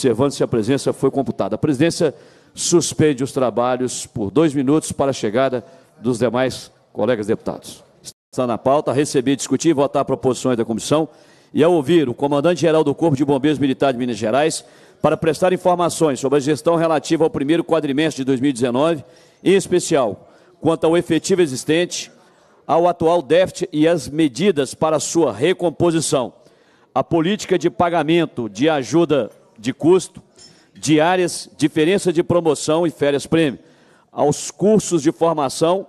observando se a presença foi computada. A presidência suspende os trabalhos por dois minutos para a chegada dos demais colegas deputados. Está na pauta, receber, discutir e votar proposições da comissão e a ouvir o comandante-geral do Corpo de Bombeiros Militar de Minas Gerais para prestar informações sobre a gestão relativa ao primeiro quadrimestre de 2019, em especial quanto ao efetivo existente, ao atual déficit e às medidas para sua recomposição. A política de pagamento de ajuda de custo, diárias, diferença de promoção e férias-prêmio, aos cursos de formação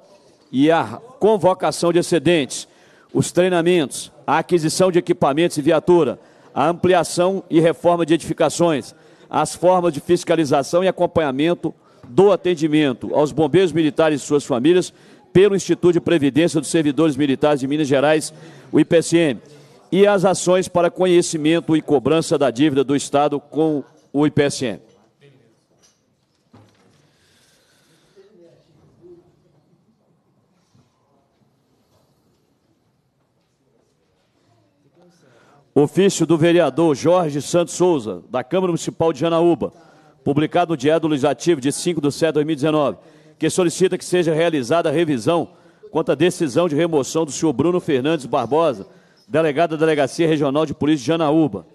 e à convocação de excedentes, os treinamentos, a aquisição de equipamentos e viatura, a ampliação e reforma de edificações, as formas de fiscalização e acompanhamento do atendimento aos bombeiros militares e suas famílias pelo Instituto de Previdência dos Servidores Militares de Minas Gerais, o IPCM e as ações para conhecimento e cobrança da dívida do Estado com o IPSN. Ofício do vereador Jorge Santos Souza, da Câmara Municipal de Janaúba, publicado no Diário Legislativo de 5 de setembro de 2019, que solicita que seja realizada a revisão quanto à decisão de remoção do senhor Bruno Fernandes Barbosa, delegado da Delegacia Regional de Polícia de Janaúba.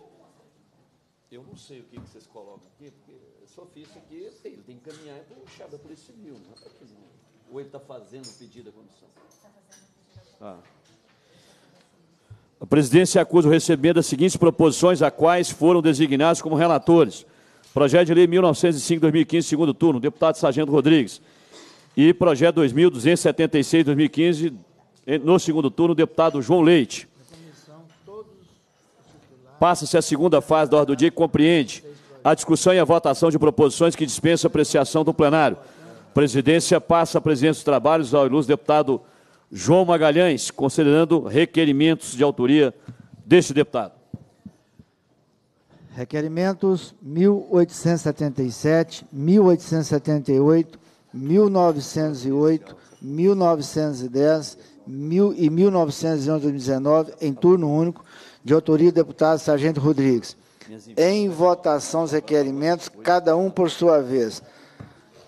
Eu não sei o que, vocês colocam aqui, porque eu só fiz isso aqui, eu assim, sei, ele tem que caminhar para o chá da Polícia Civil, né? não é para Ou ele está fazendo o pedido à comissão? Tá ah. A presidência acusa o recebimento das seguintes proposições, a quais foram designados como relatores. Projeto de lei 1905-2015, segundo turno, deputado Sargento Rodrigues. E projeto 2276-2015, eh, no segundo turno, deputado João Leite. Passa-se a segunda fase da ordem do dia que compreende a discussão e a votação de proposições que dispensam apreciação do plenário. Presidência passa a presidência dos trabalhos ao ilustre deputado João Magalhães, considerando requerimentos de autoria deste deputado. Requerimentos 1877, 1878, 1908, 1910 e 1911 2019 em turno único de autoria do deputado Sargento Rodrigues. Em votação os requerimentos, cada um por sua vez.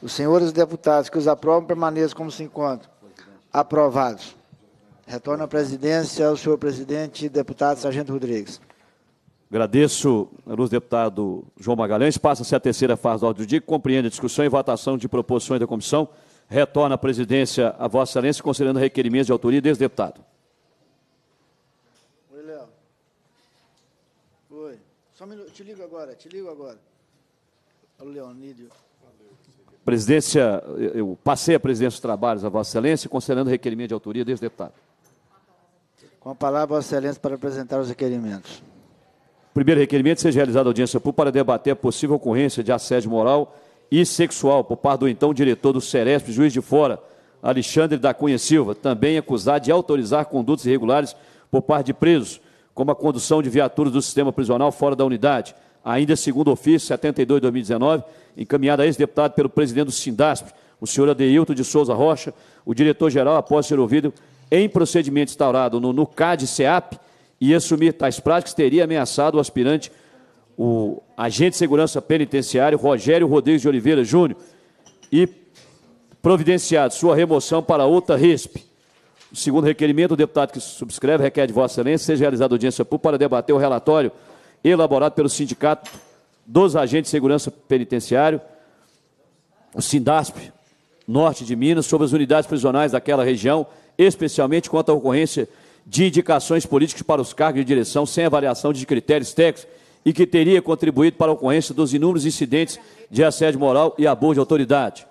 Os senhores deputados que os aprovam permaneçam como se encontram. Aprovados. Retorno à presidência o senhor presidente, deputado Sargento Rodrigues. Agradeço, luz deputado João Magalhães. Passa-se a terceira fase do ordem do dia, compreende a discussão e votação de proposições da comissão. Retorna à presidência a Vossa Excelência, considerando requerimentos de autoria desse deputado. Só um minuto, te ligo agora, te ligo agora. O Leonídio. Presidência, eu passei a presidência dos trabalhos a Vossa Excelência, considerando requerimento de autoria deste deputado. Com a palavra, Vossa Excelência, para apresentar os requerimentos. Primeiro requerimento, seja realizada audiência pública para debater a possível ocorrência de assédio moral e sexual por parte do então diretor do Ceresp, juiz de fora, Alexandre da Cunha Silva, também acusado de autorizar condutas irregulares por parte de presos, como a condução de viaturas do sistema prisional fora da unidade. Ainda segundo ofício 72-2019, encaminhado a ex-deputado pelo presidente do Sindasp, o senhor Adeilto de Souza Rocha, o diretor-geral, após ser ouvido em procedimento instaurado no NUCAD-CEAP e assumir tais práticas, teria ameaçado o aspirante, o agente de segurança penitenciário Rogério Rodrigues de Oliveira Júnior, e providenciado sua remoção para outra RISP. O segundo requerimento, o deputado que subscreve requer de Vossa Excelência seja realizada audiência pública para debater o relatório elaborado pelo Sindicato dos Agentes de Segurança Penitenciário, o SINDASP, norte de Minas, sobre as unidades prisionais daquela região, especialmente quanto à ocorrência de indicações políticas para os cargos de direção sem avaliação de critérios técnicos e que teria contribuído para a ocorrência dos inúmeros incidentes de assédio moral e abuso de autoridade.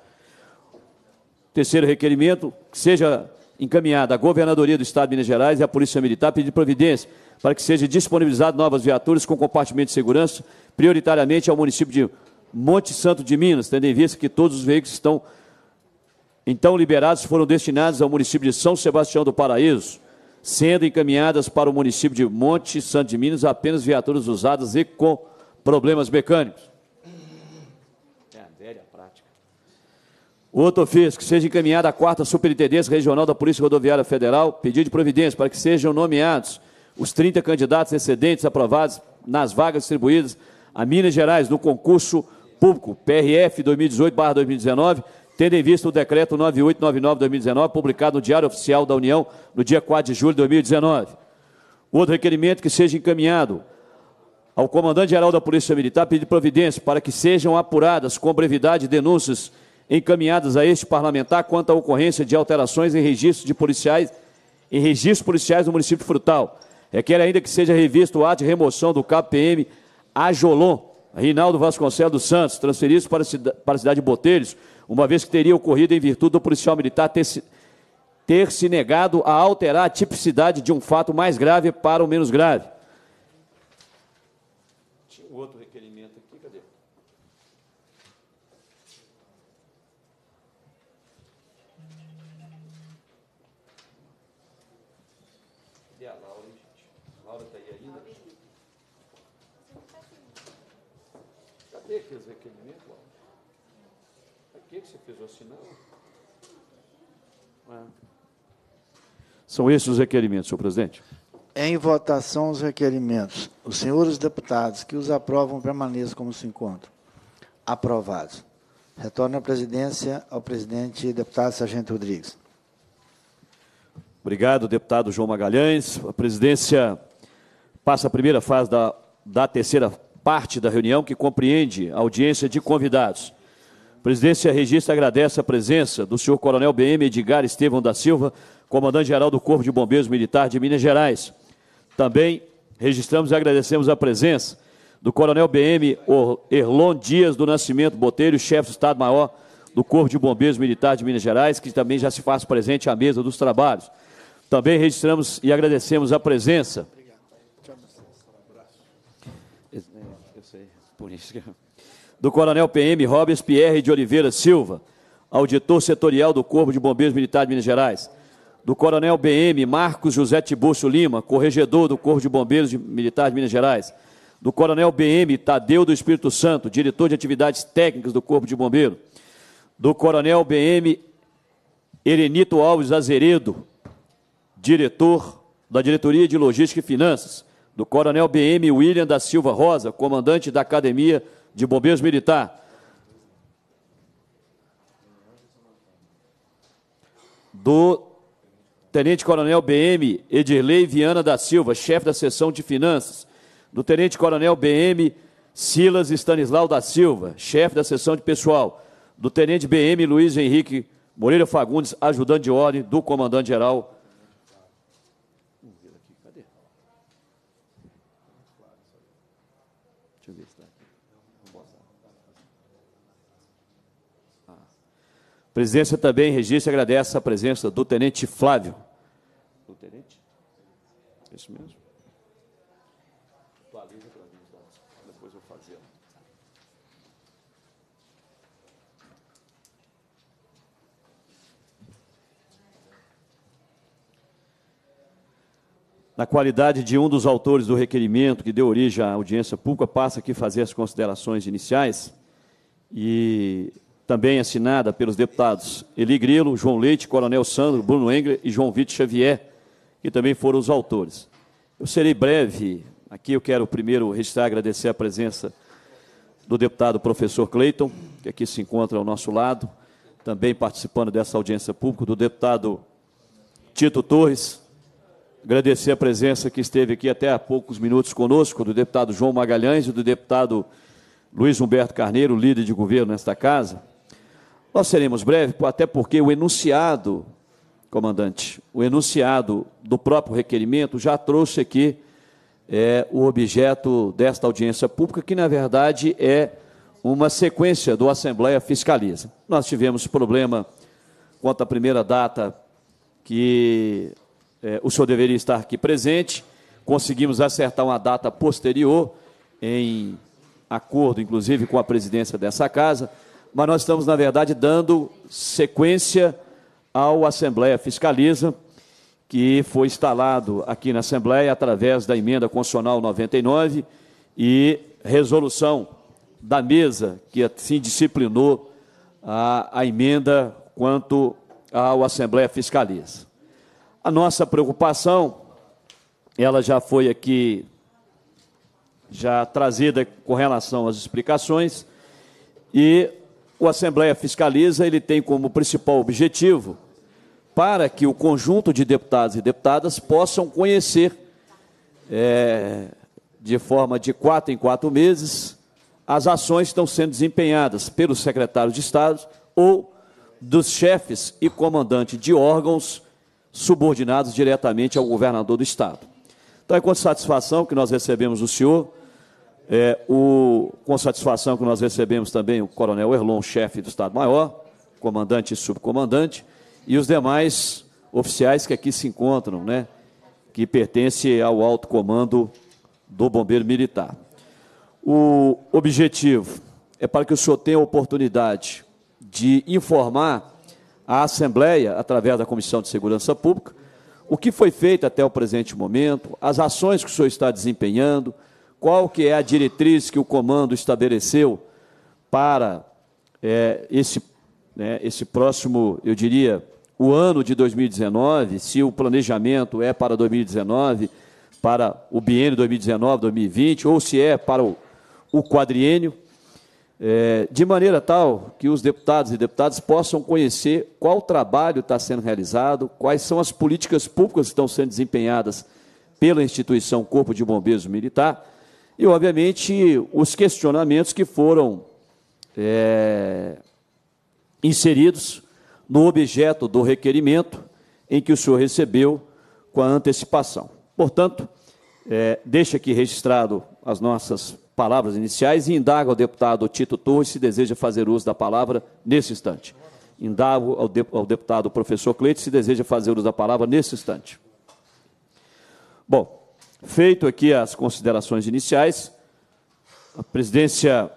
Terceiro requerimento, que seja encaminhada à Governadoria do Estado de Minas Gerais e à Polícia Militar pedir providência para que seja disponibilizado novas viaturas com compartimento de segurança, prioritariamente ao município de Monte Santo de Minas, tendo em vista que todos os veículos estão então liberados foram destinados ao município de São Sebastião do Paraíso, sendo encaminhadas para o município de Monte Santo de Minas apenas viaturas usadas e com problemas mecânicos. Outro ofício, que seja encaminhada à quarta Superintendência Regional da Polícia Rodoviária Federal, pedido de providência para que sejam nomeados os 30 candidatos excedentes aprovados nas vagas distribuídas a Minas Gerais no concurso público PRF 2018-2019, tendo em vista o decreto 9899-2019, publicado no Diário Oficial da União no dia 4 de julho de 2019. Outro requerimento que seja encaminhado ao comandante-geral da Polícia Militar pedido de providência para que sejam apuradas com brevidade denúncias encaminhadas a este parlamentar quanto à ocorrência de alterações em registro de policiais em registros policiais do município Frutal. Requer ainda que seja revisto o ato de remoção do KPM Ajolon, Rinaldo Vasconcelos Santos, transferido para, para a cidade de Botelhos, uma vez que teria ocorrido em virtude do policial militar ter se, ter se negado a alterar a tipicidade de um fato mais grave para o menos grave. São esses os requerimentos, senhor presidente. Em votação os requerimentos. Os senhores deputados que os aprovam permaneçam como se encontram. Aprovados. Retorno à presidência ao presidente deputado Sargento Rodrigues. Obrigado, deputado João Magalhães. A presidência passa a primeira fase da, da terceira parte da reunião, que compreende a audiência de convidados. A presidência registra agradece a presença do senhor Coronel BM Edgar Estevão da Silva, comandante-geral do Corpo de Bombeiros Militar de Minas Gerais. Também registramos e agradecemos a presença do Coronel BM Erlon Dias do Nascimento Botelho, chefe do Estado-Maior do Corpo de Bombeiros Militar de Minas Gerais, que também já se faz presente à mesa dos trabalhos. Também registramos e agradecemos a presença. Do Coronel PM Robes Pierre de Oliveira Silva, auditor setorial do Corpo de Bombeiros Militar de Minas Gerais do Coronel BM Marcos José Tiburcio Lima, corregedor do Corpo de Bombeiros de Militar de Minas Gerais, do Coronel BM Tadeu do Espírito Santo, diretor de atividades técnicas do Corpo de Bombeiro, do Coronel BM Erenito Alves Azeredo, diretor da Diretoria de Logística e Finanças, do Coronel BM William da Silva Rosa, comandante da Academia de Bombeiros Militar, do Tenente Coronel BM Edirley Viana da Silva, chefe da sessão de finanças. Do Tenente Coronel BM Silas Stanislau da Silva, chefe da sessão de pessoal. Do Tenente BM Luiz Henrique Moreira Fagundes, ajudante de ordem do comandante-geral. Tá ah. Presidência também registra e agradece a presença do Tenente Flávio. Isso mesmo. Atualiza para mim, depois eu na qualidade de um dos autores do requerimento que deu origem à audiência pública, passa aqui fazer as considerações iniciais e também assinada pelos deputados Eli Grilo, João Leite, Coronel Sandro, Bruno Engler e João Vitor Xavier, que também foram os autores. Eu serei breve, aqui eu quero primeiro registrar, agradecer a presença do deputado professor Cleiton, que aqui se encontra ao nosso lado, também participando dessa audiência pública, do deputado Tito Torres, agradecer a presença que esteve aqui até há poucos minutos conosco, do deputado João Magalhães e do deputado Luiz Humberto Carneiro, líder de governo nesta casa. Nós seremos breves, até porque o enunciado comandante, o enunciado do próprio requerimento já trouxe aqui é, o objeto desta audiência pública, que na verdade é uma sequência do Assembleia Fiscaliza. Nós tivemos problema quanto à primeira data que é, o senhor deveria estar aqui presente, conseguimos acertar uma data posterior, em acordo, inclusive, com a presidência dessa casa, mas nós estamos, na verdade, dando sequência ao Assembleia Fiscaliza, que foi instalado aqui na Assembleia através da emenda constitucional 99 e resolução da mesa que assim disciplinou a, a emenda quanto ao Assembleia Fiscaliza. A nossa preocupação, ela já foi aqui já trazida com relação às explicações, e o Assembleia Fiscaliza ele tem como principal objetivo para que o conjunto de deputados e deputadas possam conhecer, é, de forma de quatro em quatro meses, as ações que estão sendo desempenhadas pelos secretários de Estado ou dos chefes e comandante de órgãos subordinados diretamente ao governador do Estado. Então, é com satisfação que nós recebemos o senhor, é, o, com satisfação que nós recebemos também o coronel Erlon, chefe do Estado-Maior, comandante e subcomandante, e os demais oficiais que aqui se encontram, né? Que pertence ao alto comando do Bombeiro Militar. O objetivo é para que o senhor tenha a oportunidade de informar à Assembleia, através da Comissão de Segurança Pública, o que foi feito até o presente momento, as ações que o senhor está desempenhando, qual que é a diretriz que o comando estabeleceu para é, esse, né, esse próximo, eu diria, o ano de 2019, se o planejamento é para 2019, para o biênio 2019-2020, ou se é para o, o quadriênio, é, de maneira tal que os deputados e deputadas possam conhecer qual trabalho está sendo realizado, quais são as políticas públicas que estão sendo desempenhadas pela instituição Corpo de Bombeiros Militar e, obviamente, os questionamentos que foram é, inseridos no objeto do requerimento em que o senhor recebeu com a antecipação. Portanto, é, deixa aqui registrado as nossas palavras iniciais e indago ao deputado Tito Torres se deseja fazer uso da palavra nesse instante. Indago ao, de, ao deputado professor Cleite se deseja fazer uso da palavra nesse instante. Bom, feito aqui as considerações iniciais, a presidência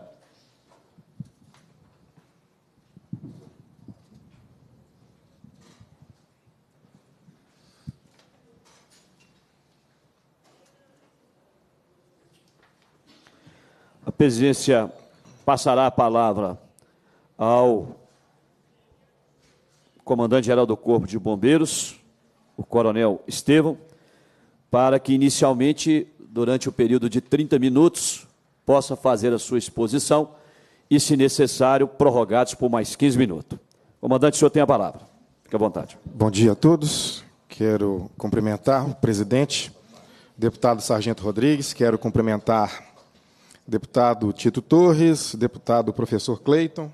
presidência passará a palavra ao comandante-geral do Corpo de Bombeiros, o coronel Estevão, para que inicialmente, durante o período de 30 minutos, possa fazer a sua exposição e, se necessário, prorrogados por mais 15 minutos. Comandante, o senhor tem a palavra. Fique à vontade. Bom dia a todos. Quero cumprimentar o presidente, deputado Sargento Rodrigues, quero cumprimentar deputado Tito Torres, deputado professor Cleiton.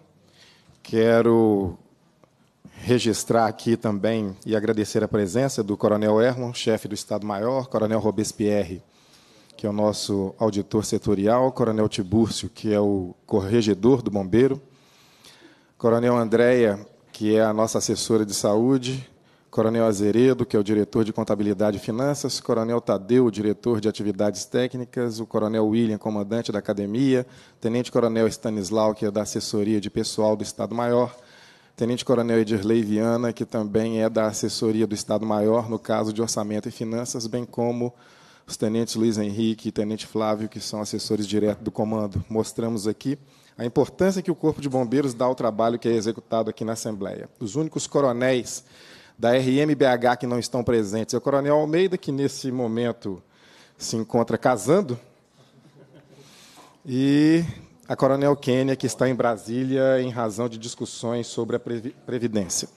Quero registrar aqui também e agradecer a presença do Coronel Erlon, chefe do Estado-Maior, Coronel Robespierre, que é o nosso auditor setorial, Coronel Tibúrcio, que é o corregedor do Bombeiro, Coronel Andréia, que é a nossa assessora de saúde, Coronel Azeredo, que é o diretor de Contabilidade e Finanças, Coronel Tadeu, diretor de Atividades Técnicas, o Coronel William, comandante da Academia, Tenente Coronel Stanislau, que é da Assessoria de Pessoal do Estado-Maior, Tenente Coronel Edirley Viana, que também é da Assessoria do Estado-Maior no caso de Orçamento e Finanças, bem como os tenentes Luiz Henrique e Tenente Flávio, que são assessores diretos do comando. Mostramos aqui a importância que o Corpo de Bombeiros dá ao trabalho que é executado aqui na Assembleia. Os únicos coronéis da RMBH que não estão presentes é o Coronel Almeida, que nesse momento se encontra casando, e a Coronel Kênia, que está em Brasília em razão de discussões sobre a Previdência.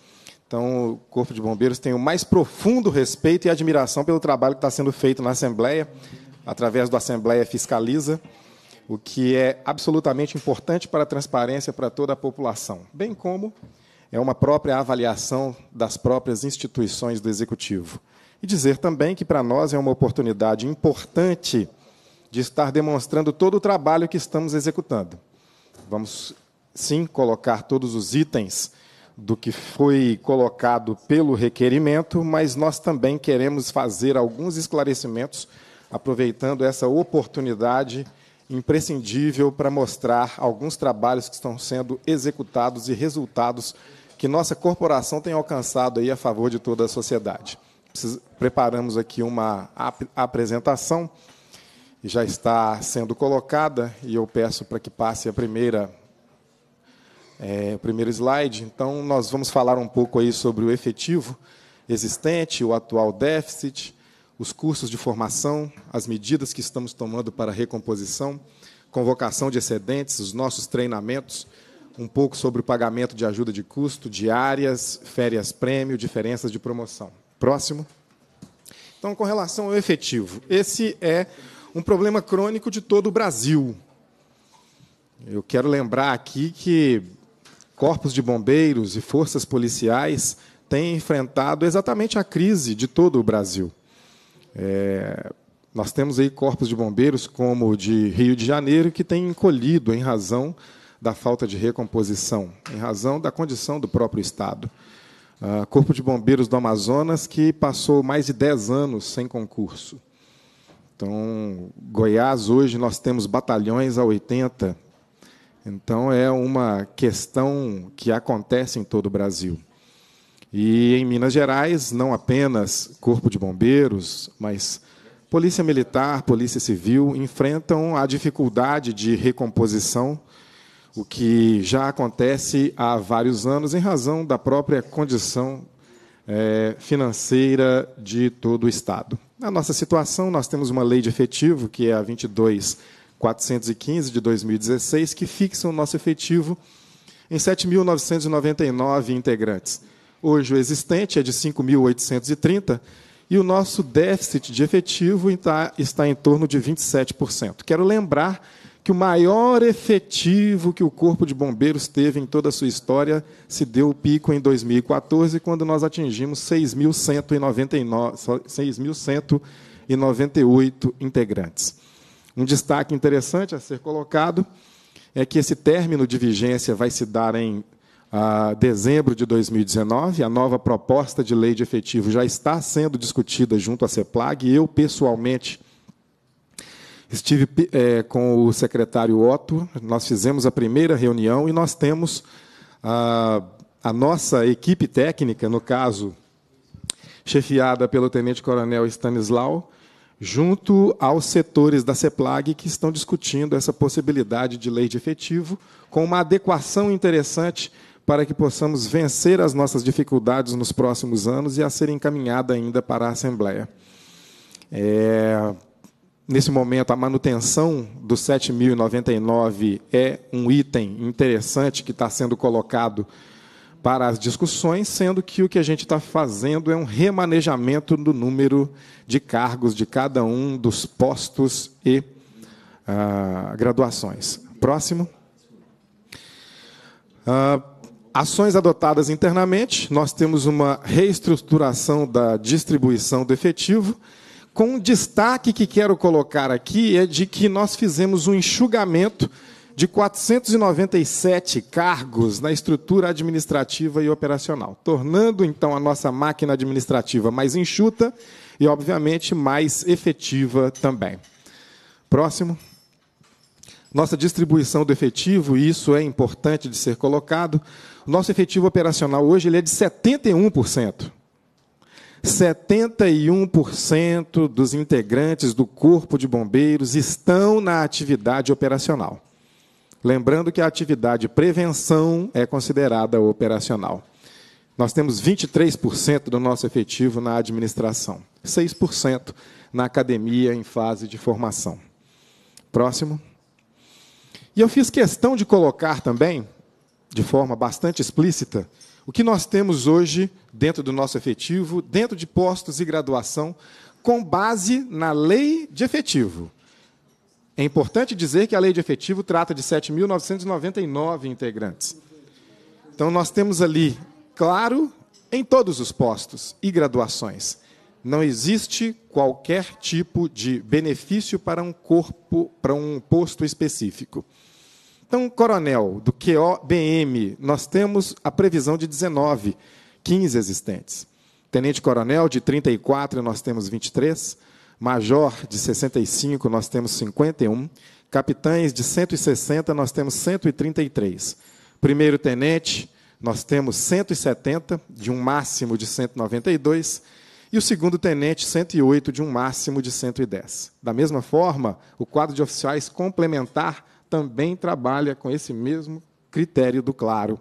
Então, o Corpo de Bombeiros tem o mais profundo respeito e admiração pelo trabalho que está sendo feito na Assembleia, através do Assembleia Fiscaliza, o que é absolutamente importante para a transparência para toda a população, bem como é uma própria avaliação das próprias instituições do Executivo. E dizer também que para nós é uma oportunidade importante de estar demonstrando todo o trabalho que estamos executando. Vamos, sim, colocar todos os itens do que foi colocado pelo requerimento, mas nós também queremos fazer alguns esclarecimentos, aproveitando essa oportunidade imprescindível para mostrar alguns trabalhos que estão sendo executados e resultados que nossa corporação tem alcançado aí a favor de toda a sociedade. Preparamos aqui uma ap apresentação, já está sendo colocada, e eu peço para que passe a primeira, é, o primeiro slide. Então, nós vamos falar um pouco aí sobre o efetivo existente, o atual déficit, os cursos de formação, as medidas que estamos tomando para a recomposição, convocação de excedentes, os nossos treinamentos, um pouco sobre o pagamento de ajuda de custo, diárias, férias-prêmio, diferenças de promoção. Próximo. Então, com relação ao efetivo, esse é um problema crônico de todo o Brasil. Eu quero lembrar aqui que corpos de bombeiros e forças policiais têm enfrentado exatamente a crise de todo o Brasil. É, nós temos aí corpos de bombeiros como o de Rio de Janeiro que têm encolhido em razão da falta de recomposição, em razão da condição do próprio Estado. Uh, Corpo de Bombeiros do Amazonas, que passou mais de 10 anos sem concurso. Então, Goiás, hoje, nós temos batalhões a 80. Então, é uma questão que acontece em todo o Brasil. E em Minas Gerais, não apenas Corpo de Bombeiros, mas Polícia Militar, Polícia Civil enfrentam a dificuldade de recomposição o que já acontece há vários anos em razão da própria condição é, financeira de todo o Estado. Na nossa situação, nós temos uma lei de efetivo, que é a 22.415 de 2016, que fixa o nosso efetivo em 7.999 integrantes. Hoje o existente é de 5.830 e o nosso déficit de efetivo está em torno de 27%. Quero lembrar que o maior efetivo que o Corpo de Bombeiros teve em toda a sua história se deu o pico em 2014, quando nós atingimos 6.198 integrantes. Um destaque interessante a ser colocado é que esse término de vigência vai se dar em ah, dezembro de 2019. A nova proposta de lei de efetivo já está sendo discutida junto à CEPLAG. Eu, pessoalmente, Estive é, com o secretário Otto, nós fizemos a primeira reunião e nós temos a, a nossa equipe técnica, no caso, chefiada pelo tenente-coronel Stanislau, junto aos setores da CEPLAG que estão discutindo essa possibilidade de lei de efetivo, com uma adequação interessante para que possamos vencer as nossas dificuldades nos próximos anos e a ser encaminhada ainda para a Assembleia. É, nesse momento, a manutenção do 7.099 é um item interessante que está sendo colocado para as discussões, sendo que o que a gente está fazendo é um remanejamento do número de cargos de cada um dos postos e ah, graduações. Próximo. Ah, ações adotadas internamente, nós temos uma reestruturação da distribuição do efetivo com um destaque que quero colocar aqui é de que nós fizemos um enxugamento de 497 cargos na estrutura administrativa e operacional, tornando então a nossa máquina administrativa mais enxuta e, obviamente, mais efetiva também. Próximo. Nossa distribuição do efetivo, e isso é importante de ser colocado, nosso efetivo operacional hoje ele é de 71%. 71% dos integrantes do Corpo de Bombeiros estão na atividade operacional. Lembrando que a atividade prevenção é considerada operacional. Nós temos 23% do nosso efetivo na administração, 6% na academia em fase de formação. Próximo. E eu fiz questão de colocar também, de forma bastante explícita, o que nós temos hoje dentro do nosso efetivo, dentro de postos e graduação, com base na lei de efetivo. É importante dizer que a lei de efetivo trata de 7.999 integrantes. Então, nós temos ali, claro, em todos os postos e graduações, não existe qualquer tipo de benefício para um corpo, para um posto específico. Então, coronel, do QOBM, nós temos a previsão de 19, 15 existentes. Tenente-coronel, de 34, nós temos 23. Major, de 65, nós temos 51. Capitães, de 160, nós temos 133. Primeiro-tenente, nós temos 170, de um máximo de 192 e o segundo tenente 108 de um máximo de 110. Da mesma forma, o quadro de oficiais complementar também trabalha com esse mesmo critério do claro.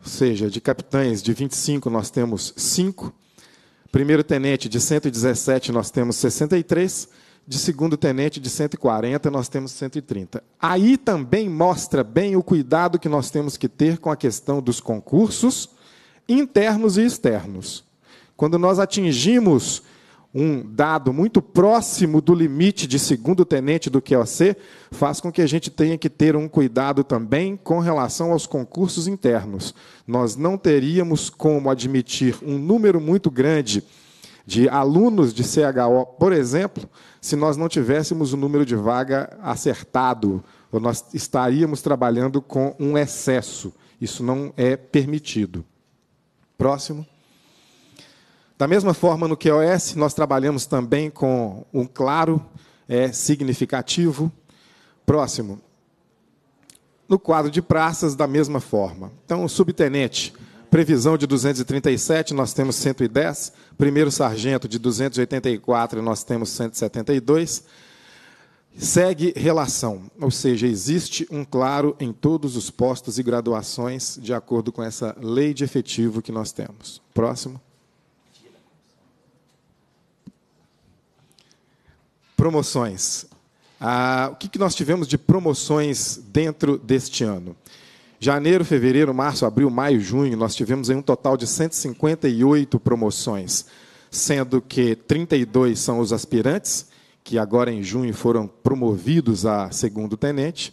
Ou seja, de capitães de 25 nós temos 5, primeiro tenente de 117 nós temos 63, de segundo tenente de 140 nós temos 130. Aí também mostra bem o cuidado que nós temos que ter com a questão dos concursos internos e externos. Quando nós atingimos um dado muito próximo do limite de segundo tenente do QOC, faz com que a gente tenha que ter um cuidado também com relação aos concursos internos. Nós não teríamos como admitir um número muito grande de alunos de CHO, por exemplo, se nós não tivéssemos o número de vaga acertado, ou nós estaríamos trabalhando com um excesso. Isso não é permitido. Próximo. Da mesma forma, no QoS, nós trabalhamos também com um claro é, significativo. Próximo. No quadro de praças, da mesma forma. Então, subtenente, previsão de 237, nós temos 110. Primeiro sargento, de 284, nós temos 172. Segue relação, ou seja, existe um claro em todos os postos e graduações, de acordo com essa lei de efetivo que nós temos. Próximo. promoções. Ah, o que, que nós tivemos de promoções dentro deste ano? Janeiro, fevereiro, março, abril, maio, junho, nós tivemos em um total de 158 promoções, sendo que 32 são os aspirantes, que agora em junho foram promovidos a segundo tenente,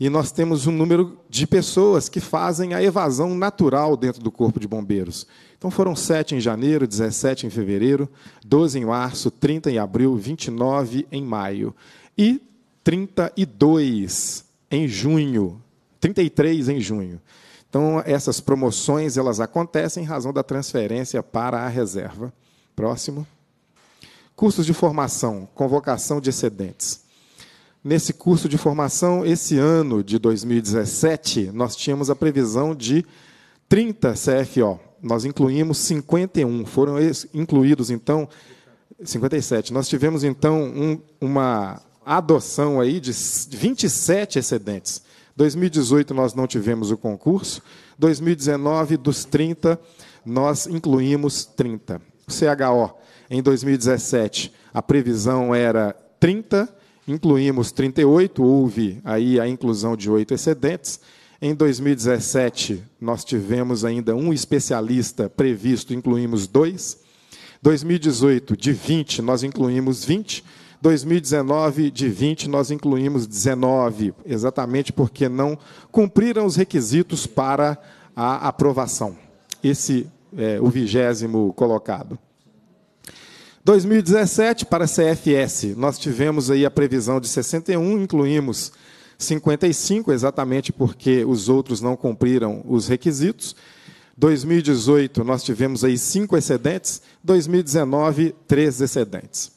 e nós temos um número de pessoas que fazem a evasão natural dentro do Corpo de Bombeiros. Então foram 7 em janeiro, 17 em fevereiro, 12 em março, 30 em abril, 29 em maio e 32 em junho, 33 em junho. Então essas promoções elas acontecem em razão da transferência para a reserva. Próximo. Cursos de formação, convocação de excedentes. Nesse curso de formação, esse ano de 2017, nós tínhamos a previsão de 30 CFO. Nós incluímos 51. Foram incluídos, então, 57. Nós tivemos, então, um, uma adoção aí de 27 excedentes. 2018 nós não tivemos o concurso. 2019, dos 30, nós incluímos 30. O CHO, em 2017, a previsão era 30 incluímos 38, houve aí a inclusão de oito excedentes. Em 2017, nós tivemos ainda um especialista previsto, incluímos dois. 2018, de 20, nós incluímos 20. 2019, de 20, nós incluímos 19, exatamente porque não cumpriram os requisitos para a aprovação. Esse é o vigésimo colocado. 2017, para a CFS, nós tivemos aí a previsão de 61, incluímos 55, exatamente porque os outros não cumpriram os requisitos. 2018, nós tivemos aí cinco excedentes, 2019, três excedentes.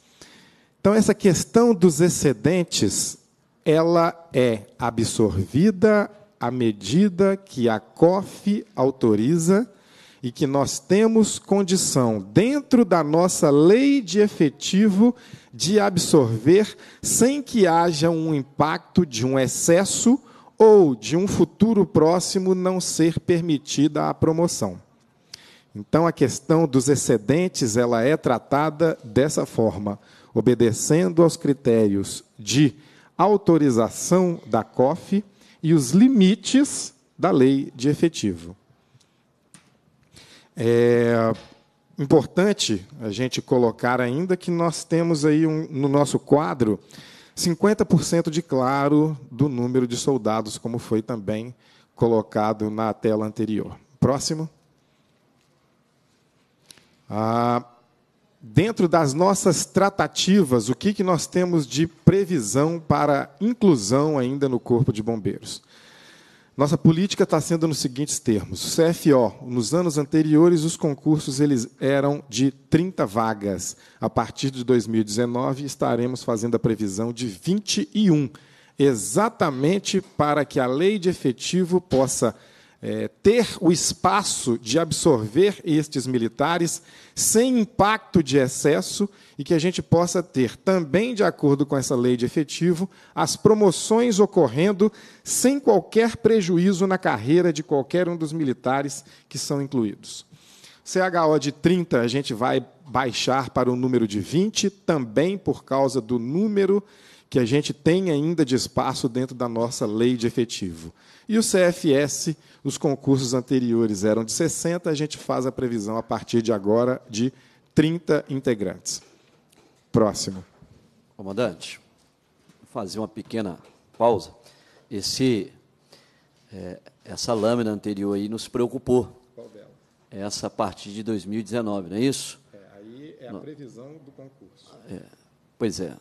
Então, essa questão dos excedentes, ela é absorvida à medida que a COF autoriza e que nós temos condição, dentro da nossa lei de efetivo, de absorver sem que haja um impacto de um excesso ou de um futuro próximo não ser permitida a promoção. Então a questão dos excedentes ela é tratada dessa forma, obedecendo aos critérios de autorização da COF e os limites da lei de efetivo. É importante a gente colocar ainda que nós temos aí um, no nosso quadro 50% de claro do número de soldados, como foi também colocado na tela anterior. Próximo. Ah, dentro das nossas tratativas, o que, que nós temos de previsão para inclusão ainda no Corpo de Bombeiros? Nossa política está sendo nos seguintes termos: o CFO, nos anos anteriores, os concursos eles eram de 30 vagas. A partir de 2019, estaremos fazendo a previsão de 21, exatamente para que a lei de efetivo possa é, ter o espaço de absorver estes militares sem impacto de excesso e que a gente possa ter, também de acordo com essa lei de efetivo, as promoções ocorrendo sem qualquer prejuízo na carreira de qualquer um dos militares que são incluídos. CHO de 30 a gente vai baixar para o número de 20, também por causa do número que a gente tem ainda de espaço dentro da nossa lei de efetivo. E o CFS, os concursos anteriores eram de 60, a gente faz a previsão a partir de agora de 30 integrantes. Próximo. Comandante, vou fazer uma pequena pausa. Esse, é, essa lâmina anterior aí nos preocupou. Qual dela? Essa a partir de 2019, não é isso? É, aí é a não. previsão do concurso. É, pois é.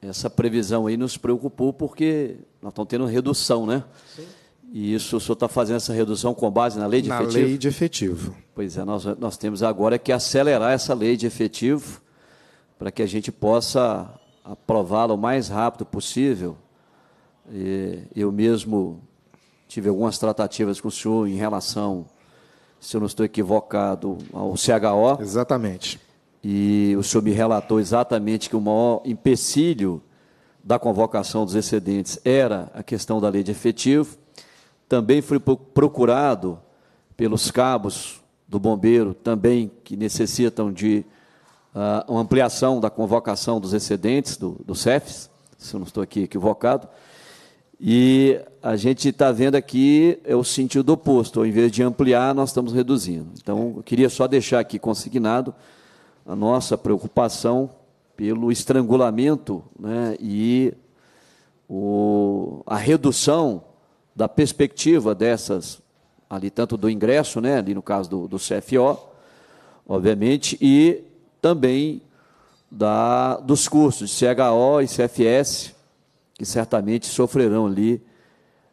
Essa previsão aí nos preocupou porque nós estamos tendo redução, né? Sim. E isso o senhor está fazendo essa redução com base na lei de na efetivo? Na lei de efetivo. Pois é, nós, nós temos agora que acelerar essa lei de efetivo para que a gente possa aprová-la o mais rápido possível. E eu mesmo tive algumas tratativas com o senhor em relação, se eu não estou equivocado, ao CHO. Exatamente. E o senhor me relatou exatamente que o maior empecilho da convocação dos excedentes era a questão da lei de efetivo também fui procurado pelos cabos do bombeiro, também que necessitam de uh, uma ampliação da convocação dos excedentes do, do se eu não estou aqui equivocado. E a gente está vendo aqui é o sentido oposto, ao invés de ampliar, nós estamos reduzindo. Então, eu queria só deixar aqui consignado a nossa preocupação pelo estrangulamento né, e o, a redução da perspectiva dessas, ali tanto do ingresso, né, ali no caso do, do CFO, obviamente, e também da, dos cursos de CHO e CFS, que certamente sofrerão ali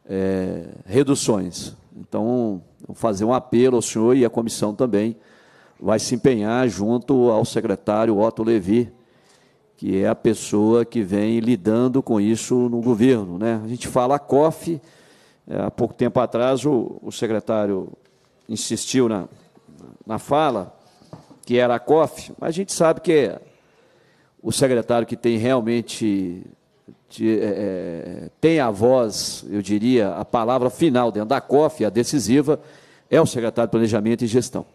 é, reduções. Então, fazer um apelo ao senhor e à comissão também vai se empenhar junto ao secretário Otto Levi, que é a pessoa que vem lidando com isso no governo. Né? A gente fala a COF, é, há pouco tempo atrás, o, o secretário insistiu na, na fala, que era a COF, mas a gente sabe que o secretário que tem realmente de, é, é, tem a voz, eu diria, a palavra final dentro da COF, a decisiva, é o secretário de Planejamento e Gestão.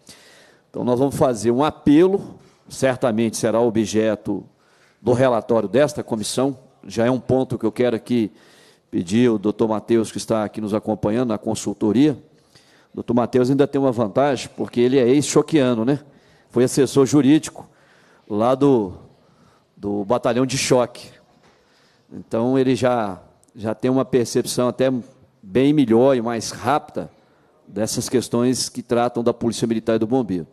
Então, nós vamos fazer um apelo, certamente será objeto do relatório desta comissão, já é um ponto que eu quero aqui pedir ao doutor Matheus, que está aqui nos acompanhando na consultoria. O doutor Matheus ainda tem uma vantagem, porque ele é ex-choqueano, né? Foi assessor jurídico lá do, do batalhão de choque. Então ele já, já tem uma percepção até bem melhor e mais rápida dessas questões que tratam da Polícia Militar e do Bombeiro.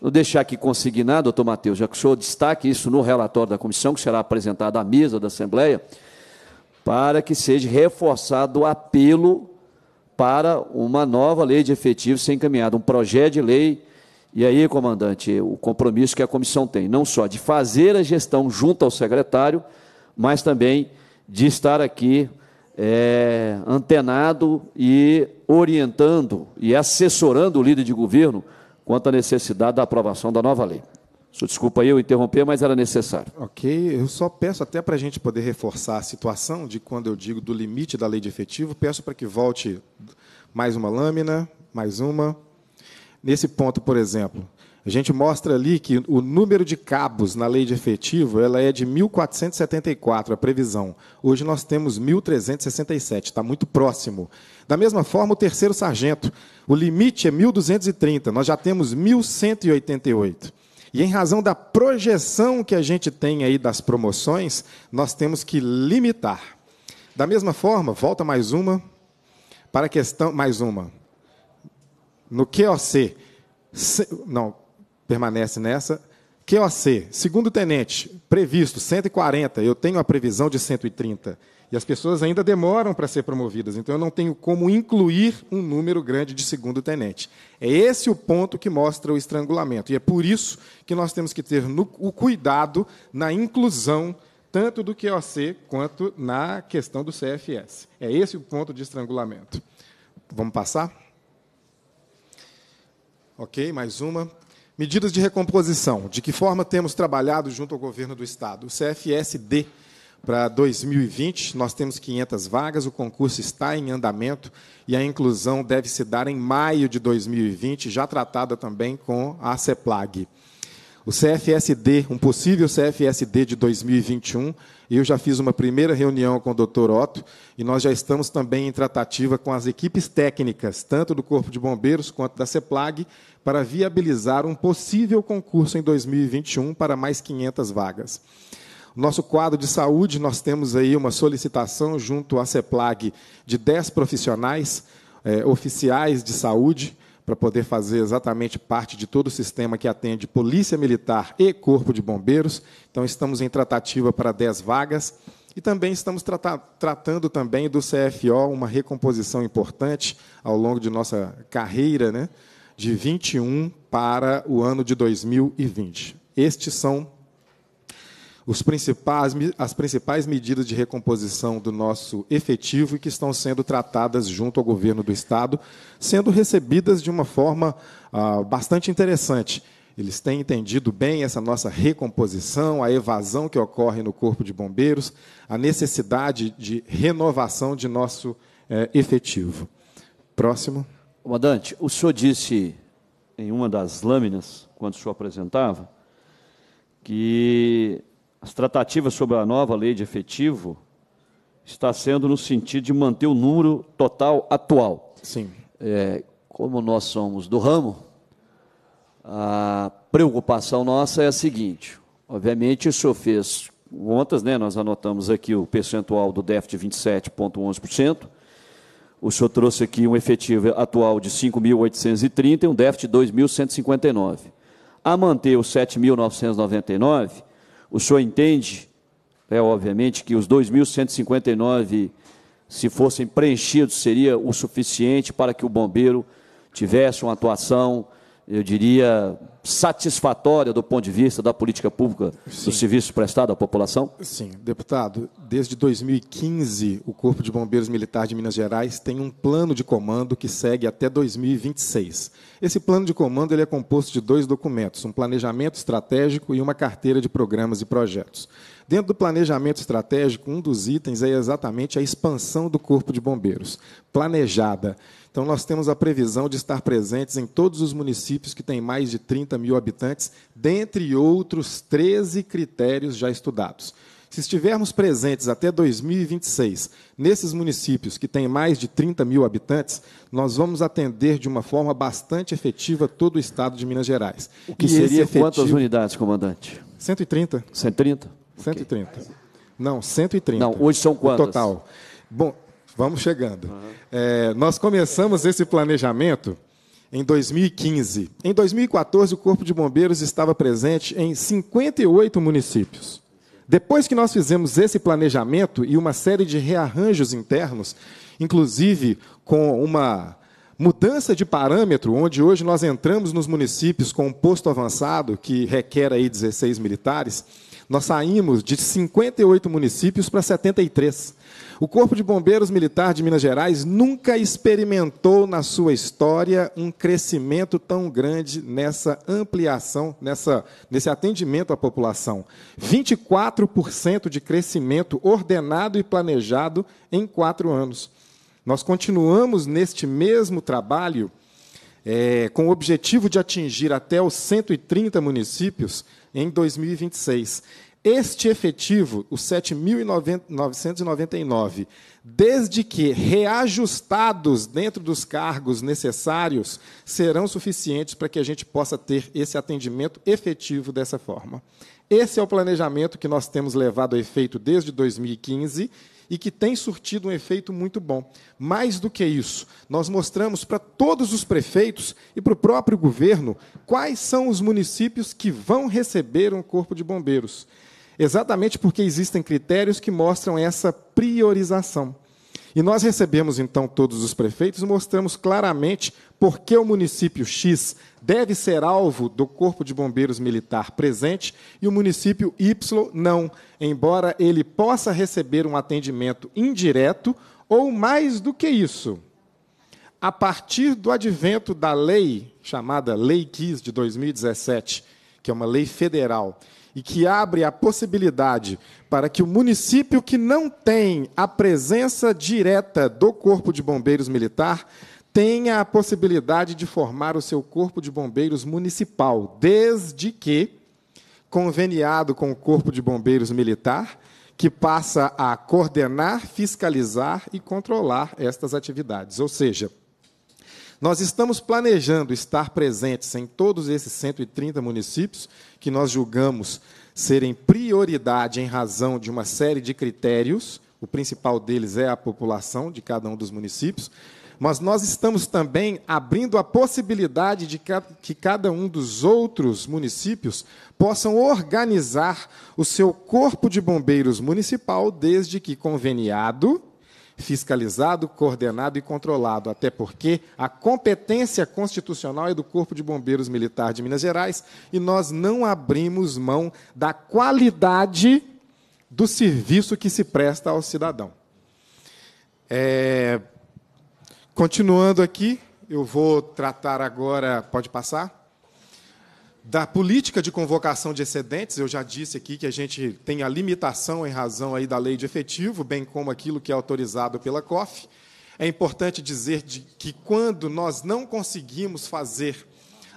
Vou deixar aqui consignado, doutor Matheus, já que o senhor destaque isso no relatório da comissão, que será apresentado à mesa da Assembleia, para que seja reforçado o apelo para uma nova lei de efetivo ser encaminhada, um projeto de lei. E aí, comandante, o compromisso que a comissão tem, não só de fazer a gestão junto ao secretário, mas também de estar aqui é, antenado e orientando e assessorando o líder de governo quanto à necessidade da aprovação da nova lei desculpa eu interromper, mas era necessário. Ok, eu só peço até para a gente poder reforçar a situação de quando eu digo do limite da lei de efetivo, peço para que volte mais uma lâmina, mais uma. Nesse ponto, por exemplo, a gente mostra ali que o número de cabos na lei de efetivo ela é de 1.474, a previsão. Hoje nós temos 1.367, está muito próximo. Da mesma forma, o terceiro sargento. O limite é 1.230, nós já temos 1.188. E em razão da projeção que a gente tem aí das promoções, nós temos que limitar. Da mesma forma, volta mais uma para a questão mais uma. No QOC, se, não, permanece nessa. QOC, segundo tenente, previsto 140, eu tenho a previsão de 130. E as pessoas ainda demoram para ser promovidas, então eu não tenho como incluir um número grande de segundo tenente. É esse o ponto que mostra o estrangulamento. E é por isso que nós temos que ter no, o cuidado na inclusão tanto do QOC quanto na questão do CFS. É esse o ponto de estrangulamento. Vamos passar? Ok, mais uma. Medidas de recomposição. De que forma temos trabalhado junto ao governo do Estado? O CFSD para 2020, nós temos 500 vagas, o concurso está em andamento e a inclusão deve se dar em maio de 2020, já tratada também com a CEPLAG. O CFSD, um possível CFSD de 2021, eu já fiz uma primeira reunião com o Dr. Otto e nós já estamos também em tratativa com as equipes técnicas, tanto do Corpo de Bombeiros quanto da CEPLAG, para viabilizar um possível concurso em 2021 para mais 500 vagas. Nosso quadro de saúde, nós temos aí uma solicitação junto à CEPLAG de 10 profissionais é, oficiais de saúde, para poder fazer exatamente parte de todo o sistema que atende Polícia Militar e Corpo de Bombeiros. Então, estamos em tratativa para 10 vagas. E também estamos tratando também do CFO, uma recomposição importante ao longo de nossa carreira, né? de 21 para o ano de 2020. Estes são principais, as principais medidas de recomposição do nosso efetivo e que estão sendo tratadas junto ao governo do Estado, sendo recebidas de uma forma ah, bastante interessante. Eles têm entendido bem essa nossa recomposição, a evasão que ocorre no Corpo de Bombeiros, a necessidade de renovação de nosso eh, efetivo. Próximo. Comandante, o senhor disse em uma das lâminas, quando o senhor apresentava, que as tratativas sobre a nova lei de efetivo está sendo no sentido de manter o número total atual. Sim. É, como nós somos do ramo, a preocupação nossa é a seguinte: obviamente, o senhor fez contas, né? Nós anotamos aqui o percentual do déficit de 27,11%. O senhor trouxe aqui um efetivo atual de 5.830 e um déficit de 2.159. A manter o 7.999 o senhor entende, é obviamente, que os 2.159, se fossem preenchidos, seria o suficiente para que o bombeiro tivesse uma atuação, eu diria, satisfatória do ponto de vista da política pública Sim. do serviço prestado à população? Sim, deputado. Desde 2015, o Corpo de Bombeiros Militar de Minas Gerais tem um plano de comando que segue até 2026. Esse plano de comando ele é composto de dois documentos, um planejamento estratégico e uma carteira de programas e projetos. Dentro do planejamento estratégico, um dos itens é exatamente a expansão do Corpo de Bombeiros, planejada. Então, nós temos a previsão de estar presentes em todos os municípios que têm mais de 30 mil habitantes, dentre outros 13 critérios já estudados. Se estivermos presentes até 2026 nesses municípios que têm mais de 30 mil habitantes, nós vamos atender de uma forma bastante efetiva todo o estado de Minas Gerais. O que e seria efetivo... quantas unidades, comandante? 130. 130? 130. Okay. Não, 130. Não, hoje são quantas? total. Bom, Vamos chegando. Uhum. É, nós começamos esse planejamento em 2015. Em 2014, o Corpo de Bombeiros estava presente em 58 municípios. Depois que nós fizemos esse planejamento e uma série de rearranjos internos, inclusive com uma mudança de parâmetro, onde hoje nós entramos nos municípios com um posto avançado que requer aí 16 militares, nós saímos de 58 municípios para 73. O Corpo de Bombeiros Militar de Minas Gerais nunca experimentou na sua história um crescimento tão grande nessa ampliação, nessa, nesse atendimento à população. 24% de crescimento ordenado e planejado em quatro anos. Nós continuamos neste mesmo trabalho é, com o objetivo de atingir até os 130 municípios em 2026. Este efetivo, os 7.999, desde que reajustados dentro dos cargos necessários, serão suficientes para que a gente possa ter esse atendimento efetivo dessa forma. Esse é o planejamento que nós temos levado a efeito desde 2015 e que tem surtido um efeito muito bom. Mais do que isso, nós mostramos para todos os prefeitos e para o próprio governo quais são os municípios que vão receber um corpo de bombeiros. Exatamente porque existem critérios que mostram essa priorização. E nós recebemos então todos os prefeitos e mostramos claramente por que o município X deve ser alvo do Corpo de Bombeiros Militar presente e o município Y não, embora ele possa receber um atendimento indireto ou mais do que isso. A partir do advento da lei chamada Lei 15 de 2017, que é uma lei federal, e que abre a possibilidade para que o município que não tem a presença direta do Corpo de Bombeiros Militar tenha a possibilidade de formar o seu Corpo de Bombeiros Municipal, desde que conveniado com o Corpo de Bombeiros Militar, que passa a coordenar, fiscalizar e controlar estas atividades. Ou seja, nós estamos planejando estar presentes em todos esses 130 municípios que nós julgamos serem prioridade em razão de uma série de critérios. O principal deles é a população de cada um dos municípios. Mas nós estamos também abrindo a possibilidade de que cada um dos outros municípios possam organizar o seu corpo de bombeiros municipal, desde que conveniado fiscalizado, coordenado e controlado, até porque a competência constitucional é do Corpo de Bombeiros Militar de Minas Gerais e nós não abrimos mão da qualidade do serviço que se presta ao cidadão. É... Continuando aqui, eu vou tratar agora. Pode passar? da política de convocação de excedentes, eu já disse aqui que a gente tem a limitação em razão aí da lei de efetivo, bem como aquilo que é autorizado pela COF. É importante dizer de que quando nós não conseguimos fazer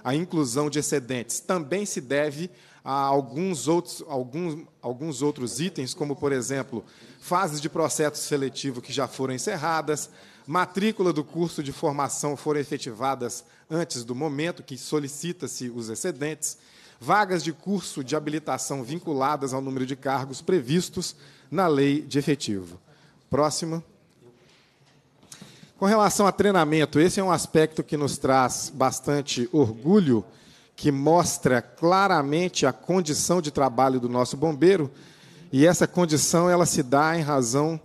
a inclusão de excedentes, também se deve a alguns outros, alguns, alguns outros itens, como, por exemplo, fases de processo seletivo que já foram encerradas, matrícula do curso de formação foram efetivadas antes do momento que solicita-se os excedentes, vagas de curso de habilitação vinculadas ao número de cargos previstos na lei de efetivo. Próxima. Com relação a treinamento, esse é um aspecto que nos traz bastante orgulho, que mostra claramente a condição de trabalho do nosso bombeiro, e essa condição ela se dá em razão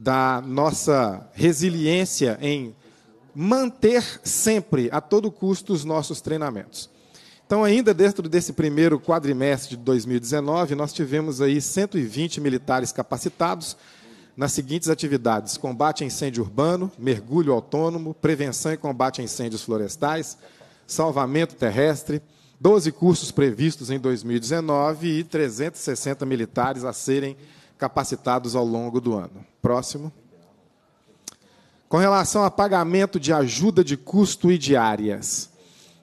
da nossa resiliência em manter sempre, a todo custo, os nossos treinamentos. Então, ainda dentro desse primeiro quadrimestre de 2019, nós tivemos aí 120 militares capacitados nas seguintes atividades: combate a incêndio urbano, mergulho autônomo, prevenção e combate a incêndios florestais, salvamento terrestre, 12 cursos previstos em 2019 e 360 militares a serem capacitados capacitados ao longo do ano. Próximo. Com relação a pagamento de ajuda de custo e diárias.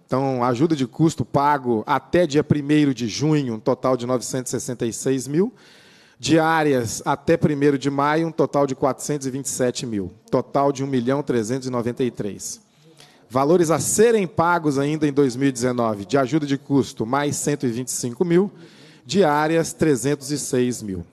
Então, ajuda de custo pago até dia 1 de junho, um total de 966 mil. Diárias até 1 de maio, um total de 427 mil. Total de 1 milhão 393. Valores a serem pagos ainda em 2019 de ajuda de custo, mais 125 mil. Diárias, 306 mil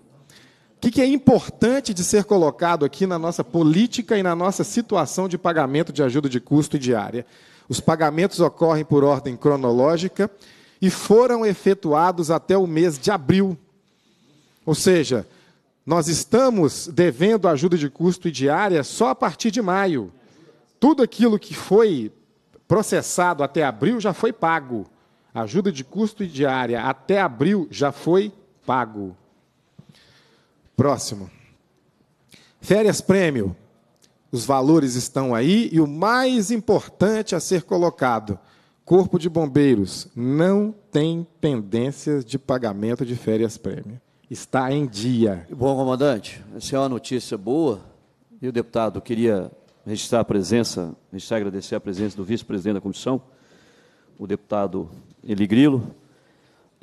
que, que é importante de ser colocado aqui na nossa política e na nossa situação de pagamento de ajuda de custo e diária? Os pagamentos ocorrem por ordem cronológica e foram efetuados até o mês de abril. Ou seja, nós estamos devendo ajuda de custo e diária só a partir de maio. Tudo aquilo que foi processado até abril já foi pago. Ajuda de custo e diária até abril já foi pago. Próximo. Férias prêmio. Os valores estão aí e o mais importante a ser colocado: Corpo de Bombeiros não tem pendências de pagamento de férias prêmio. Está em dia. Bom, comandante, essa é uma notícia boa. E o deputado queria registrar a presença, registrar agradecer a presença do vice-presidente da comissão, o deputado Eli Grilo,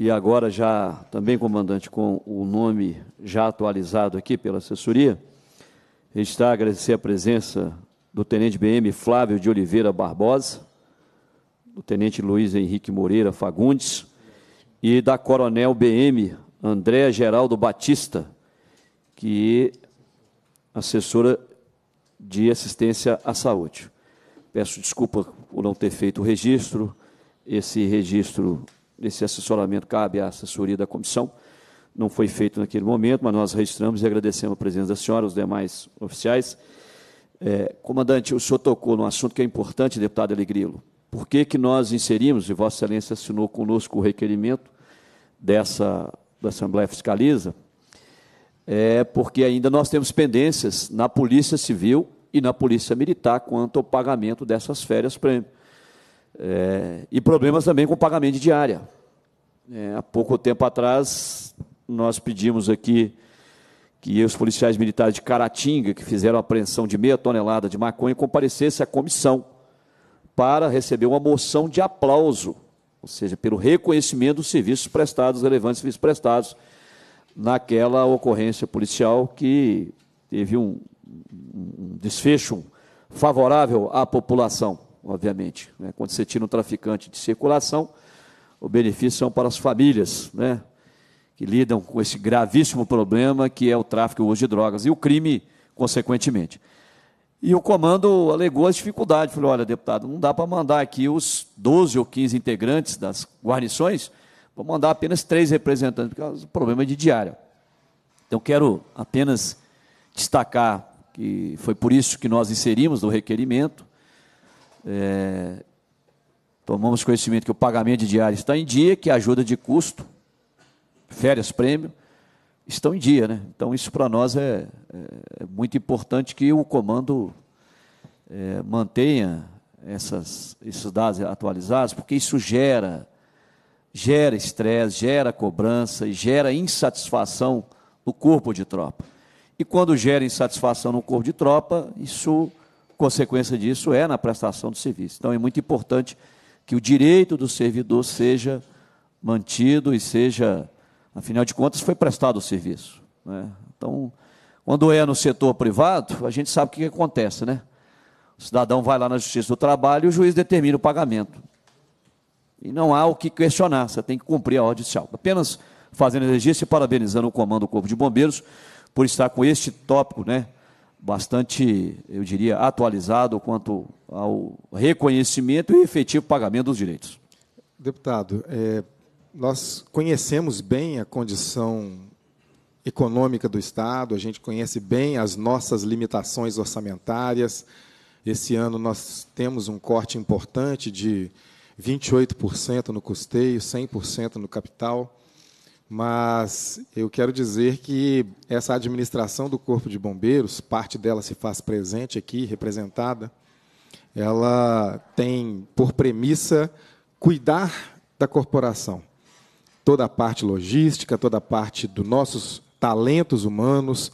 e agora já também, comandante, com o nome já atualizado aqui pela assessoria, está a agradecer a presença do Tenente BM Flávio de Oliveira Barbosa, do Tenente Luiz Henrique Moreira Fagundes e da Coronel BM Andréa Geraldo Batista, que é assessora de assistência à saúde. Peço desculpa por não ter feito o registro, esse registro esse assessoramento cabe à assessoria da comissão, não foi feito naquele momento, mas nós registramos e agradecemos a presença da senhora, os demais oficiais. É, comandante, o senhor tocou num assunto que é importante, deputado Alegrilo. Por que, que nós inserimos, e Vossa Excelência assinou conosco o requerimento dessa da Assembleia Fiscaliza, é porque ainda nós temos pendências na Polícia Civil e na Polícia Militar quanto ao pagamento dessas férias prêmio. É, e problemas também com pagamento de diária. É, há pouco tempo atrás, nós pedimos aqui que os policiais militares de Caratinga, que fizeram a apreensão de meia tonelada de maconha, comparecessem à comissão para receber uma moção de aplauso, ou seja, pelo reconhecimento dos serviços prestados, relevantes serviços prestados, naquela ocorrência policial que teve um, um desfecho favorável à população obviamente. Né? Quando você tira um traficante de circulação, o benefício são para as famílias, né? que lidam com esse gravíssimo problema que é o tráfico hoje de drogas e o crime, consequentemente. E o comando alegou as dificuldades. Falou: olha, deputado, não dá para mandar aqui os 12 ou 15 integrantes das guarnições, vou mandar apenas três representantes, porque o é problema é de diária. Então, quero apenas destacar que foi por isso que nós inserimos no requerimento é, tomamos conhecimento que o pagamento de diário está em dia, que a ajuda de custo, férias, prêmio, estão em dia, né? Então isso para nós é, é, é, muito importante que o comando é, mantenha essas, esses dados atualizados, porque isso gera gera estresse, gera cobrança e gera insatisfação no corpo de tropa. E quando gera insatisfação no corpo de tropa, isso consequência disso é na prestação do serviço. Então é muito importante que o direito do servidor seja mantido e seja, afinal de contas, foi prestado o serviço. Né? Então, quando é no setor privado, a gente sabe o que, acontece, né? O cidadão vai lá na Justiça do Trabalho e o juiz determina o pagamento. E não há o que questionar, você tem que cumprir a ordem judicial. Apenas fazendo registro e parabenizando o comando do Corpo de Bombeiros por estar com este tópico, né? bastante, eu diria, atualizado quanto ao reconhecimento e efetivo pagamento dos direitos. Deputado, é, nós conhecemos bem a condição econômica do Estado, a gente conhece bem as nossas limitações orçamentárias. Esse ano nós temos um corte importante de 28% no custeio, 100% no capital mas eu quero dizer que essa administração do Corpo de Bombeiros, parte dela se faz presente aqui, representada, ela tem por premissa cuidar da corporação. Toda a parte logística, toda a parte dos nossos talentos humanos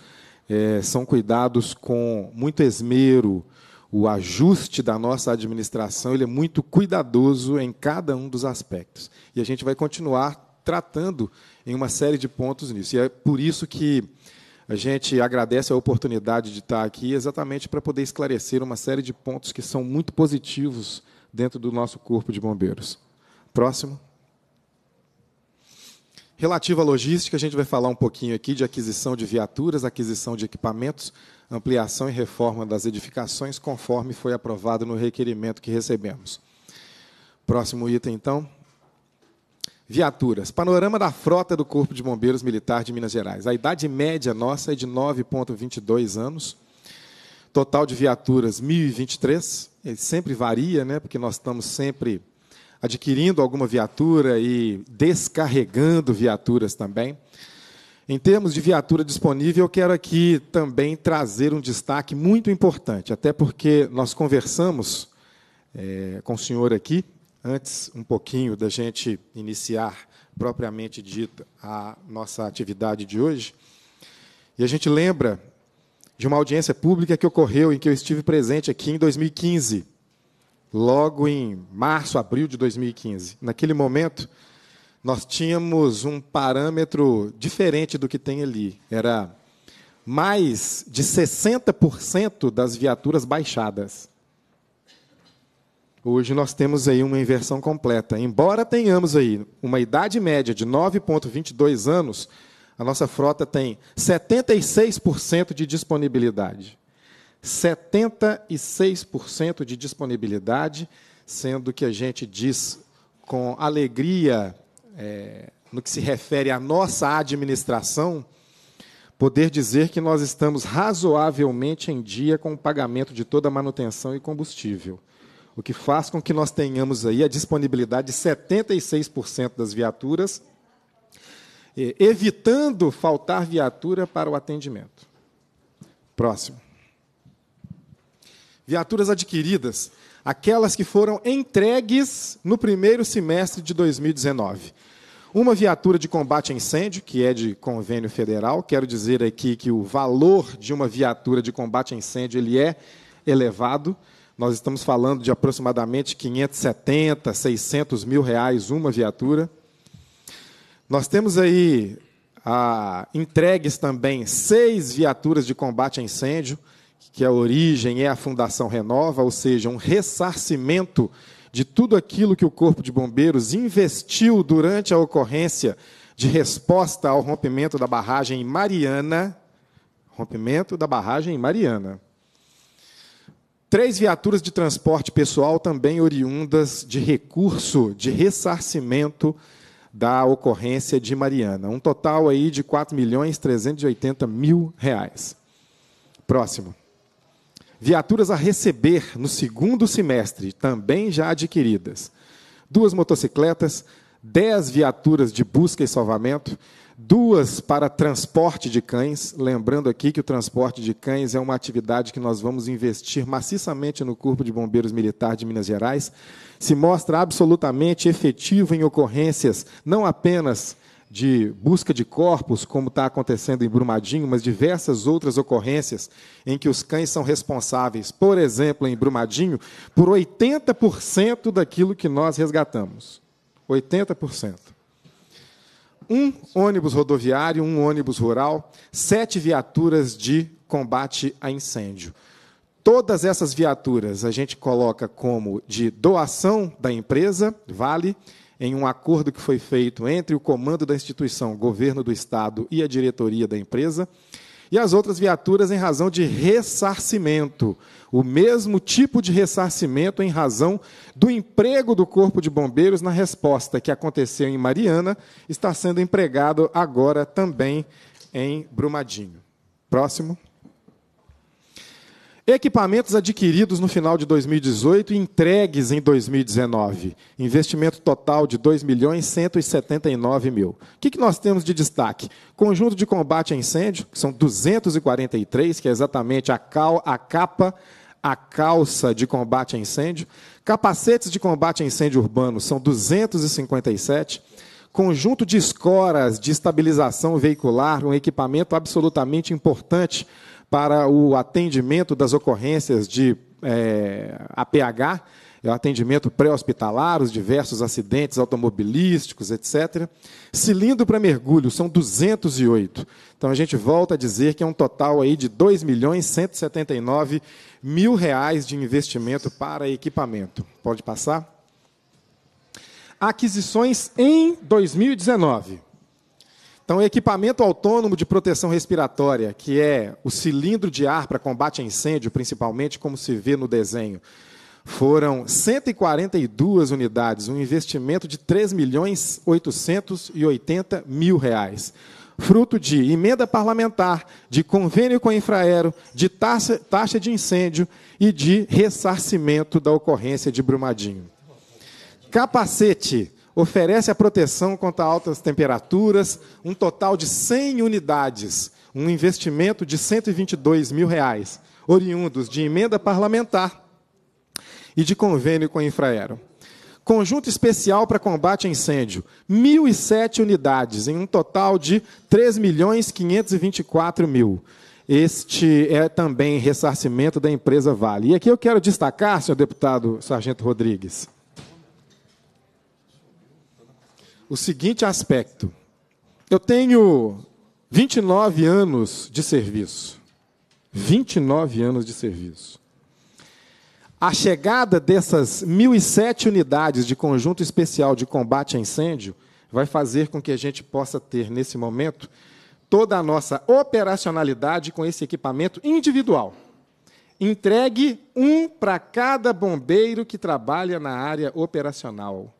é, são cuidados com muito esmero. O ajuste da nossa administração ele é muito cuidadoso em cada um dos aspectos. E a gente vai continuar tratando em uma série de pontos nisso. E é por isso que a gente agradece a oportunidade de estar aqui, exatamente para poder esclarecer uma série de pontos que são muito positivos dentro do nosso corpo de bombeiros. Próximo. Relativo à logística, a gente vai falar um pouquinho aqui de aquisição de viaturas, aquisição de equipamentos, ampliação e reforma das edificações, conforme foi aprovado no requerimento que recebemos. Próximo item, então. Viaturas. Panorama da frota do Corpo de Bombeiros Militar de Minas Gerais. A idade média nossa é de 9,22 anos. Total de viaturas 1.023. Ele é, sempre varia, né? Porque nós estamos sempre adquirindo alguma viatura e descarregando viaturas também. Em termos de viatura disponível, eu quero aqui também trazer um destaque muito importante, até porque nós conversamos é, com o senhor aqui, Antes, um pouquinho da gente iniciar propriamente dita a nossa atividade de hoje, e a gente lembra de uma audiência pública que ocorreu em que eu estive presente aqui em 2015, logo em março, abril de 2015. Naquele momento, nós tínhamos um parâmetro diferente do que tem ali. Era mais de 60% das viaturas baixadas. Hoje nós temos aí uma inversão completa. Embora tenhamos aí uma idade média de 9,22 anos, a nossa frota tem 76% de disponibilidade. 76% de disponibilidade, sendo que a gente diz com alegria, é, no que se refere à nossa administração, poder dizer que nós estamos razoavelmente em dia com o pagamento de toda a manutenção e combustível o que faz com que nós tenhamos aí a disponibilidade de 76% das viaturas, evitando faltar viatura para o atendimento. Próximo. Viaturas adquiridas, aquelas que foram entregues no primeiro semestre de 2019 uma viatura de combate a incêndio, que é de convênio federal. Quero dizer aqui que o valor de uma viatura de combate a incêndio ele é elevado. Nós estamos falando de aproximadamente 570, 600 mil reais uma viatura. Nós temos aí ah, entregues também seis viaturas de combate a incêndio, que é a origem é a Fundação Renova, ou seja, um ressarcimento de tudo aquilo que o Corpo de Bombeiros investiu durante a ocorrência de resposta ao rompimento da barragem Mariana, rompimento da barragem Mariana. Três viaturas de transporte pessoal também oriundas de recurso de ressarcimento da ocorrência de Mariana. Um total aí de R$ milhões mil reais. Próximo. Viaturas a receber no segundo semestre, também já adquiridas. Duas motocicletas, dez viaturas de busca e salvamento, duas para transporte de cães. Lembrando aqui que o transporte de cães é uma atividade que nós vamos investir maciçamente no Corpo de Bombeiros Militar de Minas Gerais. Se mostra absolutamente efetivo em ocorrências não apenas de busca de corpos, como está acontecendo em Brumadinho, mas diversas outras ocorrências em que os cães são responsáveis, por exemplo, em Brumadinho, por 80% daquilo que nós resgatamos. 80% um ônibus rodoviário, um ônibus rural, sete viaturas de combate a incêndio. Todas essas viaturas a gente coloca como de doação da empresa, vale, em um acordo que foi feito entre o comando da instituição, governo do estado e a diretoria da empresa e as outras viaturas em razão de ressarcimento. O mesmo tipo de ressarcimento em razão do emprego do Corpo de Bombeiros na resposta que aconteceu em Mariana, está sendo empregado agora também em Brumadinho. Próximo. Equipamentos adquiridos no final de 2018 e entregues em 2019. Investimento total de R$ milhões mil. O que, que nós temos de destaque? Conjunto de combate a incêndio, que são 243, que é exatamente a, cal, a capa, a calça de combate a incêndio. Capacetes de combate a incêndio urbano são 257 conjunto de escoras de estabilização veicular, um equipamento absolutamente importante para o atendimento das ocorrências de é, APH, é o atendimento pré-hospitalar, os diversos acidentes automobilísticos, etc. Cilindro para mergulho, são 208. Então a gente volta a dizer que é um total aí de R$ 2.179.000 de investimento para equipamento. Pode passar? Aquisições em 2019. Então, equipamento autônomo de proteção respiratória, que é o cilindro de ar para combate a incêndio, principalmente, como se vê no desenho, foram 142 unidades, um investimento de 3 milhões 880 mil reais. Fruto de emenda parlamentar, de convênio com a Infraero, de taxa, taxa de incêndio e de ressarcimento da ocorrência de Brumadinho. Capacete, oferece a proteção contra altas temperaturas, um total de 100 unidades, um investimento de 122 mil reais, oriundos de emenda parlamentar e de convênio com a Infraero. Conjunto especial para combate a incêndio, 1.007 unidades, em um total de 3 milhões 524 mil. Este é também ressarcimento da empresa Vale. E aqui eu quero destacar, senhor deputado Sargento Rodrigues, o seguinte aspecto. Eu tenho 29 anos de serviço. 29 anos de serviço. A chegada dessas 1.007 unidades de conjunto especial de combate a incêndio vai fazer com que a gente possa ter, nesse momento, toda a nossa operacionalidade com esse equipamento individual. Entregue um para cada bombeiro que trabalha na área operacional.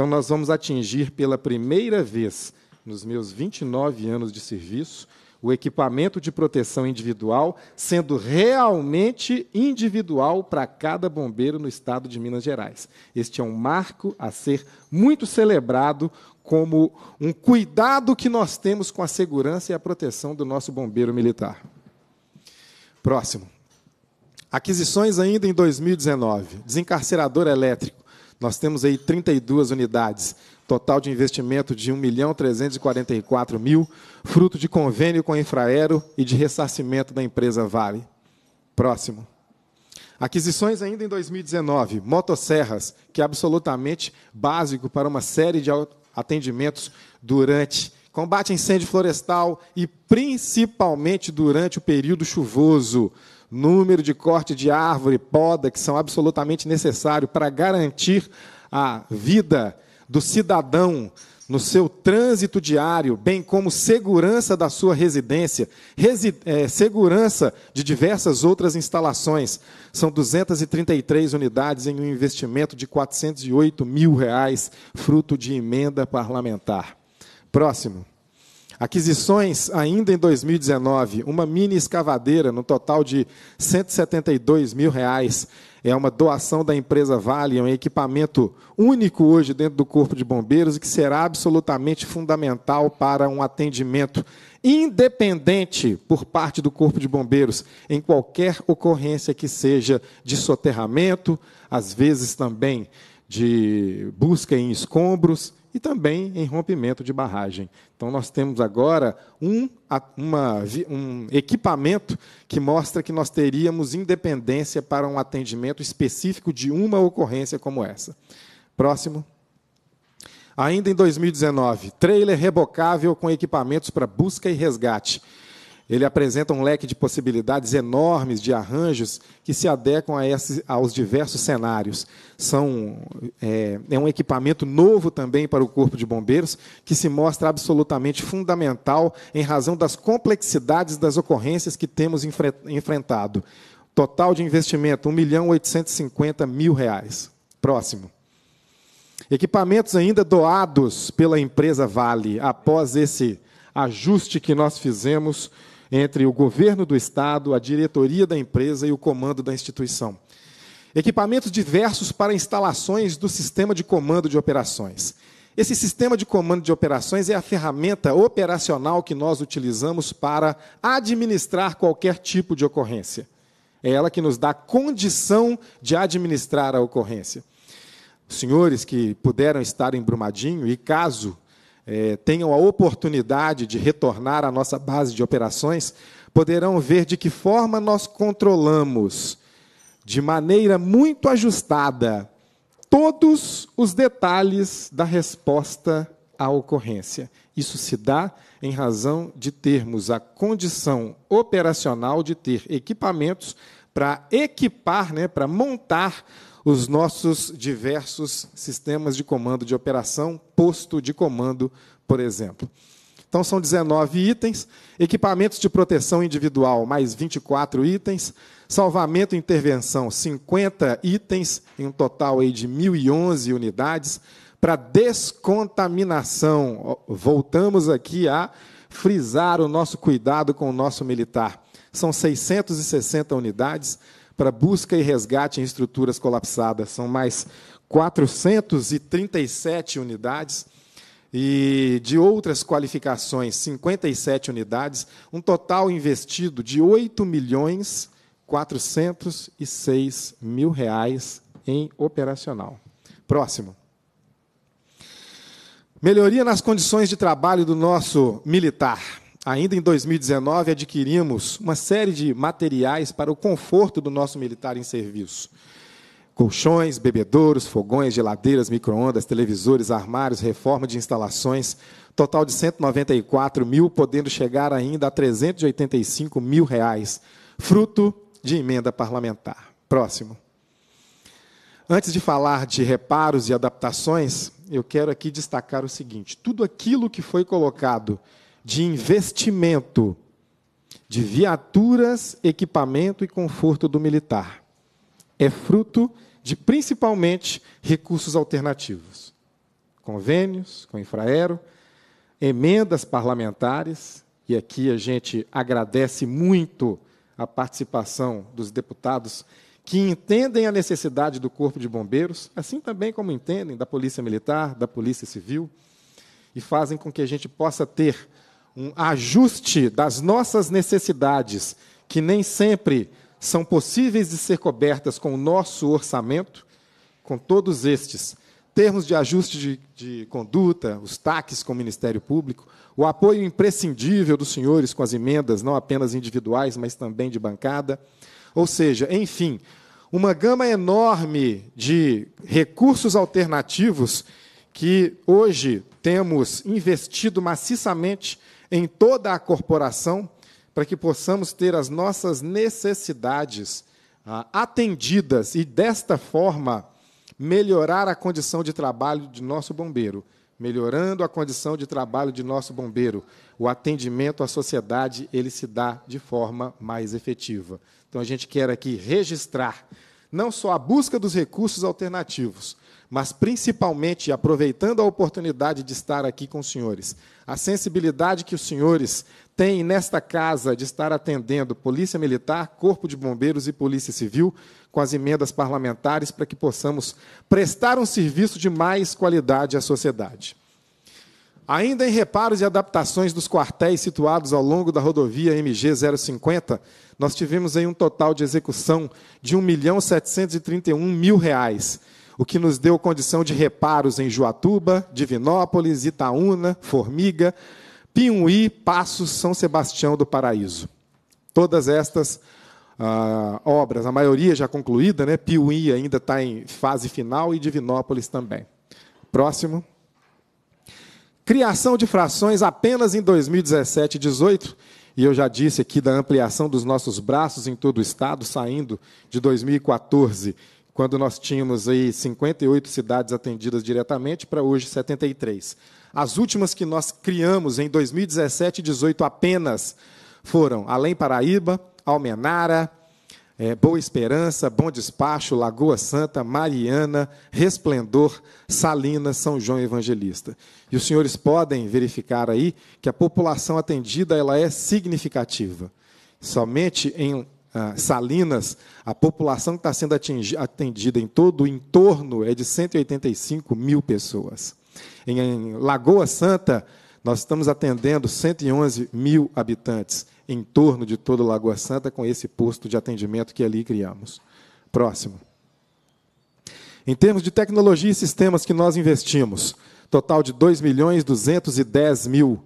Então, nós vamos atingir pela primeira vez, nos meus 29 anos de serviço, o equipamento de proteção individual sendo realmente individual para cada bombeiro no estado de Minas Gerais. Este é um marco a ser muito celebrado como um cuidado que nós temos com a segurança e a proteção do nosso bombeiro militar. Próximo. Aquisições ainda em 2019. Desencarcerador elétrico. Nós temos aí 32 unidades, total de investimento de 1 milhão 344 mil, fruto de convênio com a Infraero e de ressarcimento da empresa Vale. Próximo. Aquisições ainda em 2019, motosserras, que é absolutamente básico para uma série de atendimentos durante combate a incêndio florestal e principalmente durante o período chuvoso número de corte de árvore, poda, que são absolutamente necessários para garantir a vida do cidadão no seu trânsito diário, bem como segurança da sua residência, resi é, segurança de diversas outras instalações. São 233 unidades em um investimento de 408 mil reais, fruto de emenda parlamentar. Próximo. Aquisições ainda em 2019, uma mini escavadeira no total de 172 mil reais. É uma doação da empresa Vale, é um equipamento único hoje dentro do Corpo de Bombeiros e que será absolutamente fundamental para um atendimento independente por parte do Corpo de Bombeiros em qualquer ocorrência que seja de soterramento, às vezes também de busca em escombros e também em rompimento de barragem. Então, nós temos agora um, uma, um equipamento que mostra que nós teríamos independência para um atendimento específico de uma ocorrência como essa. Próximo. Ainda em 2019, trailer rebocável com equipamentos para busca e resgate. Ele apresenta um leque de possibilidades enormes de arranjos que se adequam a esses, aos diversos cenários. São, é, é um equipamento novo também para o Corpo de Bombeiros, que se mostra absolutamente fundamental em razão das complexidades das ocorrências que temos enfre enfrentado. Total de investimento: R$ 1 milhão 850 mil. Reais. Próximo. Equipamentos ainda doados pela empresa Vale após esse ajuste que nós fizemos entre o governo do Estado, a diretoria da empresa e o comando da instituição. Equipamentos diversos para instalações do sistema de comando de operações. Esse sistema de comando de operações é a ferramenta operacional que nós utilizamos para administrar qualquer tipo de ocorrência. É ela que nos dá condição de administrar a ocorrência. Os senhores que puderam estar em Brumadinho, e caso é, tenham a oportunidade de retornar à nossa base de operações, poderão ver de que forma nós controlamos, de maneira muito ajustada, todos os detalhes da resposta à ocorrência. Isso se dá em razão de termos a condição operacional de ter equipamentos para equipar, né, para montar os nossos diversos sistemas de comando de operação, posto de comando, por exemplo. Então são 19 itens, equipamentos de proteção individual, mais 24 itens, salvamento e intervenção, 50 itens, em um total aí de 1.011 unidades, para descontaminação. Voltamos aqui a frisar o nosso cuidado com o nosso militar. São 660 unidades para busca e resgate em estruturas colapsadas. São mais 437 unidades e de outras qualificações, 57 unidades, um total investido de 8 milhões 406 mil reais em operacional. Próximo. Melhoria nas condições de trabalho do nosso militar. Ainda em 2019, adquirimos uma série de materiais para o conforto do nosso militar em serviço. Colchões, bebedouros, fogões, geladeiras, microondas, televisores, armários, reforma de instalações, total de 194 mil, podendo chegar ainda a 385 mil reais, fruto de emenda parlamentar. Próximo. Antes de falar de reparos e adaptações, eu quero aqui destacar o seguinte: tudo aquilo que foi colocado de investimento de viaturas, equipamento e conforto do militar. É fruto de principalmente recursos alternativos, convênios com infraero, emendas parlamentares, e aqui a gente agradece muito a participação dos deputados que entendem a necessidade do Corpo de Bombeiros, assim também como entendem da Polícia Militar, da Polícia Civil, e fazem com que a gente possa ter um ajuste das nossas necessidades, que nem sempre são possíveis de ser cobertas com o nosso orçamento, com todos estes termos de ajuste de, de conduta, os taques com o Ministério Público, o apoio imprescindível dos senhores com as emendas, não apenas individuais, mas também de bancada. Ou seja, enfim, uma gama enorme de recursos alternativos que hoje temos investido maciçamente em toda a corporação, para que possamos ter as nossas necessidades ah, atendidas e, desta forma, melhorar a condição de trabalho de nosso bombeiro, melhorando a condição de trabalho de nosso bombeiro, o atendimento à sociedade ele se dá de forma mais efetiva. Então a gente quer aqui registrar não só a busca dos recursos alternativos, mas principalmente aproveitando a oportunidade de estar aqui com os senhores. A sensibilidade que os senhores têm nesta casa de estar atendendo Polícia Militar, Corpo de Bombeiros e Polícia Civil com as emendas parlamentares para que possamos prestar um serviço de mais qualidade à sociedade. Ainda em reparos e adaptações dos quartéis situados ao longo da rodovia MG 050, nós tivemos aí um total de execução de R$ 1.731.000 o que nos deu condição de reparos em Joatuba, Divinópolis, Itaúna, Formiga, Piumí, Passos, São Sebastião do Paraíso. Todas estas ah, obras, a maioria já concluída, né? Piuí ainda está em fase final e Divinópolis também. Próximo. Criação de frações apenas em 2017 e 2018, e eu já disse aqui da ampliação dos nossos braços em todo o estado, saindo de 2014 quando nós tínhamos aí 58 cidades atendidas diretamente, para hoje 73. As últimas que nós criamos em 2017 e 2018 apenas foram Além Paraíba, Almenara, é, Boa Esperança, Bom Despacho, Lagoa Santa, Mariana, Resplendor, Salinas, São João Evangelista. E os senhores podem verificar aí que a população atendida ela é significativa. Somente em ah, salinas, a população que está sendo atendida em todo o entorno é de 185 mil pessoas. Em Lagoa Santa, nós estamos atendendo 111 mil habitantes em torno de todo Lagoa Santa com esse posto de atendimento que ali criamos. Próximo. Em termos de tecnologia e sistemas que nós investimos, total de 2 milhões 210 mil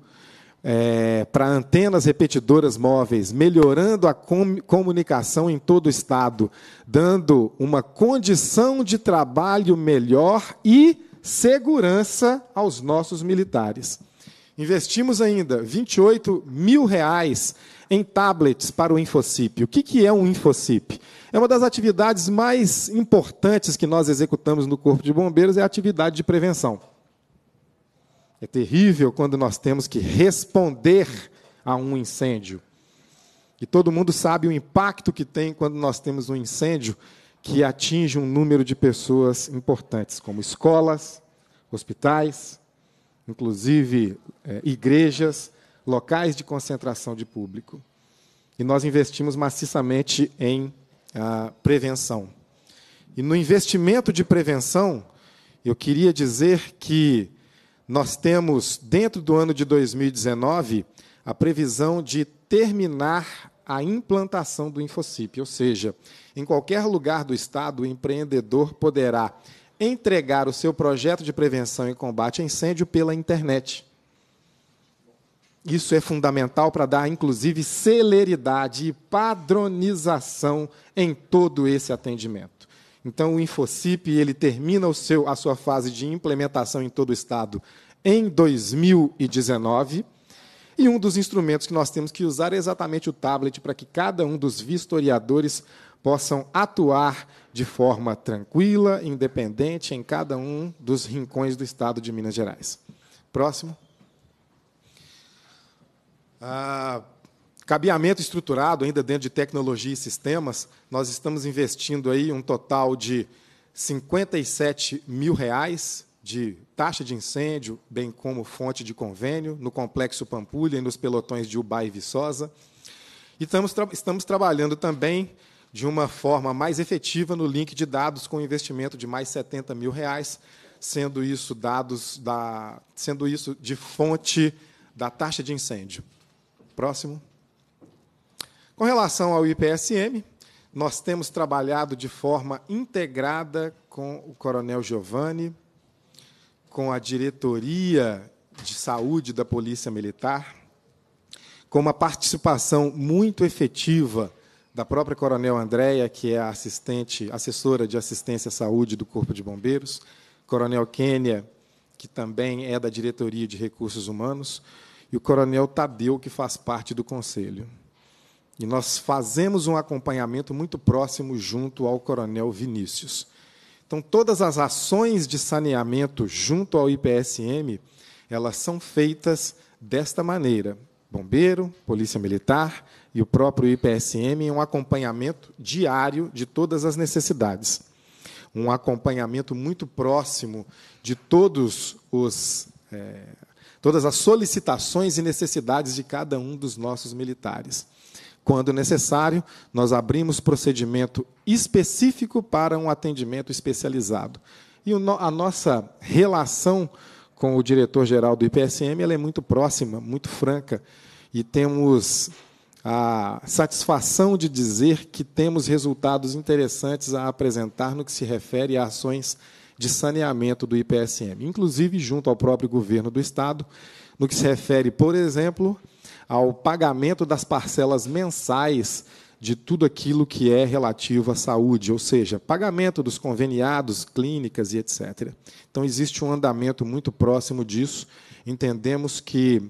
é, para antenas repetidoras móveis, melhorando a com comunicação em todo o estado, dando uma condição de trabalho melhor e segurança aos nossos militares. Investimos ainda 28 mil reais em tablets para o Infocip. O que, que é um Infocip? É uma das atividades mais importantes que nós executamos no Corpo de Bombeiros, é a atividade de prevenção. É terrível quando nós temos que responder a um incêndio. E todo mundo sabe o impacto que tem quando nós temos um incêndio que atinge um número de pessoas importantes, como escolas, hospitais, inclusive é, igrejas, locais de concentração de público. E nós investimos maciçamente em ah, prevenção. E no investimento de prevenção, eu queria dizer que nós temos, dentro do ano de 2019, a previsão de terminar a implantação do InfoCip, ou seja, em qualquer lugar do estado, o empreendedor poderá entregar o seu projeto de prevenção e combate a incêndio pela internet. Isso é fundamental para dar, inclusive, celeridade e padronização em todo esse atendimento. Então, o Infocip ele termina o seu, a sua fase de implementação em todo o Estado em 2019. E um dos instrumentos que nós temos que usar é exatamente o tablet para que cada um dos vistoriadores possam atuar de forma tranquila, independente, em cada um dos rincões do Estado de Minas Gerais. Próximo. Ah, Cabeamento estruturado, ainda dentro de tecnologia e sistemas, nós estamos investindo aí um total de 57 mil reais de taxa de incêndio, bem como fonte de convênio, no Complexo Pampulha e nos pelotões de Ubai e Viçosa. E estamos, tra estamos trabalhando também de uma forma mais efetiva no link de dados com investimento de mais 70 mil reais, sendo isso dados da, sendo isso de fonte da taxa de incêndio. Próximo. Com relação ao IPSM, nós temos trabalhado de forma integrada com o Coronel Giovanni, com a diretoria de saúde da Polícia Militar, com uma participação muito efetiva da própria Coronel Andréia, que é a assistente, assessora de assistência à saúde do Corpo de Bombeiros, Coronel Kênia, que também é da Diretoria de Recursos Humanos, e o Coronel Tadeu, que faz parte do Conselho. E nós fazemos um acompanhamento muito próximo junto ao Coronel Vinícius. Então, todas as ações de saneamento junto ao IPSM, elas são feitas desta maneira. Bombeiro, Polícia Militar e o próprio IPSM em um acompanhamento diário de todas as necessidades. Um acompanhamento muito próximo de todos os, é, todas as solicitações e necessidades de cada um dos nossos militares. Quando necessário, nós abrimos procedimento específico para um atendimento especializado. E a nossa relação com o diretor-geral do IPSM ela é muito próxima, muito franca. E temos a satisfação de dizer que temos resultados interessantes a apresentar no que se refere a ações de saneamento do IPSM, inclusive junto ao próprio governo do Estado, no que se refere, por exemplo, ao pagamento das parcelas mensais de tudo aquilo que é relativo à saúde, ou seja, pagamento dos conveniados, clínicas e etc. Então, existe um andamento muito próximo disso. Entendemos que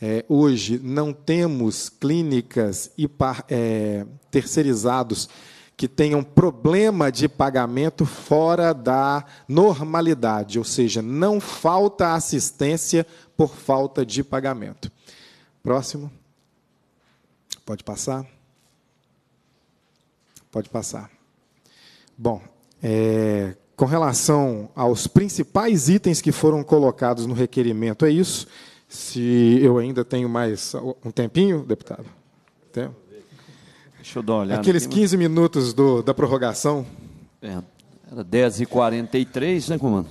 é, hoje não temos clínicas e é, terceirizados que tenham problema de pagamento fora da normalidade, ou seja, não falta assistência por falta de pagamento. Próximo. Pode passar. Pode passar. Bom, é, com relação aos principais itens que foram colocados no requerimento, é isso. Se eu ainda tenho mais um tempinho, deputado? Tem? Deixa eu dar uma olhada. Aqueles 15 né? minutos do, da prorrogação. É, era 10h43, né, comando?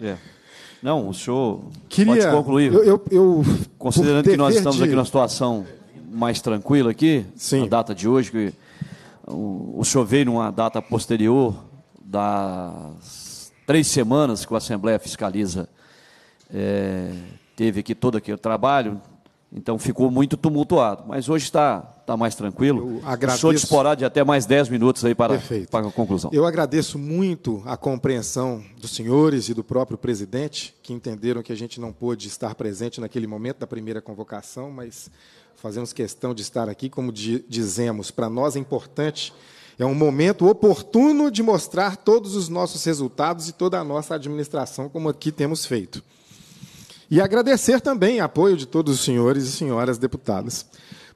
É. Não, o senhor Queria, pode concluir. Eu, eu, eu Considerando que nós estamos de... aqui numa situação mais tranquila aqui, Sim. na data de hoje, que o, o senhor veio numa data posterior das três semanas que a Assembleia fiscaliza. É, teve aqui todo aquele trabalho, então ficou muito tumultuado. Mas hoje está tá mais tranquilo. Eu agradeço... Sou disporado de até mais 10 minutos aí para, para a conclusão. Eu agradeço muito a compreensão dos senhores e do próprio presidente, que entenderam que a gente não pôde estar presente naquele momento da primeira convocação, mas fazemos questão de estar aqui, como dizemos, para nós é importante. É um momento oportuno de mostrar todos os nossos resultados e toda a nossa administração, como aqui temos feito. E agradecer também o apoio de todos os senhores e senhoras deputadas.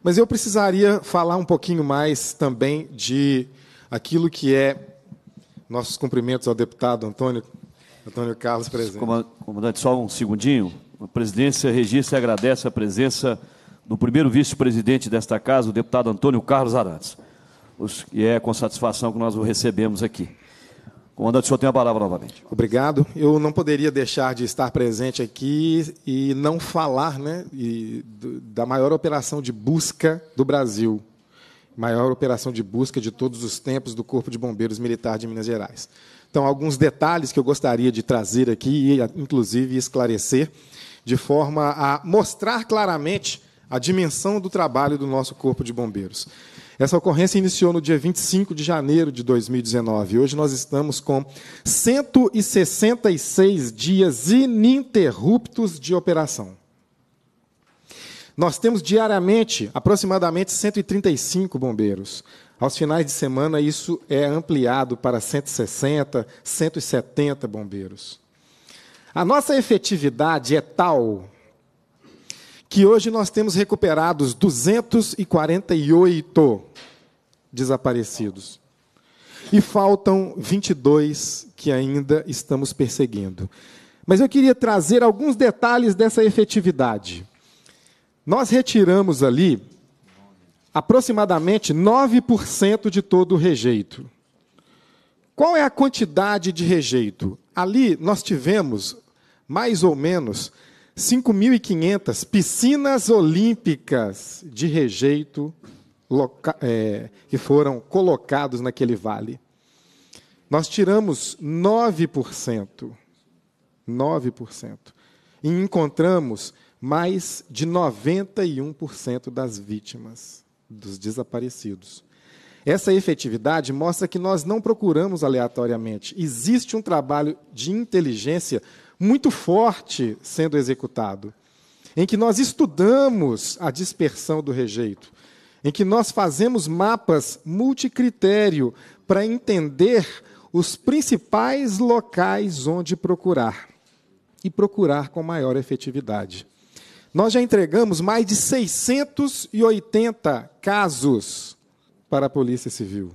Mas eu precisaria falar um pouquinho mais também de aquilo que é nossos cumprimentos ao deputado Antônio, Antônio Carlos presente. Comandante, só um segundinho. A presidência registra e agradece a presença do primeiro vice-presidente desta casa, o deputado Antônio Carlos Arantes. E é com satisfação que nós o recebemos aqui. Comandante, o senhor tem a palavra novamente. Obrigado. Eu não poderia deixar de estar presente aqui e não falar né, e, da maior operação de busca do Brasil, maior operação de busca de todos os tempos do Corpo de Bombeiros Militar de Minas Gerais. Então, alguns detalhes que eu gostaria de trazer aqui e, inclusive, esclarecer, de forma a mostrar claramente a dimensão do trabalho do nosso Corpo de Bombeiros. Essa ocorrência iniciou no dia 25 de janeiro de 2019. Hoje nós estamos com 166 dias ininterruptos de operação. Nós temos diariamente aproximadamente 135 bombeiros. Aos finais de semana, isso é ampliado para 160, 170 bombeiros. A nossa efetividade é tal que hoje nós temos recuperados 248 desaparecidos. E faltam 22 que ainda estamos perseguindo. Mas eu queria trazer alguns detalhes dessa efetividade. Nós retiramos ali aproximadamente 9% de todo o rejeito. Qual é a quantidade de rejeito? Ali nós tivemos mais ou menos 5.500 piscinas olímpicas de rejeito é, que foram colocados naquele vale. Nós tiramos 9%, 9%, e encontramos mais de 91% das vítimas, dos desaparecidos. Essa efetividade mostra que nós não procuramos aleatoriamente. Existe um trabalho de inteligência muito forte sendo executado, em que nós estudamos a dispersão do rejeito, em que nós fazemos mapas multicritério para entender os principais locais onde procurar e procurar com maior efetividade. Nós já entregamos mais de 680 casos para a Polícia Civil,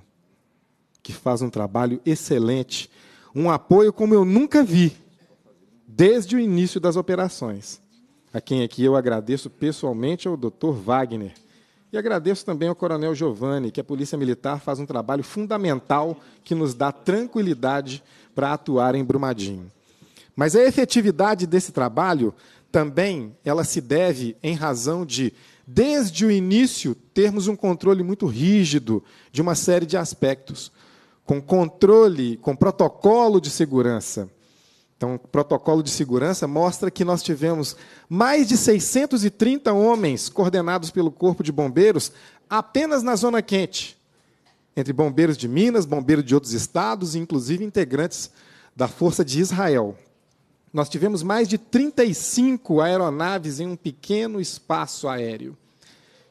que faz um trabalho excelente, um apoio como eu nunca vi desde o início das operações. A quem aqui eu agradeço pessoalmente é o Dr. Wagner. E agradeço também ao Coronel Giovanni, que a Polícia Militar faz um trabalho fundamental que nos dá tranquilidade para atuar em Brumadinho. Mas a efetividade desse trabalho também ela se deve em razão de desde o início termos um controle muito rígido de uma série de aspectos, com controle, com protocolo de segurança, então, o protocolo de segurança mostra que nós tivemos mais de 630 homens coordenados pelo Corpo de Bombeiros apenas na zona quente, entre bombeiros de Minas, bombeiros de outros estados, inclusive integrantes da Força de Israel. Nós tivemos mais de 35 aeronaves em um pequeno espaço aéreo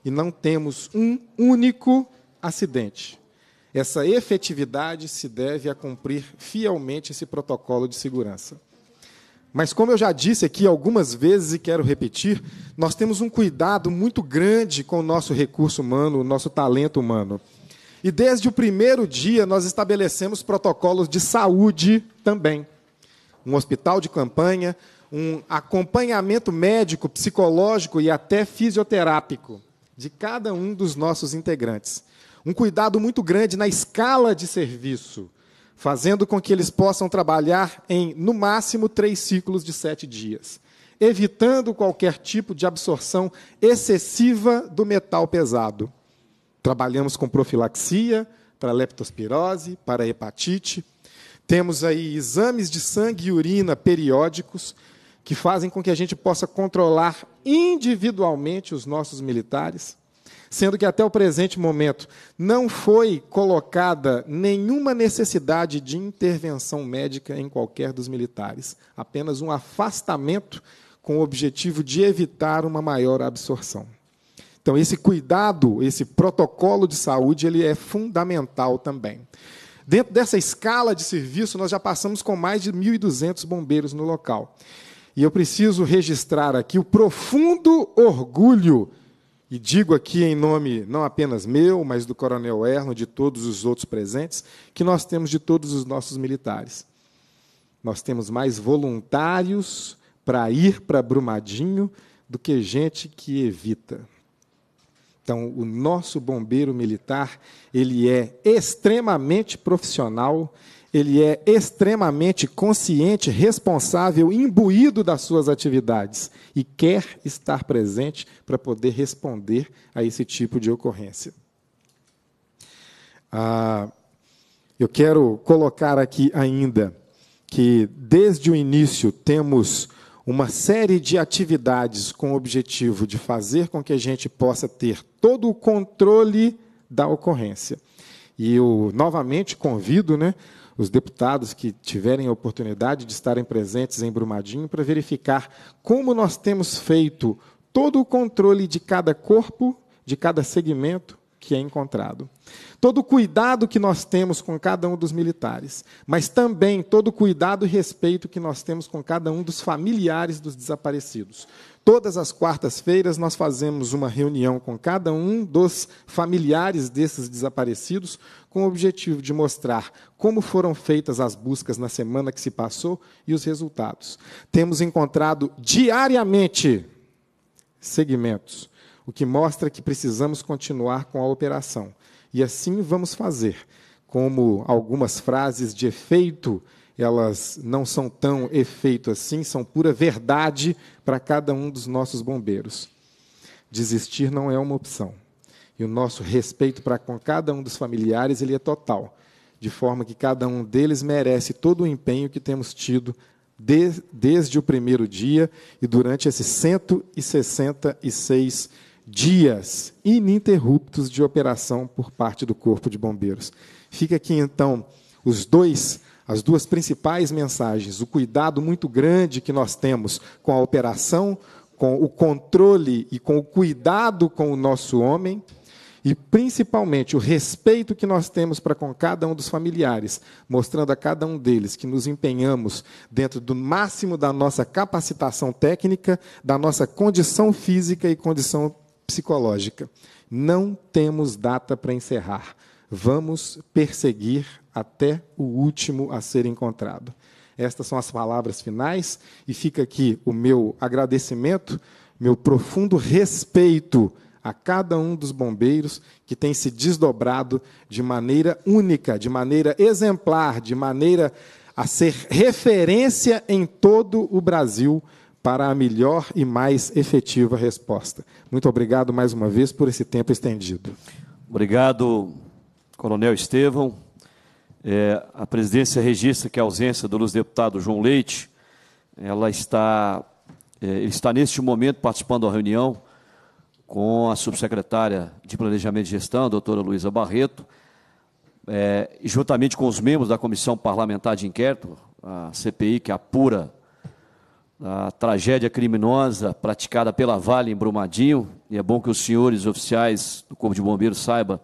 e não temos um único acidente. Essa efetividade se deve a cumprir fielmente esse protocolo de segurança. Mas, como eu já disse aqui algumas vezes e quero repetir, nós temos um cuidado muito grande com o nosso recurso humano, o nosso talento humano. E desde o primeiro dia nós estabelecemos protocolos de saúde também. Um hospital de campanha, um acompanhamento médico, psicológico e até fisioterápico de cada um dos nossos integrantes um cuidado muito grande na escala de serviço, fazendo com que eles possam trabalhar em, no máximo, três ciclos de sete dias, evitando qualquer tipo de absorção excessiva do metal pesado. Trabalhamos com profilaxia para leptospirose, para hepatite. Temos aí exames de sangue e urina periódicos que fazem com que a gente possa controlar individualmente os nossos militares sendo que até o presente momento não foi colocada nenhuma necessidade de intervenção médica em qualquer dos militares, apenas um afastamento com o objetivo de evitar uma maior absorção. Então, esse cuidado, esse protocolo de saúde, ele é fundamental também. Dentro dessa escala de serviço, nós já passamos com mais de 1.200 bombeiros no local. E eu preciso registrar aqui o profundo orgulho e digo aqui em nome não apenas meu, mas do Coronel Erno, de todos os outros presentes, que nós temos de todos os nossos militares. Nós temos mais voluntários para ir para Brumadinho do que gente que evita. Então, o nosso bombeiro militar, ele é extremamente profissional, ele é extremamente consciente, responsável, imbuído das suas atividades e quer estar presente para poder responder a esse tipo de ocorrência. Ah, eu quero colocar aqui ainda que, desde o início, temos uma série de atividades com o objetivo de fazer com que a gente possa ter todo o controle da ocorrência. E eu novamente convido, né? os deputados que tiverem a oportunidade de estarem presentes em Brumadinho para verificar como nós temos feito todo o controle de cada corpo, de cada segmento que é encontrado. Todo o cuidado que nós temos com cada um dos militares, mas também todo o cuidado e respeito que nós temos com cada um dos familiares dos desaparecidos. Todas as quartas-feiras nós fazemos uma reunião com cada um dos familiares desses desaparecidos, com o objetivo de mostrar como foram feitas as buscas na semana que se passou e os resultados. Temos encontrado diariamente segmentos, o que mostra que precisamos continuar com a operação. E assim vamos fazer, como algumas frases de efeito elas não são tão efeito assim, são pura verdade para cada um dos nossos bombeiros. Desistir não é uma opção. E o nosso respeito para com cada um dos familiares ele é total, de forma que cada um deles merece todo o empenho que temos tido de, desde o primeiro dia e durante esses 166 dias ininterruptos de operação por parte do Corpo de Bombeiros. Fica aqui então os dois as duas principais mensagens: o cuidado muito grande que nós temos com a operação, com o controle e com o cuidado com o nosso homem, e principalmente o respeito que nós temos para com cada um dos familiares, mostrando a cada um deles que nos empenhamos dentro do máximo da nossa capacitação técnica, da nossa condição física e condição psicológica. Não temos data para encerrar. Vamos perseguir até o último a ser encontrado. Estas são as palavras finais e fica aqui o meu agradecimento, meu profundo respeito a cada um dos bombeiros que tem se desdobrado de maneira única, de maneira exemplar, de maneira a ser referência em todo o Brasil para a melhor e mais efetiva resposta. Muito obrigado mais uma vez por esse tempo estendido. Obrigado, Coronel Estevão. É, a presidência registra que a ausência do luz deputado João Leite, ela está, é, ele está neste momento participando da reunião com a subsecretária de Planejamento e Gestão, a doutora Luísa Barreto, é, juntamente com os membros da Comissão Parlamentar de Inquérito, a CPI, que apura a tragédia criminosa praticada pela Vale em Brumadinho, e é bom que os senhores oficiais do Corpo de Bombeiros saibam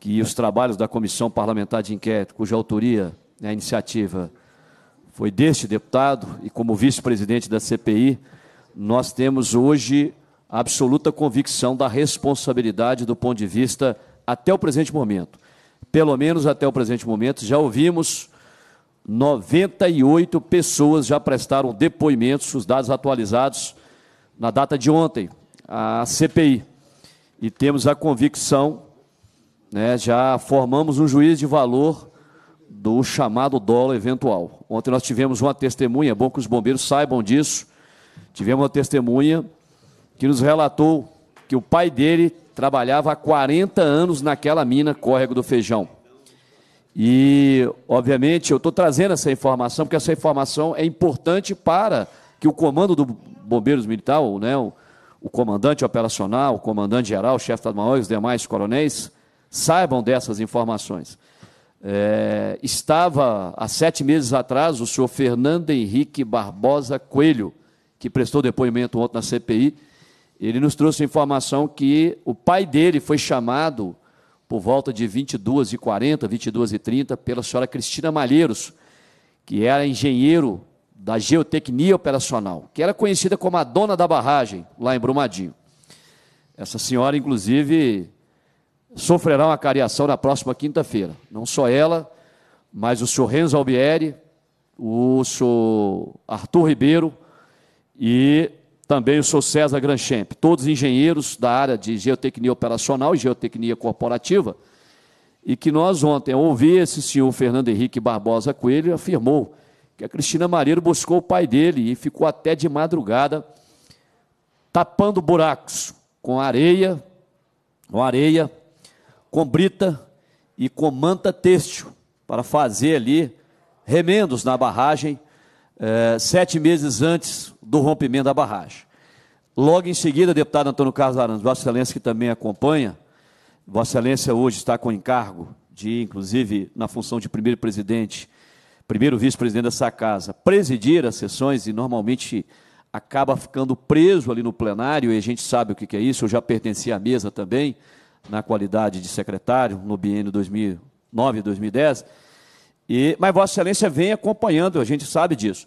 que os trabalhos da Comissão Parlamentar de Inquérito, cuja autoria é a iniciativa foi deste deputado e como vice-presidente da CPI, nós temos hoje a absoluta convicção da responsabilidade do ponto de vista até o presente momento. Pelo menos até o presente momento, já ouvimos 98 pessoas já prestaram depoimentos, os dados atualizados na data de ontem, a CPI. E temos a convicção né, já formamos um juiz de valor do chamado dólar eventual. Ontem nós tivemos uma testemunha, é bom que os bombeiros saibam disso. Tivemos uma testemunha que nos relatou que o pai dele trabalhava há 40 anos naquela mina Córrego do Feijão. E, obviamente, eu estou trazendo essa informação, porque essa informação é importante para que o comando do Bombeiros Militar, né, o, o comandante operacional, o comandante geral, o chefe da maior e os demais coronéis, saibam dessas informações. É, estava há sete meses atrás o senhor Fernando Henrique Barbosa Coelho, que prestou depoimento ontem na CPI. Ele nos trouxe informação que o pai dele foi chamado por volta de 22h40, 22h30, pela senhora Cristina Malheiros, que era engenheiro da geotecnia operacional, que era conhecida como a dona da barragem lá em Brumadinho. Essa senhora, inclusive, sofrerá uma cariação na próxima quinta-feira. Não só ela, mas o senhor Renzo Albieri, o senhor Arthur Ribeiro e também o senhor César Granchamp, todos engenheiros da área de geotecnia operacional e geotecnia corporativa, e que nós ontem, ao ouvir esse senhor Fernando Henrique Barbosa Coelho, afirmou que a Cristina Mareiro buscou o pai dele e ficou até de madrugada tapando buracos com areia, com areia, com brita e com manta têxtil para fazer ali remendos na barragem é, sete meses antes do rompimento da barragem. Logo em seguida, deputado Antônio Carlos Arantes, Vossa Excelência que também acompanha, Vossa Excelência hoje está com encargo de, inclusive, na função de primeiro presidente, primeiro vice-presidente dessa casa, presidir as sessões e normalmente acaba ficando preso ali no plenário, e a gente sabe o que é isso, eu já pertenci à mesa também, na qualidade de secretário no biênio 2009 e 2010. E, mas Vossa Excelência vem acompanhando, a gente sabe disso.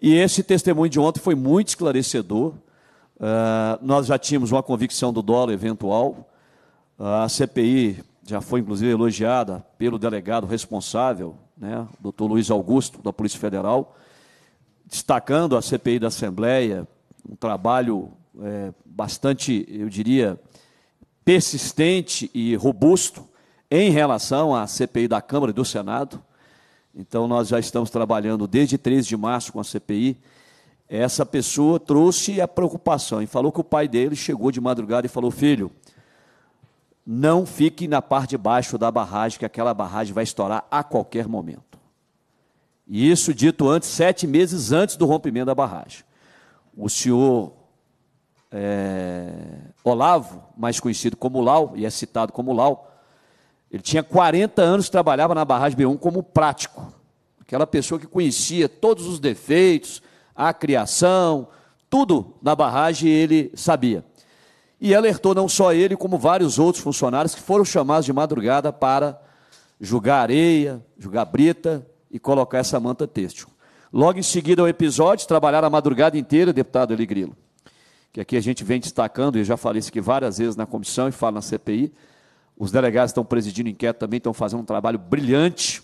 E esse testemunho de ontem foi muito esclarecedor. Uh, nós já tínhamos uma convicção do dólar eventual. Uh, a CPI já foi, inclusive, elogiada pelo delegado responsável, né, doutor Luiz Augusto, da Polícia Federal, destacando a CPI da Assembleia, um trabalho é, bastante, eu diria, persistente e robusto em relação à CPI da Câmara e do Senado. Então, nós já estamos trabalhando desde 13 de março com a CPI. Essa pessoa trouxe a preocupação e falou que o pai dele chegou de madrugada e falou: Filho, não fique na parte de baixo da barragem, que aquela barragem vai estourar a qualquer momento. E isso dito antes, sete meses antes do rompimento da barragem. O senhor é, Olavo, mais conhecido como Lau, e é citado como Lau, ele tinha 40 anos, trabalhava na barragem B1 como prático. Aquela pessoa que conhecia todos os defeitos, a criação, tudo na barragem ele sabia. E alertou não só ele, como vários outros funcionários que foram chamados de madrugada para julgar areia, julgar brita e colocar essa manta têxtil. Logo em seguida ao episódio, trabalharam a madrugada inteira, deputado Eli Grilo que aqui a gente vem destacando, e já falei isso aqui várias vezes na comissão e falo na CPI, os delegados estão presidindo inquérito também, estão fazendo um trabalho brilhante.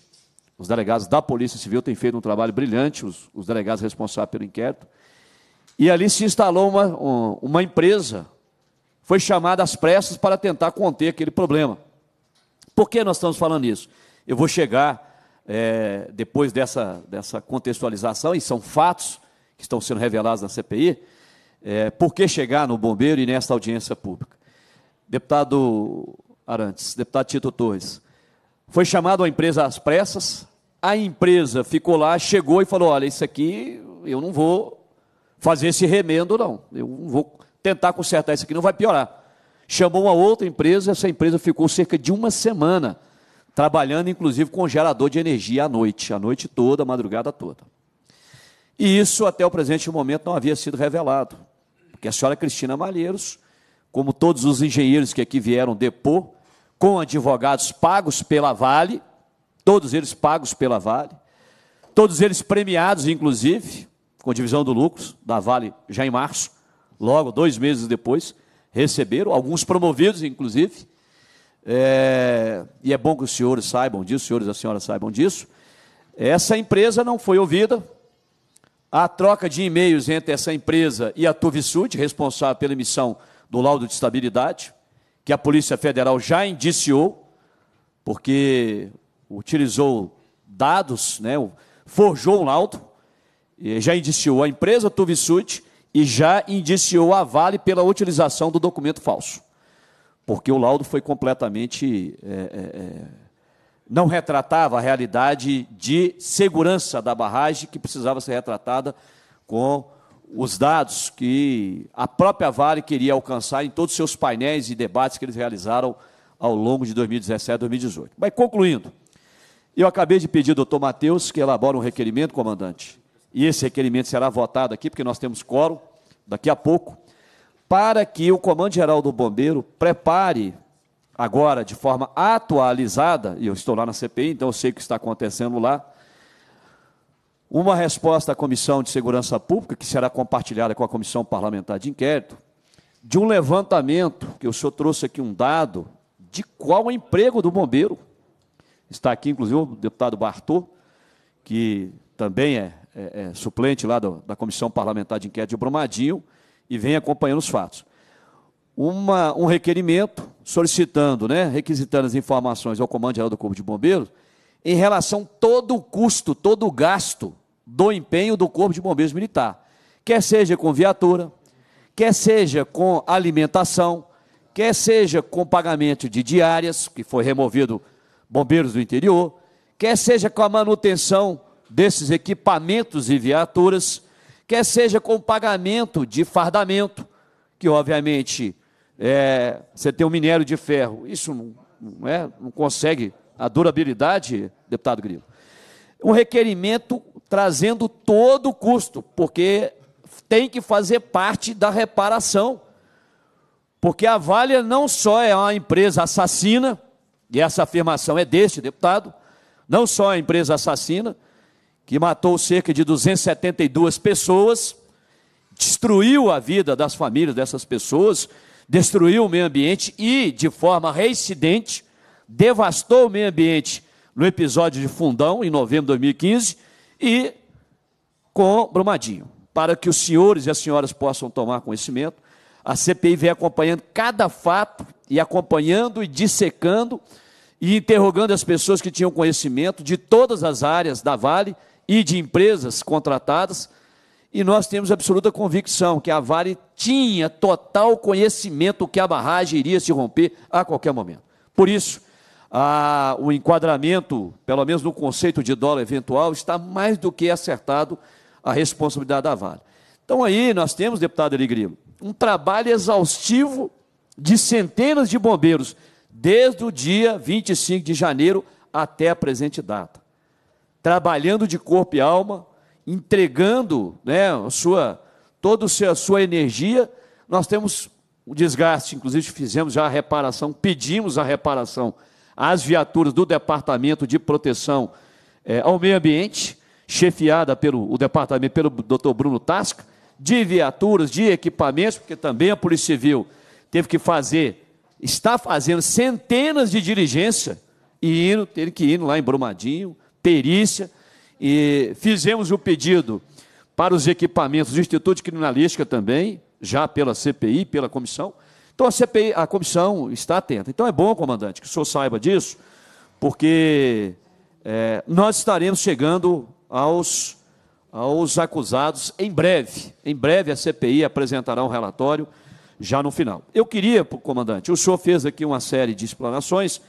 Os delegados da Polícia Civil têm feito um trabalho brilhante, os, os delegados responsáveis pelo inquérito. E ali se instalou uma, uma empresa, foi chamada às pressas para tentar conter aquele problema. Por que nós estamos falando isso? Eu vou chegar, é, depois dessa, dessa contextualização, e são fatos que estão sendo revelados na CPI, é, por que chegar no bombeiro e nesta audiência pública. Deputado Arantes, deputado Tito Torres, foi chamado a empresa às pressas, a empresa ficou lá, chegou e falou: olha, isso aqui eu não vou fazer esse remendo, não. Eu não vou tentar consertar isso aqui, não vai piorar. Chamou uma outra empresa, essa empresa ficou cerca de uma semana trabalhando, inclusive, com gerador de energia à noite, a noite toda, a madrugada toda. E isso até o presente momento não havia sido revelado porque a senhora Cristina Malheiros, como todos os engenheiros que aqui vieram depor, com advogados pagos pela Vale, todos eles pagos pela Vale, todos eles premiados, inclusive, com divisão do lucro da Vale já em março, logo dois meses depois, receberam, alguns promovidos, inclusive. É, e é bom que os senhores saibam disso, os senhores e as senhoras saibam disso. Essa empresa não foi ouvida, a troca de e-mails entre essa empresa e a Tuvisud, responsável pela emissão do laudo de estabilidade, que a Polícia Federal já indiciou, porque utilizou dados, né, forjou um laudo, já indiciou a empresa Tuvisud e já indiciou a Vale pela utilização do documento falso, porque o laudo foi completamente é, é, é não retratava a realidade de segurança da barragem que precisava ser retratada com os dados que a própria Vale queria alcançar em todos os seus painéis e debates que eles realizaram ao longo de 2017 2018. Mas concluindo, eu acabei de pedir ao doutor Matheus que elabore um requerimento, comandante, e esse requerimento será votado aqui, porque nós temos quórum daqui a pouco, para que o Comando Geral do Bombeiro prepare agora de forma atualizada, e eu estou lá na CPI, então eu sei o que está acontecendo lá, uma resposta à Comissão de Segurança Pública, que será compartilhada com a Comissão Parlamentar de Inquérito, de um levantamento, que o senhor trouxe aqui um dado, de qual é o emprego do bombeiro. Está aqui, inclusive, o deputado Bartô, que também é, é, é suplente lá do, da Comissão Parlamentar de Inquérito de Brumadinho, e vem acompanhando os fatos uma, um requerimento solicitando, né, requisitando as informações ao Comando Geral do Corpo de Bombeiros em relação a todo o custo, todo o gasto do empenho do Corpo de Bombeiros Militar, quer seja com viatura, quer seja com alimentação, quer seja com pagamento de diárias, que foi removido bombeiros do interior, quer seja com a manutenção desses equipamentos e viaturas, quer seja com pagamento de fardamento, que obviamente é, você tem um minério de ferro, isso não, não, é, não consegue a durabilidade, deputado Grilo. Um requerimento trazendo todo o custo, porque tem que fazer parte da reparação. Porque a Vale não só é uma empresa assassina, e essa afirmação é deste deputado, não só é a empresa assassina, que matou cerca de 272 pessoas, destruiu a vida das famílias dessas pessoas, destruiu o meio ambiente e, de forma reincidente, devastou o meio ambiente no episódio de Fundão, em novembro de 2015, e com Brumadinho. Para que os senhores e as senhoras possam tomar conhecimento, a CPI vem acompanhando cada fato e acompanhando e dissecando e interrogando as pessoas que tinham conhecimento de todas as áreas da Vale e de empresas contratadas e nós temos absoluta convicção que a Vale tinha total conhecimento que a barragem iria se romper a qualquer momento. Por isso, a, o enquadramento, pelo menos no conceito de dólar eventual, está mais do que acertado a responsabilidade da Vale. Então aí nós temos, deputado Eligrilo, um trabalho exaustivo de centenas de bombeiros, desde o dia 25 de janeiro até a presente data, trabalhando de corpo e alma, entregando né, a sua, toda a sua energia, nós temos o desgaste, inclusive fizemos já a reparação, pedimos a reparação às viaturas do Departamento de Proteção é, ao Meio Ambiente, chefiada pelo o departamento, pelo Dr. Bruno Tasca, de viaturas, de equipamentos, porque também a Polícia Civil teve que fazer, está fazendo centenas de diligência e indo, teve que ir lá em Brumadinho, perícia, e fizemos o pedido para os equipamentos do Instituto de Criminalística também, já pela CPI, pela comissão. Então a CPI, a comissão está atenta. Então é bom, comandante, que o senhor saiba disso, porque é, nós estaremos chegando aos, aos acusados em breve. Em breve a CPI apresentará um relatório já no final. Eu queria, comandante, o senhor fez aqui uma série de explanações,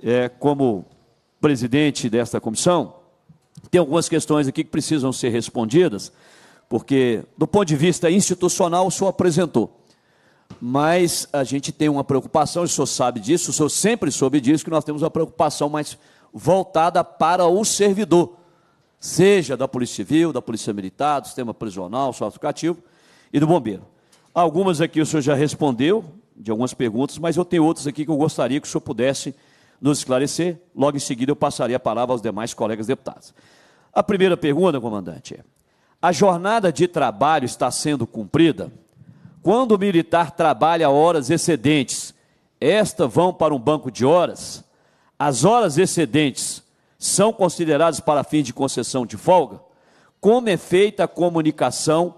é, como presidente desta comissão, tem algumas questões aqui que precisam ser respondidas, porque do ponto de vista institucional o senhor apresentou. Mas a gente tem uma preocupação, o senhor sabe disso, o senhor sempre soube disso, que nós temos uma preocupação mais voltada para o servidor, seja da Polícia Civil, da Polícia Militar, do sistema prisional, socioeducativo e do bombeiro. Algumas aqui o senhor já respondeu, de algumas perguntas, mas eu tenho outras aqui que eu gostaria que o senhor pudesse responder nos esclarecer. Logo em seguida, eu passarei a palavra aos demais colegas deputados. A primeira pergunta, comandante, é: a jornada de trabalho está sendo cumprida? Quando o militar trabalha horas excedentes, estas vão para um banco de horas? As horas excedentes são consideradas para fins de concessão de folga? Como é feita a comunicação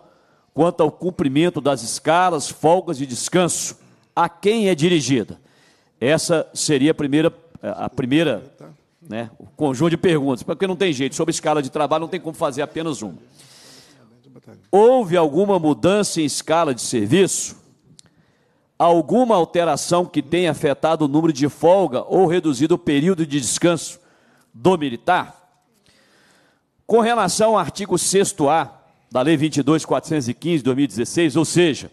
quanto ao cumprimento das escalas, folgas e descanso? A quem é dirigida? Essa seria a primeira é, a primeira, né, o conjunto de perguntas, porque não tem jeito, sobre escala de trabalho não tem como fazer apenas uma. Houve alguma mudança em escala de serviço? Alguma alteração que tenha afetado o número de folga ou reduzido o período de descanso do militar? Com relação ao artigo 6A da Lei 22.415, 2016, ou seja,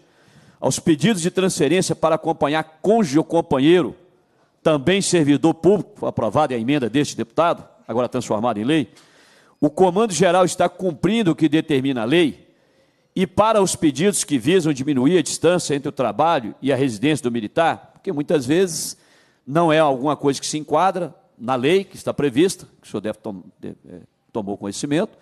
aos pedidos de transferência para acompanhar cônjuge ou companheiro também servidor público, aprovada a emenda deste deputado, agora transformada em lei, o comando-geral está cumprindo o que determina a lei e para os pedidos que visam diminuir a distância entre o trabalho e a residência do militar, porque muitas vezes não é alguma coisa que se enquadra na lei que está prevista, que o senhor deve tom é, tomou conhecimento,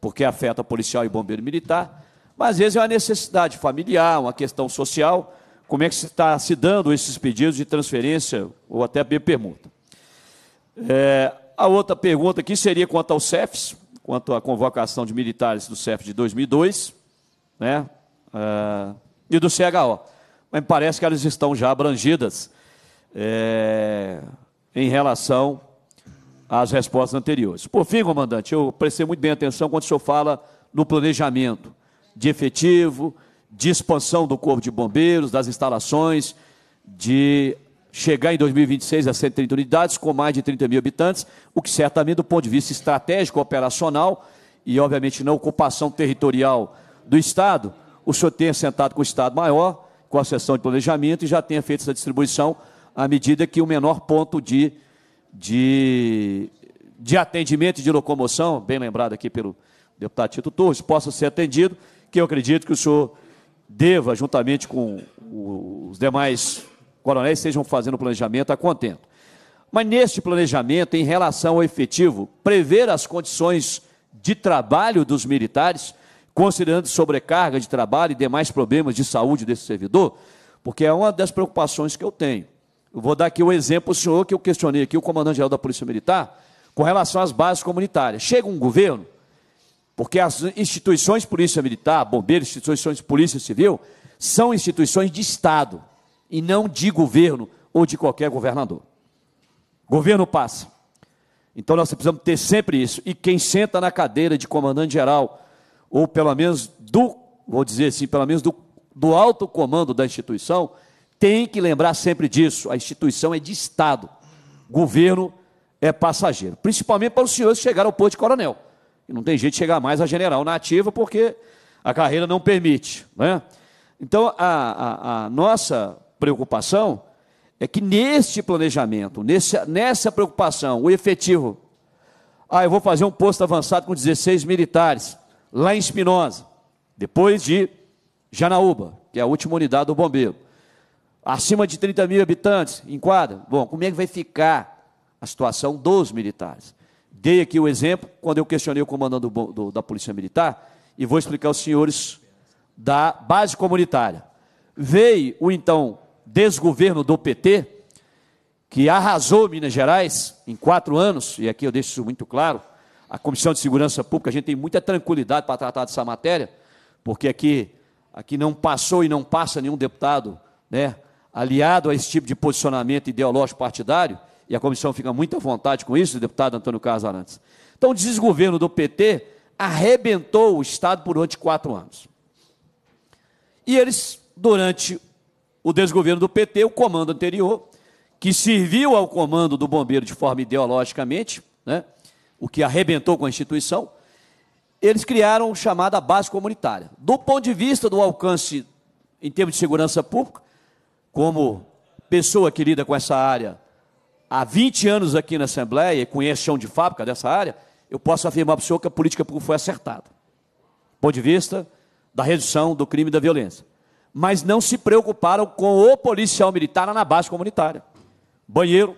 porque afeta policial e bombeiro militar, mas às vezes é uma necessidade familiar, uma questão social, como é que está se dando esses pedidos de transferência ou até bem permuta. É, a outra pergunta aqui seria quanto ao CEFs, quanto à convocação de militares do CEF de 2002 né, é, e do CHO. Mas me parece que elas estão já abrangidas é, em relação às respostas anteriores. Por fim, comandante, eu prestei muito bem atenção quando o senhor fala no planejamento de efetivo, de expansão do Corpo de Bombeiros, das instalações, de chegar em 2026 a 130 unidades, com mais de 30 mil habitantes, o que certamente, do ponto de vista estratégico, operacional e, obviamente, na ocupação territorial do Estado, o senhor tenha sentado com o Estado-Maior, com a sessão de planejamento e já tenha feito essa distribuição à medida que o menor ponto de, de, de atendimento e de locomoção, bem lembrado aqui pelo deputado Tito Torres, possa ser atendido, que eu acredito que o senhor deva, juntamente com os demais coronéis, estejam fazendo planejamento a contento. Mas neste planejamento, em relação ao efetivo, prever as condições de trabalho dos militares, considerando sobrecarga de trabalho e demais problemas de saúde desse servidor, porque é uma das preocupações que eu tenho. Eu vou dar aqui um exemplo, o senhor que eu questionei aqui, o comandante-geral da Polícia Militar, com relação às bases comunitárias. Chega um governo porque as instituições Polícia Militar, Bombeiros, instituições Polícia Civil, são instituições de Estado e não de governo ou de qualquer governador. Governo passa. Então nós precisamos ter sempre isso. E quem senta na cadeira de comandante-geral, ou pelo menos do, vou dizer assim, pelo menos do, do alto comando da instituição, tem que lembrar sempre disso. A instituição é de Estado. Governo é passageiro. Principalmente para os senhores que chegaram ao posto de coronel e não tem jeito de chegar mais a general na ativa porque a carreira não permite. Né? Então, a, a, a nossa preocupação é que neste planejamento, nesse, nessa preocupação, o efetivo. Ah, eu vou fazer um posto avançado com 16 militares, lá em Espinosa, depois de Janaúba, que é a última unidade do bombeiro. Acima de 30 mil habitantes, enquadra. Bom, como é que vai ficar a situação dos militares? Dei aqui o exemplo quando eu questionei o comandante do, do, da Polícia Militar e vou explicar aos senhores da base comunitária. Veio o então desgoverno do PT, que arrasou Minas Gerais em quatro anos, e aqui eu deixo isso muito claro. A Comissão de Segurança Pública, a gente tem muita tranquilidade para tratar dessa matéria, porque aqui, aqui não passou e não passa nenhum deputado né, aliado a esse tipo de posicionamento ideológico partidário e a comissão fica muito à vontade com isso, deputado Antônio Carlos Arantes. Então, o desgoverno do PT arrebentou o Estado por durante quatro anos. E eles, durante o desgoverno do PT, o comando anterior, que serviu ao comando do bombeiro de forma ideologicamente, né, o que arrebentou com a instituição, eles criaram chamada base comunitária. Do ponto de vista do alcance em termos de segurança pública, como pessoa que lida com essa área há 20 anos aqui na Assembleia e conheço chão de fábrica dessa área, eu posso afirmar para o senhor que a política pública foi acertada. Do ponto de vista da redução do crime e da violência. Mas não se preocuparam com o policial militar na base comunitária. Banheiro,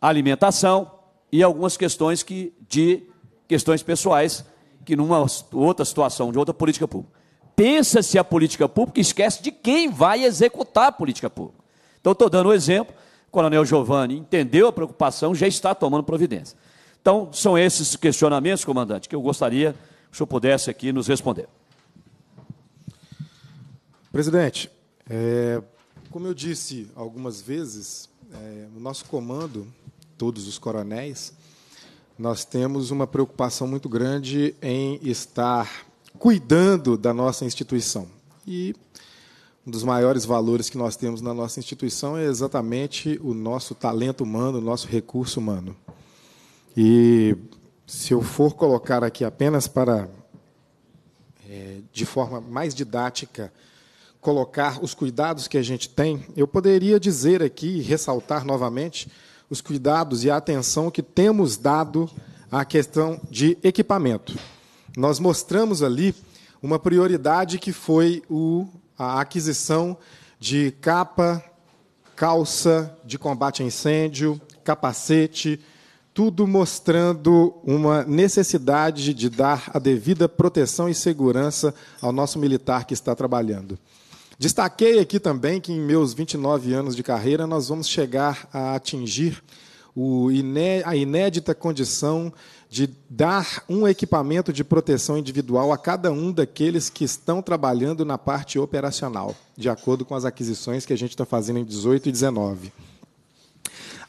alimentação e algumas questões que, de questões pessoais, que numa outra situação, de outra política pública. Pensa-se a política pública e esquece de quem vai executar a política pública. Então, estou dando um exemplo Coronel Giovanni entendeu a preocupação, já está tomando providência. Então, são esses questionamentos, comandante, que eu gostaria que o senhor pudesse aqui nos responder. Presidente, é, como eu disse algumas vezes, é, o nosso comando, todos os coronéis, nós temos uma preocupação muito grande em estar cuidando da nossa instituição. E um dos maiores valores que nós temos na nossa instituição é exatamente o nosso talento humano, o nosso recurso humano. E se eu for colocar aqui apenas para, é, de forma mais didática, colocar os cuidados que a gente tem, eu poderia dizer aqui, e ressaltar novamente, os cuidados e a atenção que temos dado à questão de equipamento. Nós mostramos ali uma prioridade que foi o a aquisição de capa, calça de combate a incêndio, capacete, tudo mostrando uma necessidade de dar a devida proteção e segurança ao nosso militar que está trabalhando. Destaquei aqui também que em meus 29 anos de carreira nós vamos chegar a atingir iné, a inédita condição de dar um equipamento de proteção individual a cada um daqueles que estão trabalhando na parte operacional, de acordo com as aquisições que a gente está fazendo em 18 e 19.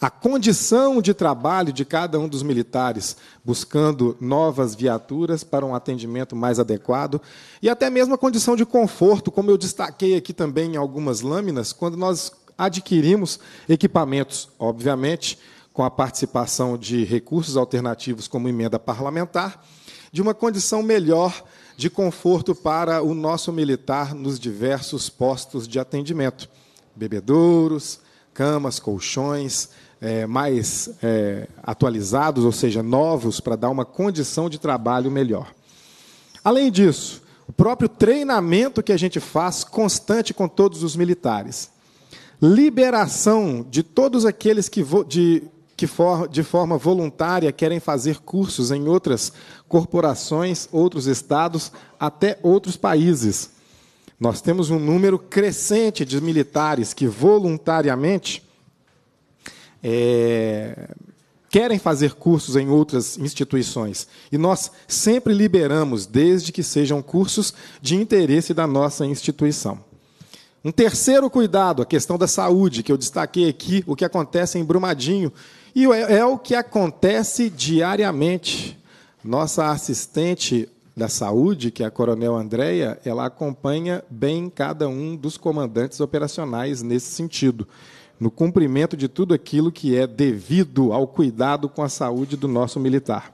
A condição de trabalho de cada um dos militares, buscando novas viaturas para um atendimento mais adequado, e até mesmo a condição de conforto, como eu destaquei aqui também em algumas lâminas, quando nós adquirimos equipamentos, obviamente, com a participação de recursos alternativos como emenda parlamentar, de uma condição melhor de conforto para o nosso militar nos diversos postos de atendimento bebedouros, camas, colchões. É, mais é, atualizados, ou seja, novos, para dar uma condição de trabalho melhor. Além disso, o próprio treinamento que a gente faz constante com todos os militares. Liberação de todos aqueles que de que for, de forma voluntária querem fazer cursos em outras corporações, outros estados, até outros países. Nós temos um número crescente de militares que voluntariamente é, querem fazer cursos em outras instituições. E nós sempre liberamos, desde que sejam cursos de interesse da nossa instituição. Um terceiro cuidado, a questão da saúde, que eu destaquei aqui, o que acontece em Brumadinho, e é, é, o que acontece diariamente. Nossa assistente da saúde, que é a Coronel Andréia, ela acompanha bem cada um dos comandantes operacionais nesse sentido, no cumprimento de tudo aquilo que é devido ao cuidado com a saúde do nosso militar.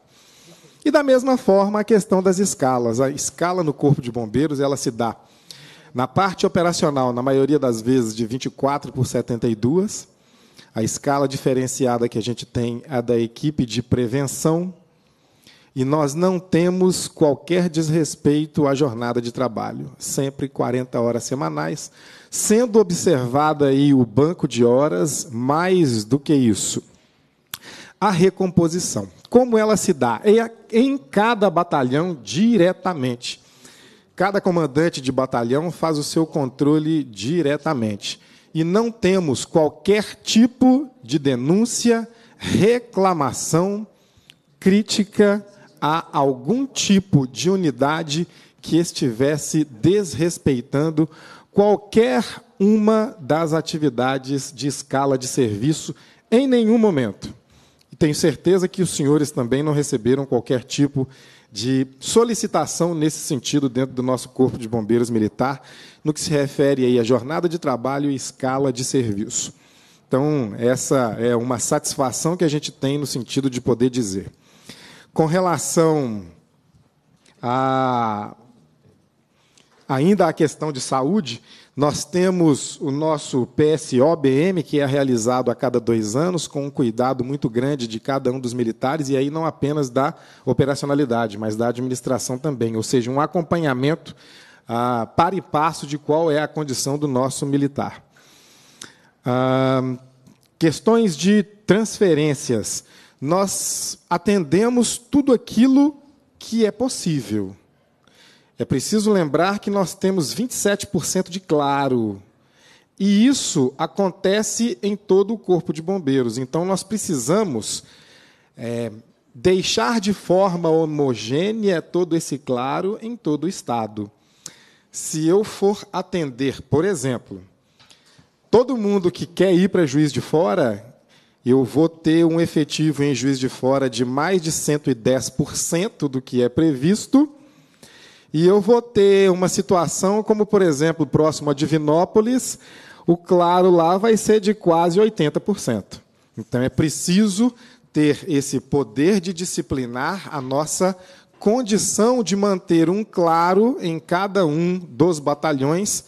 E da mesma forma a questão das escalas. A escala no Corpo de Bombeiros, ela se dá na parte operacional, na maioria das vezes de 24 por 72, a escala diferenciada que a gente tem é a da equipe de prevenção, e nós não temos qualquer desrespeito à jornada de trabalho, sempre 40 horas semanais, sendo observada aí o banco de horas, mais do que isso. A recomposição, como ela se dá? É em cada batalhão diretamente. Cada comandante de batalhão faz o seu controle diretamente e não temos qualquer tipo de denúncia, reclamação, crítica a algum tipo de unidade que estivesse desrespeitando qualquer uma das atividades de escala de serviço em nenhum momento. E tenho certeza que os senhores também não receberam qualquer tipo de de solicitação nesse sentido dentro do nosso Corpo de Bombeiros Militar, no que se refere aí à jornada de trabalho e escala de serviço. Então, essa é uma satisfação que a gente tem no sentido de poder dizer. Com relação a ainda à questão de saúde, nós temos o nosso PSOBM, que é realizado a cada dois anos, com um cuidado muito grande de cada um dos militares, e aí não apenas da operacionalidade, mas da administração também, ou seja, um acompanhamento ah, para e passo de qual é a condição do nosso militar. Ah, questões de transferências. Nós atendemos tudo aquilo que é possível. É preciso lembrar que nós temos 27% de claro. E isso acontece em todo o corpo de bombeiros. Então, nós precisamos é, deixar de forma homogênea todo esse claro em todo o estado. Se eu for atender, por exemplo, todo mundo que quer ir para Juiz de Fora, eu vou ter um efetivo em Juiz de Fora de mais de 110% do que é previsto e eu vou ter uma situação como, por exemplo, próximo a Divinópolis, o claro lá vai ser de quase 80%. Então é preciso ter esse poder de disciplinar a nossa condição de manter um claro em cada um dos batalhões.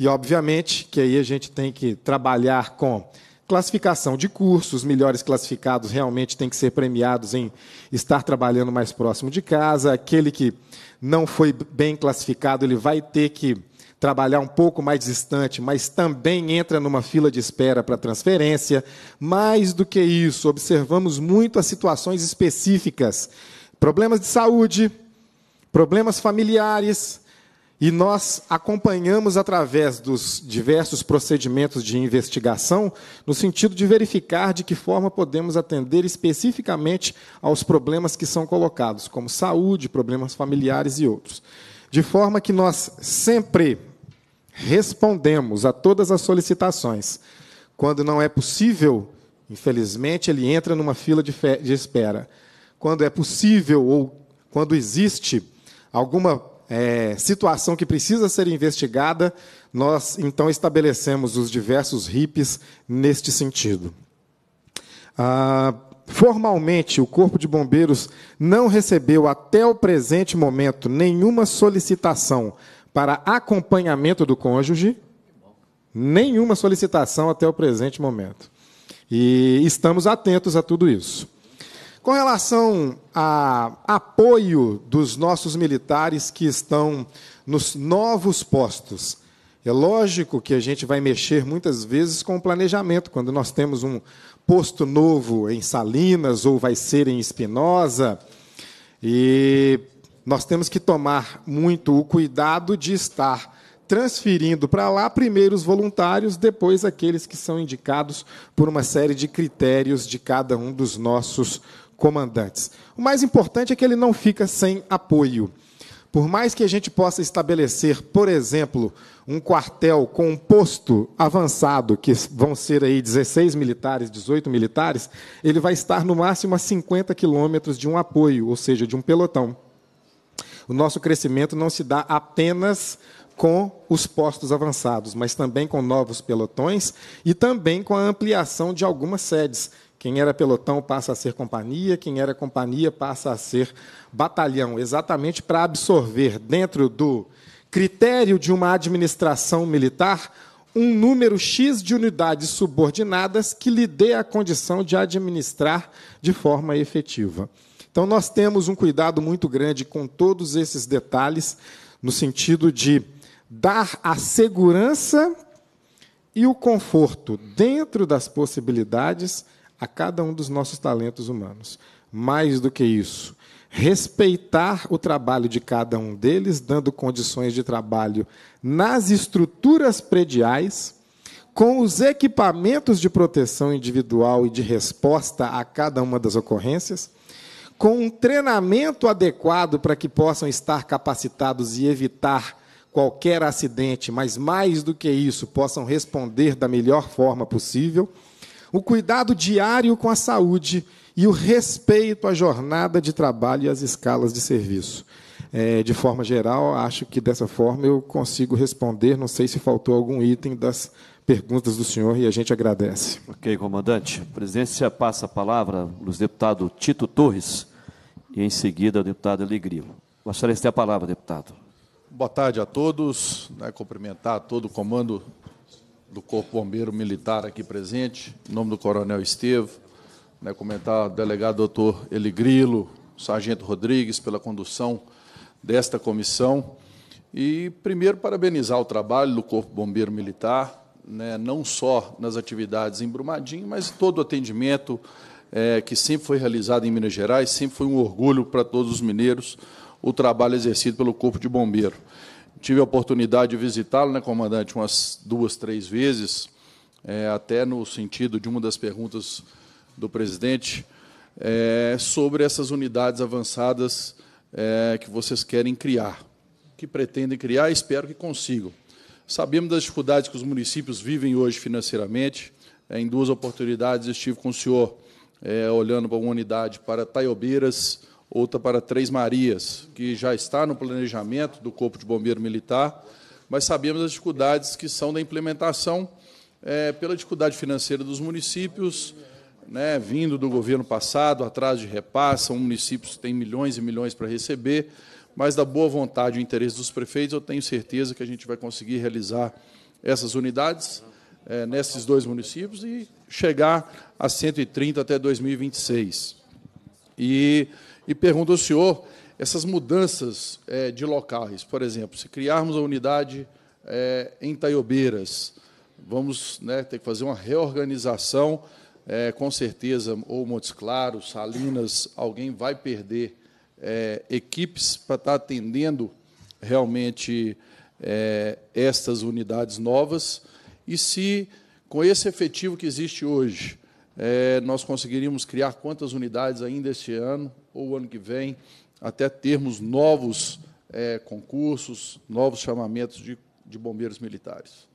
E, obviamente, que aí a gente tem que trabalhar com Classificação de cursos, melhores classificados realmente têm que ser premiados em estar trabalhando mais próximo de casa. Aquele que não foi bem classificado, ele vai ter que trabalhar um pouco mais distante, mas também entra numa fila de espera para transferência. Mais do que isso, observamos muito as situações específicas: problemas de saúde, problemas familiares, e nós acompanhamos através dos diversos procedimentos de investigação, no sentido de verificar de que forma podemos atender especificamente aos problemas que são colocados, como saúde, problemas familiares e outros. De forma que nós sempre respondemos a todas as solicitações. Quando não é possível, infelizmente, ele entra numa fila de, de espera. Quando é possível ou quando existe alguma é, situação que precisa ser investigada, nós então estabelecemos os diversos RIPs neste sentido. Ah, formalmente, o Corpo de Bombeiros não recebeu até o presente momento nenhuma solicitação para acompanhamento do cônjuge, nenhuma solicitação até o presente momento. E estamos atentos a tudo isso. Com relação a apoio dos nossos militares que estão nos novos postos, é lógico que a gente vai mexer muitas vezes com o planejamento. Quando nós temos um posto novo em Salinas ou vai ser em Espinosa, e nós temos que tomar muito o cuidado de estar transferindo para lá primeiro os voluntários, depois aqueles que são indicados por uma série de critérios de cada um dos nossos comandantes. O mais importante é que ele não fica sem apoio. Por mais que a gente possa estabelecer, por exemplo, um quartel com um posto avançado, que vão ser aí 16 militares, 18 militares, ele vai estar no máximo a 50 quilômetros de um apoio, ou seja, de um pelotão. O nosso crescimento não se dá apenas com os postos avançados, mas também com novos pelotões e também com a ampliação de algumas sedes. Quem era pelotão passa a ser companhia, quem era companhia passa a ser batalhão, exatamente para absorver dentro do critério de uma administração militar um número X de unidades subordinadas que lhe dê a condição de administrar de forma efetiva. Então, nós temos um cuidado muito grande com todos esses detalhes, no sentido de dar a segurança e o conforto, dentro das possibilidades, a cada um dos nossos talentos humanos. Mais do que isso, respeitar o trabalho de cada um deles, dando condições de trabalho nas estruturas prediais, com os equipamentos de proteção individual e de resposta a cada uma das ocorrências, com um treinamento adequado para que possam estar capacitados e evitar qualquer acidente, mas mais do que isso, possam responder da melhor forma possível o cuidado diário com a saúde e o respeito à jornada de trabalho e às escalas de serviço. É, de forma geral, acho que dessa forma eu consigo responder. Não sei se faltou algum item das perguntas do senhor e a gente agradece. Ok, comandante. A presidência passa a palavra aos deputado Tito Torres e, em seguida, ao deputado Alegrilo. Gostaria de ter a palavra, deputado. Boa tarde a todos. Né, cumprimentar todo o comando do Corpo Bombeiro Militar aqui presente, em nome do Coronel Estevo, né, comentar o delegado doutor Eli Grilo, Sargento Rodrigues, pela condução desta comissão. E, primeiro, parabenizar o trabalho do Corpo Bombeiro Militar, né, não só nas atividades em Brumadinho, mas todo o atendimento é, que sempre foi realizado em Minas Gerais, sempre foi um orgulho para todos os mineiros o trabalho exercido pelo Corpo de Bombeiro. Tive a oportunidade de visitá-lo, né, comandante, umas duas, três vezes, é, até no sentido de uma das perguntas do presidente, é, sobre essas unidades avançadas é, que vocês querem criar, que pretendem criar e espero que consigam. Sabemos das dificuldades que os municípios vivem hoje financeiramente. É, em duas oportunidades estive com o senhor é, olhando para uma unidade para Taiobeiras, outra para Três Marias, que já está no planejamento do Corpo de Bombeiro Militar, mas sabemos as dificuldades que são da implementação é, pela dificuldade financeira dos municípios, né, vindo do governo passado, atrás de repassa, são municípios que têm milhões e milhões para receber, mas da boa vontade e interesse dos prefeitos, eu tenho certeza que a gente vai conseguir realizar essas unidades é, nesses dois municípios e chegar a 130 até 2026. E e pergunto ao senhor essas mudanças é, de locais. Por exemplo, se criarmos a unidade é, em Taiobeiras, vamos né, ter que fazer uma reorganização, é, com certeza, ou Montes Claros, Salinas, alguém vai perder é, equipes para estar atendendo realmente é, estas unidades novas. E se, com esse efetivo que existe hoje, é, nós conseguiríamos criar quantas unidades ainda este ano ou ano que vem, até termos novos é, concursos, novos chamamentos de, de bombeiros militares.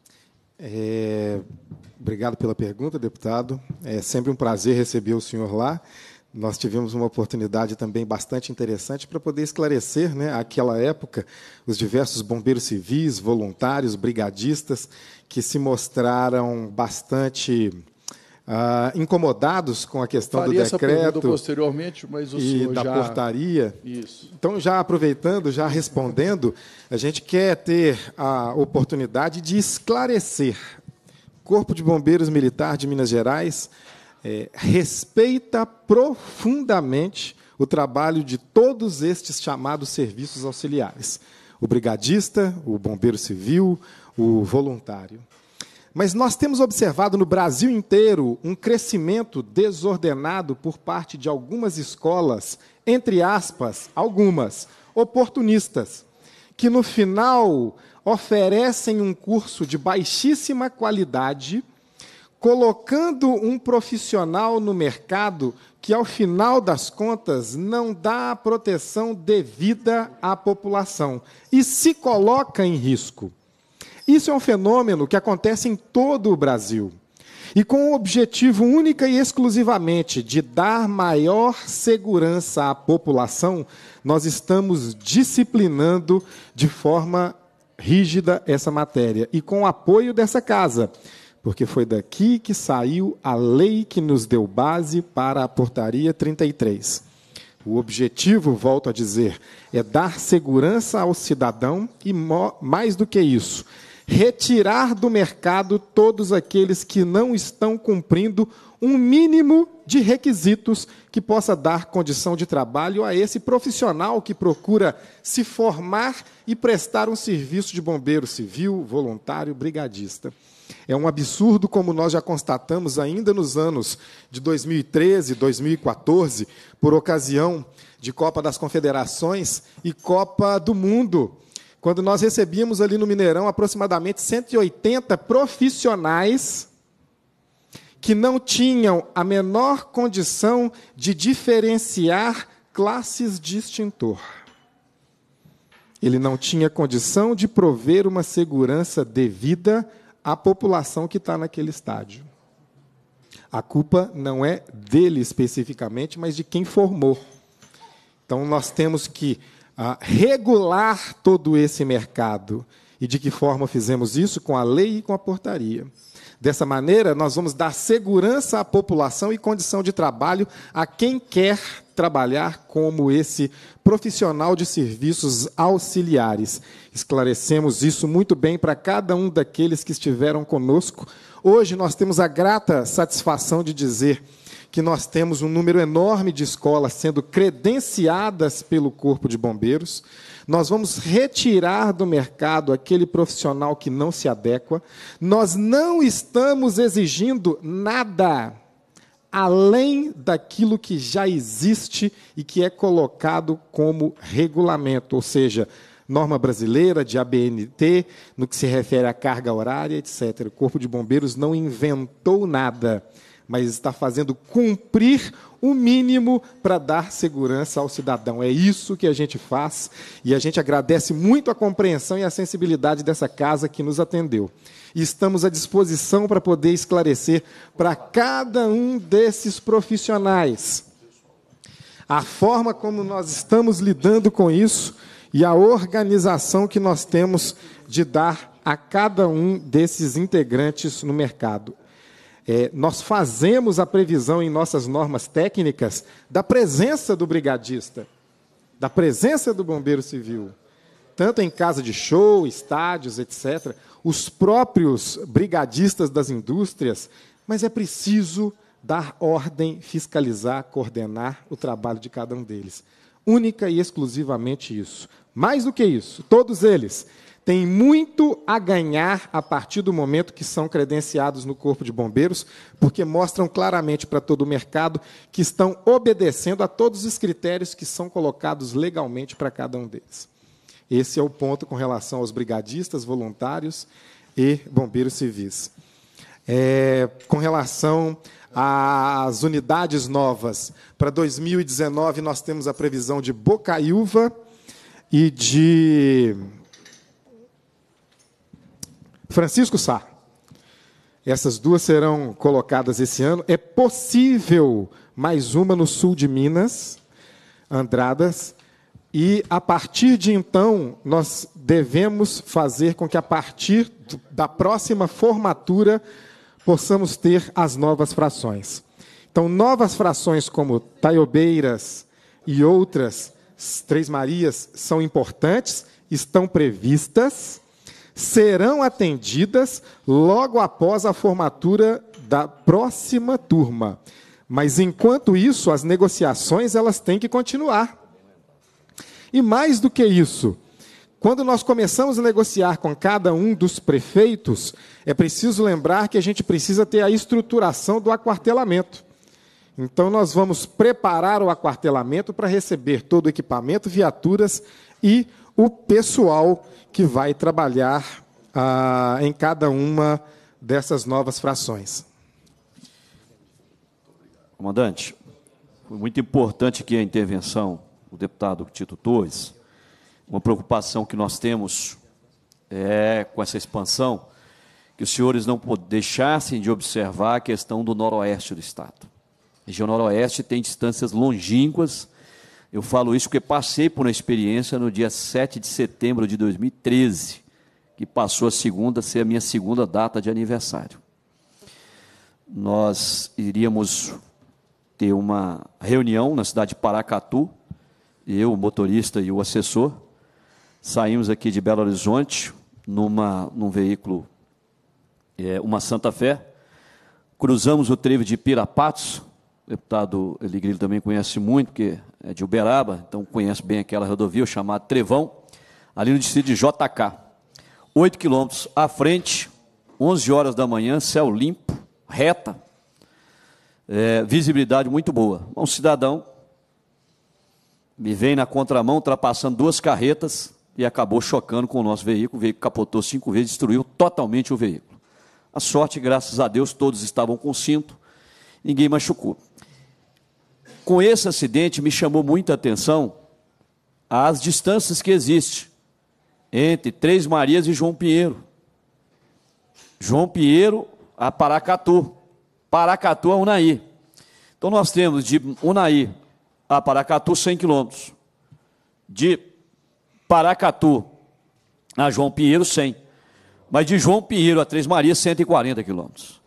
É, obrigado pela pergunta, deputado. É sempre um prazer receber o senhor lá. Nós tivemos uma oportunidade também bastante interessante para poder esclarecer, né, aquela época, os diversos bombeiros civis, voluntários, brigadistas, que se mostraram bastante ah, incomodados com a questão Faria do decreto posteriormente, mas o e da já... portaria. Isso. Então, já aproveitando, já respondendo, a gente quer ter a oportunidade de esclarecer. Corpo de Bombeiros Militar de Minas Gerais é, respeita profundamente o trabalho de todos estes chamados serviços auxiliares: o brigadista, o bombeiro civil, o voluntário. Mas nós temos observado no Brasil inteiro um crescimento desordenado por parte de algumas escolas, entre aspas, algumas, oportunistas, que no final oferecem um curso de baixíssima qualidade, colocando um profissional no mercado que, ao final das contas, não dá a proteção devida à população e se coloca em risco. Isso é um fenômeno que acontece em todo o Brasil e com o objetivo única e exclusivamente de dar maior segurança à população, nós estamos disciplinando de forma rígida essa matéria e com o apoio dessa casa, porque foi daqui que saiu a lei que nos deu base para a portaria 33. O objetivo, volto a dizer, é dar segurança ao cidadão e mais do que isso, retirar do mercado todos aqueles que não estão cumprindo um mínimo de requisitos que possa dar condição de trabalho a esse profissional que procura se formar e prestar um serviço de bombeiro civil, voluntário, brigadista. É um absurdo, como nós já constatamos ainda nos anos de 2013, 2014, por ocasião de Copa das Confederações e Copa do Mundo quando nós recebíamos ali no Mineirão aproximadamente 180 profissionais que não tinham a menor condição de diferenciar classes de extintor. Ele não tinha condição de prover uma segurança devida à população que está naquele estádio. A culpa não é dele especificamente, mas de quem formou. Então nós temos que a regular todo esse mercado. E de que forma fizemos isso? Com a lei e com a portaria. Dessa maneira, nós vamos dar segurança à população e condição de trabalho a quem quer trabalhar como esse profissional de serviços auxiliares. Esclarecemos isso muito bem para cada um daqueles que estiveram conosco. Hoje nós temos a grata satisfação de dizer que nós temos um número enorme de escolas sendo credenciadas pelo Corpo de Bombeiros. Nós vamos retirar do mercado aquele profissional que não se adequa. Nós não estamos exigindo nada além daquilo que já existe e que é colocado como regulamento, ou seja, norma brasileira de ABNT, no que se refere à carga horária, etc. O Corpo de Bombeiros não inventou nada mas está fazendo cumprir o mínimo para dar segurança ao cidadão. É isso que a gente faz e a gente agradece muito a compreensão e a sensibilidade dessa casa que nos atendeu. E estamos à disposição para poder esclarecer para cada um desses profissionais a forma como nós estamos lidando com isso e a organização que nós temos de dar a cada um desses integrantes no mercado. É, nós fazemos a previsão em nossas normas técnicas da presença do brigadista, da presença do bombeiro civil. Tanto em casa de show, estádios, etc., os próprios brigadistas das indústrias, mas é preciso dar ordem, fiscalizar, coordenar o trabalho de cada um deles. Única e exclusivamente isso. Mais do que isso, todos eles têm muito a ganhar a partir do momento que são credenciados no Corpo de Bombeiros, porque mostram claramente para todo o mercado que estão obedecendo a todos os critérios que são colocados legalmente para cada um deles. Esse é o ponto com relação aos brigadistas, voluntários e bombeiros civis. É, com relação às unidades novas, para 2019 nós temos a previsão de Bocaiúva e de Francisco Sá. Essas duas serão colocadas esse ano. É possível mais uma no sul de Minas, Andradas, e a partir de então nós devemos fazer com que a partir da próxima formatura possamos ter as novas frações. Então, novas frações como Taiobeiras e outras Três Marias são importantes, estão previstas serão atendidas logo após a formatura da próxima turma. Mas enquanto isso, as negociações elas têm que continuar. E mais do que isso, quando nós começamos a negociar com cada um dos prefeitos, é preciso lembrar que a gente precisa ter a estruturação do aquartelamento. Então, nós vamos preparar o aquartelamento para receber todo o equipamento, viaturas e o pessoal que vai trabalhar ah, em cada uma dessas novas frações. Comandante, foi muito importante aqui a intervenção do deputado Tito Torres. Uma preocupação que nós temos é com essa expansão, que os senhores não deixassem de observar a questão do noroeste do Estado. A região noroeste tem distâncias longínquas eu falo isso porque passei por uma experiência no dia 7 de setembro de 2013, que passou a segunda a ser a minha segunda data de aniversário. Nós iríamos ter uma reunião na cidade de Paracatu, eu, o motorista e o assessor, saímos aqui de Belo Horizonte numa, num veículo, é, uma Santa Fé, cruzamos o trevo de Pirapatos, o deputado Eligrilo também conhece muito, porque é, de Uberaba, então conheço bem aquela rodovia chamada Trevão, ali no distrito de JK. 8 quilômetros à frente, 11 horas da manhã, céu limpo, reta, é, visibilidade muito boa. Um cidadão me vem na contramão, ultrapassando duas carretas e acabou chocando com o nosso veículo. O veículo capotou cinco vezes, destruiu totalmente o veículo. A sorte, graças a Deus, todos estavam com cinto, ninguém machucou com esse acidente, me chamou muita atenção as distâncias que existem entre Três Marias e João Pinheiro. João Pinheiro a Paracatu, Paracatu a Unaí. Então nós temos de Unaí a Paracatu 100 quilômetros, de Paracatu a João Pinheiro 100, mas de João Pinheiro a Três Marias 140 quilômetros.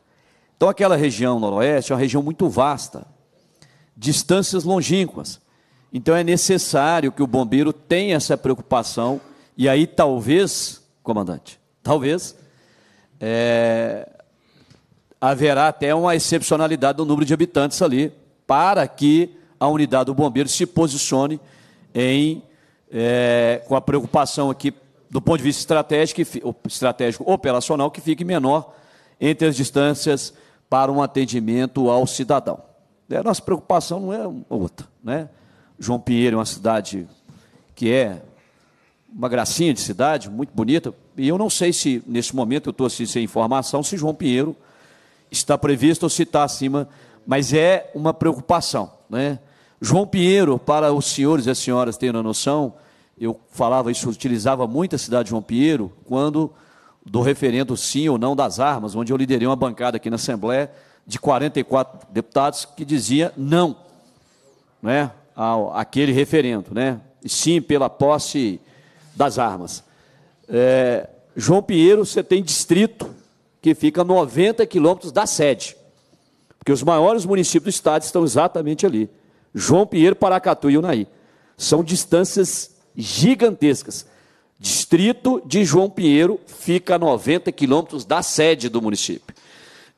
Então aquela região noroeste é uma região muito vasta, distâncias longínquas. Então é necessário que o bombeiro tenha essa preocupação, e aí talvez, comandante, talvez, é, haverá até uma excepcionalidade do número de habitantes ali, para que a unidade do bombeiro se posicione em, é, com a preocupação aqui do ponto de vista estratégico, estratégico operacional, que fique menor entre as distâncias para um atendimento ao cidadão. Né? Nossa preocupação não é outra. Né? João Pinheiro é uma cidade que é uma gracinha de cidade, muito bonita, e eu não sei se, nesse momento, eu estou assim, sem informação, se João Pinheiro está previsto ou se está acima, mas é uma preocupação. Né? João Pinheiro, para os senhores e as senhoras terem a noção, eu falava isso, utilizava muito a cidade de João Pinheiro, quando do referendo sim ou não das armas, onde eu liderei uma bancada aqui na Assembleia, de 44 deputados que dizia não né, ao, àquele referendo, né? sim pela posse das armas. É, João Pinheiro, você tem distrito que fica a 90 quilômetros da sede, porque os maiores municípios do estado estão exatamente ali. João Pinheiro, Paracatu e Unaí. São distâncias gigantescas. Distrito de João Pinheiro fica a 90 quilômetros da sede do município.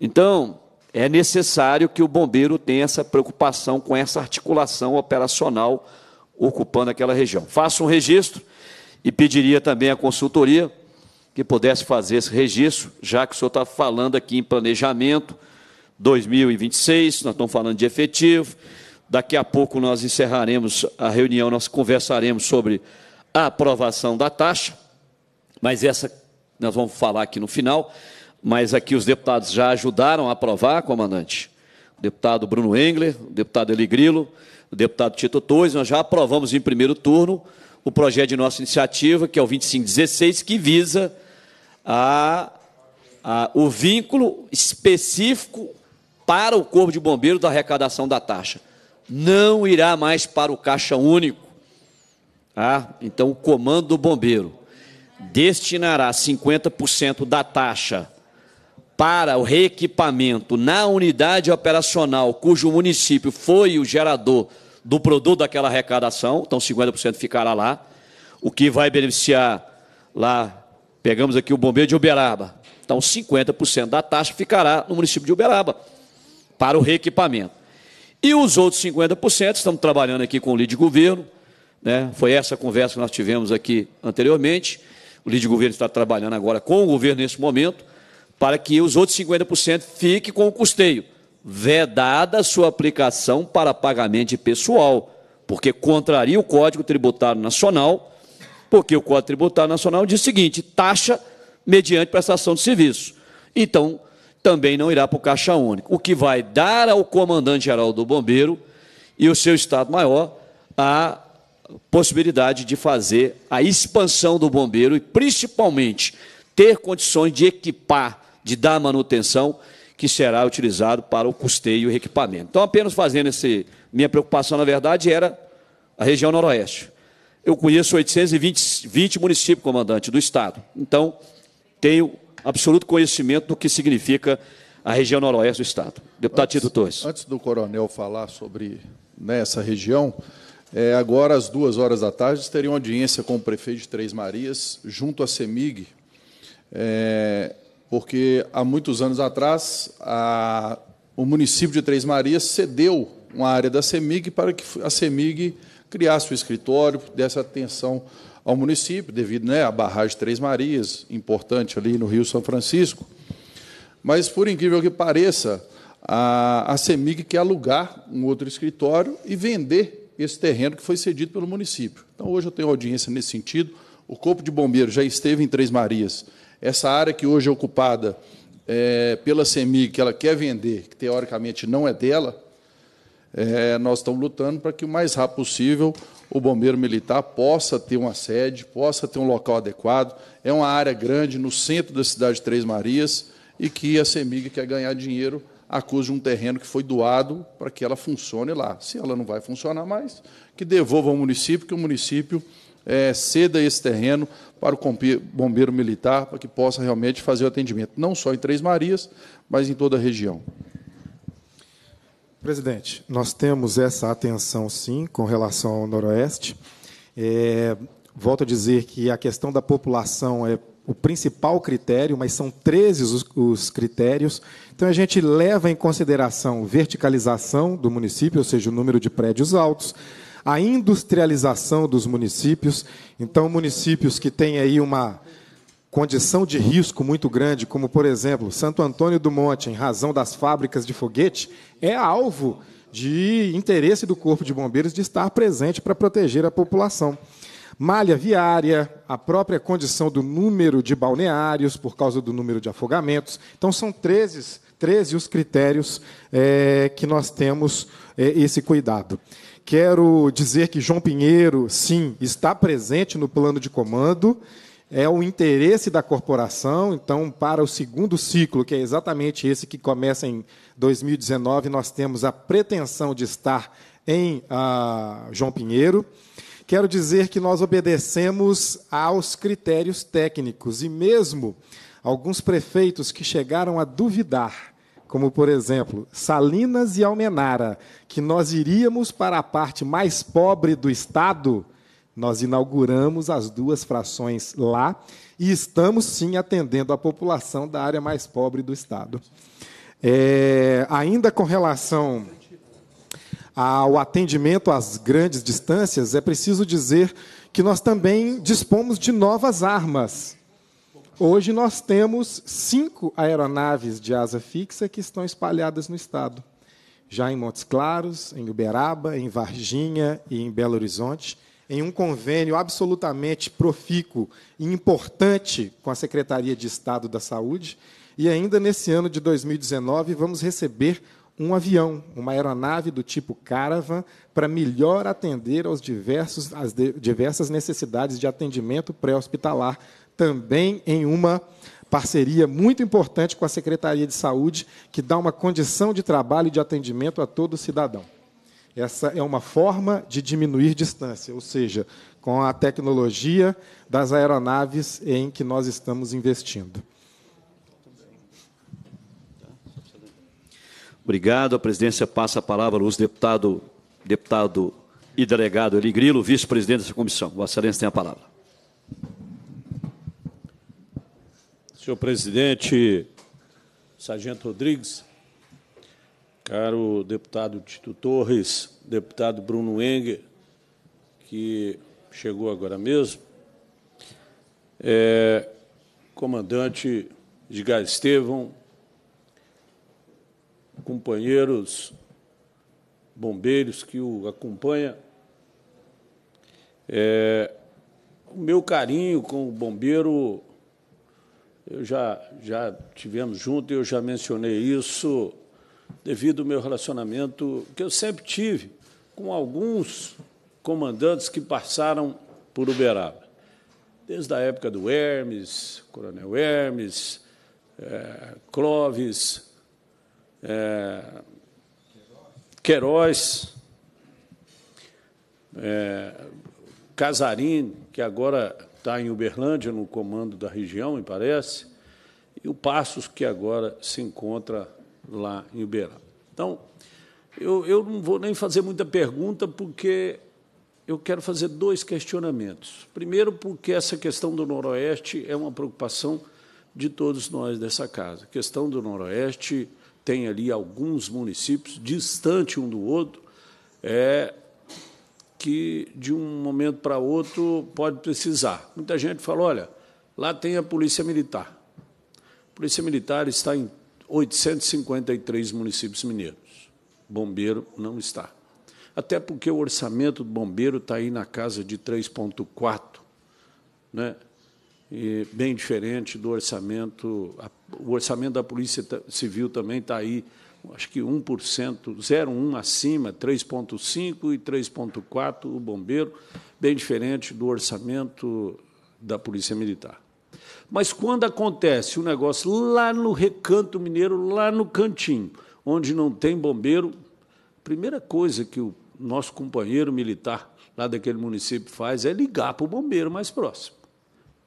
Então, é necessário que o bombeiro tenha essa preocupação com essa articulação operacional ocupando aquela região. Faça um registro e pediria também à consultoria que pudesse fazer esse registro, já que o senhor está falando aqui em planejamento 2026, nós estamos falando de efetivo. Daqui a pouco nós encerraremos a reunião, nós conversaremos sobre a aprovação da taxa, mas essa nós vamos falar aqui no final mas aqui os deputados já ajudaram a aprovar, comandante. O deputado Bruno Engler, o deputado Eli Grilo, o deputado Tito Torres, nós já aprovamos em primeiro turno o projeto de nossa iniciativa, que é o 2516, que visa a, a, o vínculo específico para o Corpo de Bombeiros da arrecadação da taxa. Não irá mais para o Caixa Único. Tá? então, o Comando do Bombeiro destinará 50% da taxa para o reequipamento na unidade operacional cujo município foi o gerador do produto daquela arrecadação, então 50% ficará lá, o que vai beneficiar lá, pegamos aqui o bombeiro de Uberaba, então 50% da taxa ficará no município de Uberaba para o reequipamento. E os outros 50%, estamos trabalhando aqui com o líder de governo, né? foi essa conversa que nós tivemos aqui anteriormente, o líder de governo está trabalhando agora com o governo nesse momento, para que os outros 50% fiquem com o custeio, vedada sua aplicação para pagamento de pessoal, porque contraria o Código Tributário Nacional, porque o Código Tributário Nacional diz o seguinte: taxa mediante prestação de serviço. Então, também não irá para o Caixa Único, o que vai dar ao comandante-geral do Bombeiro e o seu Estado-Maior a possibilidade de fazer a expansão do bombeiro e, principalmente, ter condições de equipar de dar manutenção que será utilizado para o custeio e o equipamento. Então, apenas fazendo esse. Minha preocupação, na verdade, era a região noroeste. Eu conheço 820 20 municípios, comandante, do Estado. Então, tenho absoluto conhecimento do que significa a região noroeste do Estado. Deputado antes, Tito Torres. Antes do coronel falar sobre né, essa região, é, agora, às duas horas da tarde, teria uma audiência com o prefeito de Três Marias, junto à CEMIG. É, porque há muitos anos atrás a, o município de Três Marias cedeu uma área da CEMIG para que a CEMIG criasse o escritório, desse atenção ao município, devido né, à barragem Três Marias, importante ali no Rio São Francisco. Mas, por incrível que pareça, a, a CEMIG quer alugar um outro escritório e vender esse terreno que foi cedido pelo município. Então, hoje eu tenho audiência nesse sentido. O Corpo de Bombeiros já esteve em Três Marias essa área que hoje é ocupada é, pela CEMIG, que ela quer vender, que teoricamente não é dela, é, nós estamos lutando para que o mais rápido possível o bombeiro militar possa ter uma sede, possa ter um local adequado. É uma área grande no centro da cidade de Três Marias e que a CEMIG quer ganhar dinheiro a custo de um terreno que foi doado para que ela funcione lá. Se ela não vai funcionar mais, que devolva ao município, que o município é, ceda esse terreno para o bombeiro militar, para que possa realmente fazer o atendimento, não só em Três Marias, mas em toda a região. Presidente, nós temos essa atenção, sim, com relação ao Noroeste. É, volto a dizer que a questão da população é o principal critério, mas são 13 os, os, critérios. Então a gente leva em consideração verticalização do município, ou seja, o número de prédios altos, a industrialização dos municípios. Então, municípios que têm aí uma condição de risco muito grande, como, por exemplo, Santo Antônio do Monte, em razão das fábricas de foguete, é alvo de interesse do Corpo de Bombeiros de estar presente para proteger a população malha viária, a própria condição do número de balneários por causa do número de afogamentos. Então, são 13, 13 os critérios é, que nós temos é, esse cuidado. Quero dizer que João Pinheiro, sim, está presente no plano de comando, é o interesse da corporação, então, para o segundo ciclo, que é exatamente esse que começa em 2019, nós temos a pretensão de estar em ah, João Pinheiro. Quero dizer que nós obedecemos aos critérios técnicos e mesmo alguns prefeitos que chegaram a duvidar como por exemplo Salinas e Almenara, que nós iríamos para a parte mais pobre do estado, nós inauguramos as duas frações lá e estamos sim atendendo a população da área mais pobre do estado. É, ainda com relação ao atendimento às grandes distâncias, é preciso dizer que nós também dispomos de novas armas. Hoje nós temos cinco aeronaves de asa fixa que estão espalhadas no estado. Já em Montes Claros, em Uberaba, em Varginha e em Belo Horizonte, em um convênio absolutamente profícuo e importante com a Secretaria de Estado da Saúde. E ainda nesse ano de 2019, vamos receber um avião, uma aeronave do tipo Caravan, para melhor atender aos diversos, às diversas necessidades de atendimento pré-hospitalar também em uma parceria muito importante com a Secretaria de Saúde, que dá uma condição de trabalho e de atendimento a todo cidadão. Essa é uma forma de diminuir distância, ou seja, com a tecnologia das aeronaves em que nós estamos investindo. Obrigado. A presidência passa a palavra ao deputado, deputado e delegado Eli Grilo, vice-presidente dessa comissão. Vossa Excelência tem a palavra. Senhor presidente, Sargento Rodrigues, caro deputado Tito Torres, deputado Bruno Enger, que chegou agora mesmo, é, comandante Edgar Estevão, companheiros bombeiros que o acompanha. É, o meu carinho com o bombeiro eu já, já tivemos junto, eu já mencionei isso devido ao meu relacionamento que eu sempre tive com alguns comandantes que passaram por Uberaba. Desde a época do Hermes, Coronel Hermes, é, Clóvis, é, Queiroz, é, eh, Casarim, que agora está em Uberlândia, no comando da região, me parece, e o Passos, que agora se encontra lá em Uberlândia Então, eu, eu não vou nem fazer muita pergunta, porque eu quero fazer dois questionamentos. Primeiro, porque essa questão do Noroeste é uma preocupação de todos nós dessa casa. A questão do Noroeste tem ali alguns municípios distante um do outro, é que de um momento para outro pode precisar. Muita gente fala, olha, lá tem a Polícia Militar. A Polícia Militar está em 853 municípios mineiros. Bombeiro não está. Até porque o orçamento do bombeiro está aí na casa de 3,4, né? E bem diferente do orçamento. O orçamento da Polícia Civil também está aí acho que 1%, 0,1 acima, 3,5% e 3,4% o bombeiro, bem diferente do orçamento da Polícia Militar. Mas quando acontece o um negócio lá no recanto mineiro, lá no cantinho, onde não tem bombeiro, a primeira coisa que o nosso companheiro militar lá daquele município faz é ligar para o bombeiro mais próximo.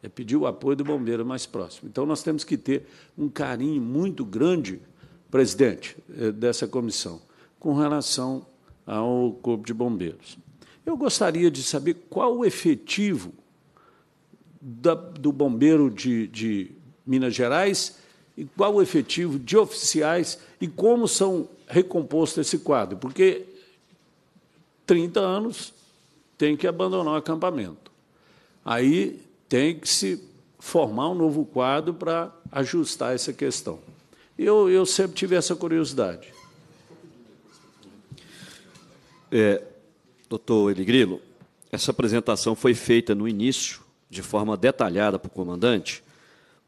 É pedir o apoio do bombeiro mais próximo. Então nós temos que ter um carinho muito grande presidente eh, dessa comissão, com relação ao Corpo de Bombeiros. Eu gostaria de saber qual o efetivo da, do bombeiro de, de Minas Gerais e qual o efetivo de oficiais e como são recomposto esse quadro, porque 30 anos tem que abandonar o acampamento. Aí tem que se formar um novo quadro para ajustar essa questão. Eu, eu sempre tive essa curiosidade. É, doutor Eligrilo, essa apresentação foi feita no início, de forma detalhada para o comandante,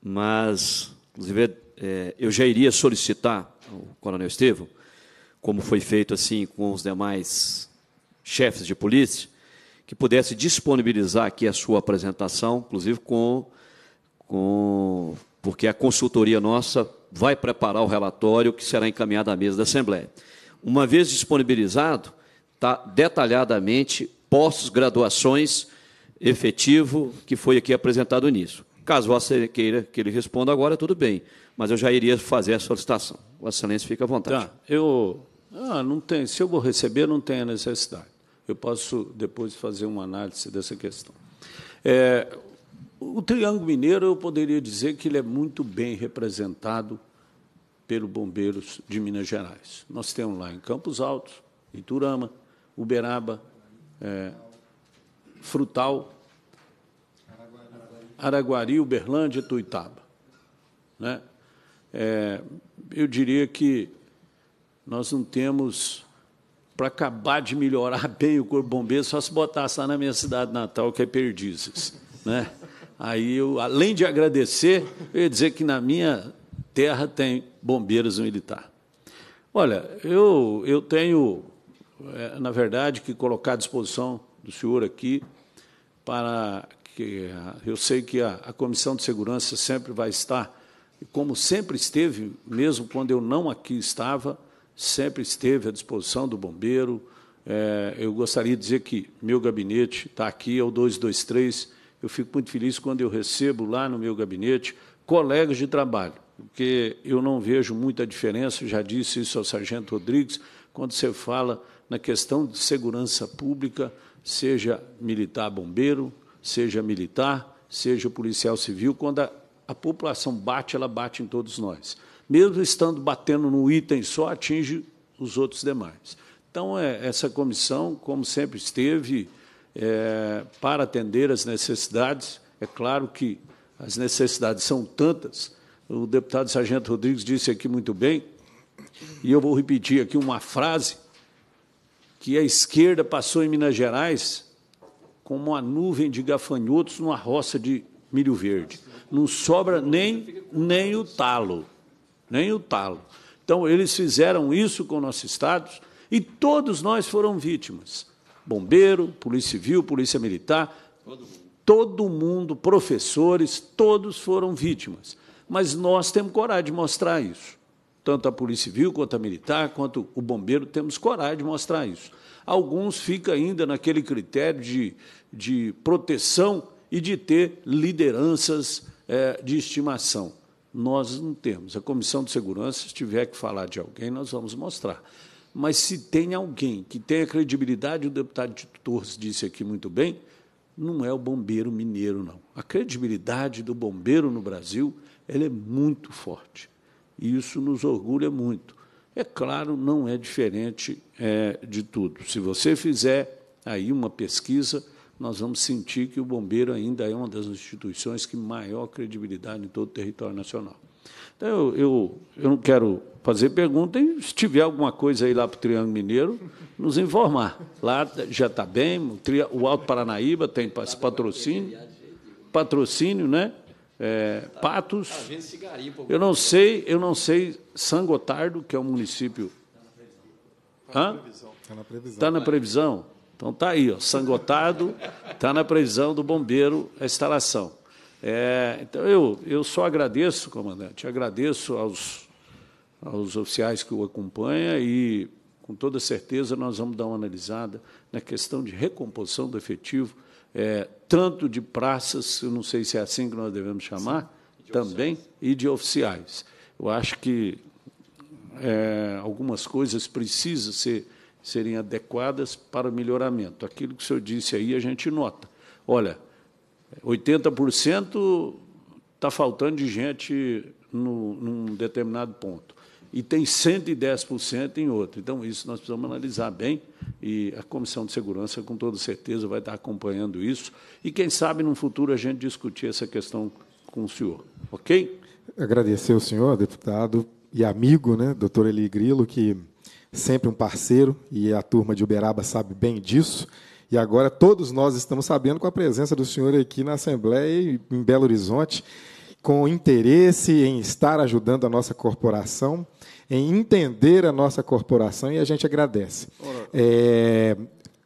mas, inclusive, é, eu já iria solicitar ao coronel Estevam, como foi feito assim com os demais chefes de polícia, que pudesse disponibilizar aqui a sua apresentação, inclusive com, com porque a consultoria nossa vai preparar o relatório que será encaminhado à mesa da Assembleia. Uma vez disponibilizado, está detalhadamente postos, graduações, efetivo, que foi aqui apresentado nisso. Caso você queira que ele responda agora, tudo bem, mas eu já iria fazer a solicitação. Vossa Excelência fica à vontade. Tá, eu. Ah, não tem. Se eu vou receber, não tem a necessidade. Eu posso depois fazer uma análise dessa questão. É, o Triângulo Mineiro, eu poderia dizer que ele é muito bem representado pelo Bombeiros de Minas Gerais. Nós temos lá em Campos Altos, Iturama, Uberaba, é, Frutal, Araguari, Uberlândia e Tuitaba. Né? É, eu diria que nós não temos para acabar de melhorar bem o corpo bombeiro, só se botasse lá na minha cidade natal, que é Perdizes. Né? Aí, eu, além de agradecer, eu ia dizer que na minha terra tem bombeiros militar. Olha, eu, eu tenho, é, na verdade, que colocar à disposição do senhor aqui para que ah, eu sei que a, a Comissão de Segurança sempre vai estar, como sempre esteve, mesmo quando eu não aqui estava, sempre esteve à disposição do bombeiro. É, eu gostaria de dizer que meu gabinete está aqui, é o 223 eu fico muito feliz quando eu recebo lá no meu gabinete colegas de trabalho, porque eu não vejo muita diferença, já disse isso ao Sargento Rodrigues, quando você fala na questão de segurança pública, seja militar bombeiro, seja militar, seja policial civil, quando a, a população bate, ela bate em todos nós. Mesmo estando batendo num item só, atinge os outros demais. Então, é, essa comissão, como sempre esteve, é, para atender as necessidades. É claro que as necessidades são tantas. O deputado Sargento Rodrigues disse aqui muito bem, e eu vou repetir aqui uma frase que a esquerda passou em Minas Gerais como uma nuvem de gafanhotos numa roça de milho verde. Não sobra nem, nem o talo, nem o talo. Então, eles fizeram isso com nossos estados e todos nós foram vítimas bombeiro, polícia civil, polícia militar, todo mundo. professores, todos foram vítimas. Mas nós temos coragem de mostrar isso. Tanto a polícia civil, quanto a militar, quanto o bombeiro, temos coragem de mostrar isso. Alguns ficam ainda naquele critério de, de proteção e de ter lideranças é, de estimação. Nós não temos. A Comissão de Segurança, se tiver que falar de alguém, nós vamos mostrar. Mas se tem alguém que tenha credibilidade, o deputado de Torres disse aqui muito bem, não é o bombeiro mineiro, não. A credibilidade do bombeiro no Brasil ela é muito forte. E isso nos orgulha muito. É claro, não é diferente é, de tudo. Se você fizer aí uma pesquisa, nós vamos sentir que o bombeiro ainda é uma das instituições que maior credibilidade em todo o território nacional. Então, eu, eu, eu não quero fazer pergunta e se tiver alguma coisa aí lá para o Triângulo Mineiro, nos informar. Lá já está bem, o Alto Paranaíba tem patrocínio, patrocínio, né? É, Patos. Tá eu não sei, eu não sei Sangotardo, que é um município. Tá previsão. Está tá na previsão. Então tá aí, ó, Sangotardo, está na previsão do bombeiro a instalação. É, então eu eu só agradeço, comandante, agradeço aos aos oficiais que o acompanham e, com toda certeza, nós vamos dar uma analisada na questão de recomposição do efetivo, é, tanto de praças, eu não sei se é assim que nós devemos chamar, Sim, e também, oficiais. e de oficiais. Eu acho que é, algumas coisas precisam ser, serem adequadas para o melhoramento. Aquilo que o senhor disse aí, a gente nota. Olha, 80% está faltando de gente no, num determinado ponto e tem 110% em outro. Então, isso nós precisamos analisar bem e a Comissão de Segurança, com toda certeza, vai estar acompanhando isso. E, quem sabe, no futuro, a gente discutir essa questão com o senhor. Ok? Agradecer ao senhor, deputado e amigo, né, doutor Eli Grilo, que sempre um parceiro e a turma de Uberaba sabe bem disso. E agora todos nós estamos sabendo com a presença do senhor aqui na Assembleia em Belo Horizonte, com interesse em estar ajudando a nossa corporação em entender a nossa corporação e a gente agradece. É,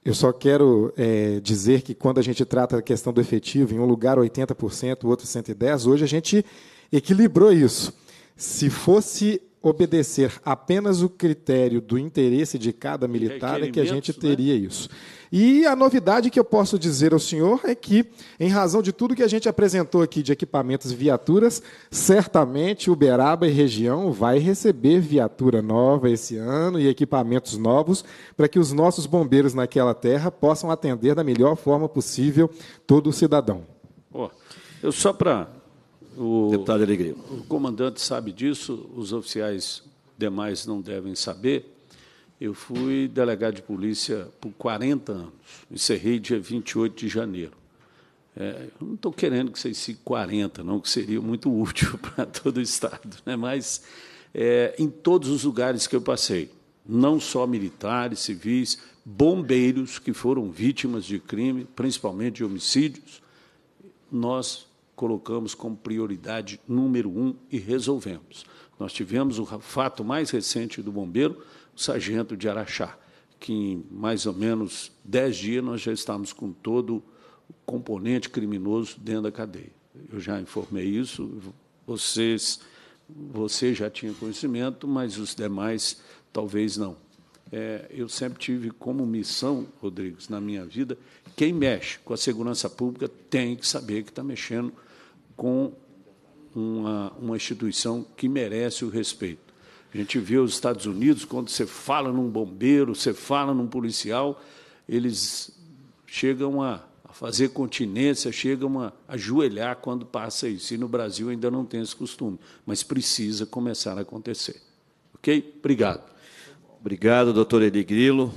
eu só quero é, dizer que quando a gente trata a questão do efetivo, em um lugar 80%, outro 110%, hoje a gente equilibrou isso. Se fosse obedecer apenas o critério do interesse de cada militar é que a gente né? teria né? isso. E a novidade que eu posso dizer ao senhor é que, em razão de tudo que a gente apresentou aqui de equipamentos e viaturas, certamente Uberaba e região vai receber viatura nova esse ano e equipamentos novos para que os nossos bombeiros naquela terra possam atender da melhor forma possível todo o cidadão. Oh, eu só para o, Deputado Alegria. O comandante sabe disso, os oficiais demais não devem saber. Eu fui delegado de polícia por 40 anos, encerrei dia 28 de janeiro. É, não estou querendo que vocês sigam 40, não, que seria muito útil para todo o Estado, né? mas é, em todos os lugares que eu passei, não só militares, civis, bombeiros que foram vítimas de crime, principalmente de homicídios, nós colocamos como prioridade número um e resolvemos. Nós tivemos o fato mais recente do bombeiro, o sargento de Araxá, que em mais ou menos dez dias nós já estamos com todo o componente criminoso dentro da cadeia. Eu já informei isso, vocês, você já tinha conhecimento, mas os demais talvez não. É, eu sempre tive como missão, Rodrigues, na minha vida, quem mexe com a segurança pública tem que saber que está mexendo com uma, uma instituição que merece o respeito. A gente vê os Estados Unidos, quando você fala num bombeiro, você fala num policial, eles chegam a, a fazer continência, chegam a ajoelhar quando passa isso. E no Brasil ainda não tem esse costume, mas precisa começar a acontecer. Ok? Obrigado. Obrigado, doutor Eli Grillo.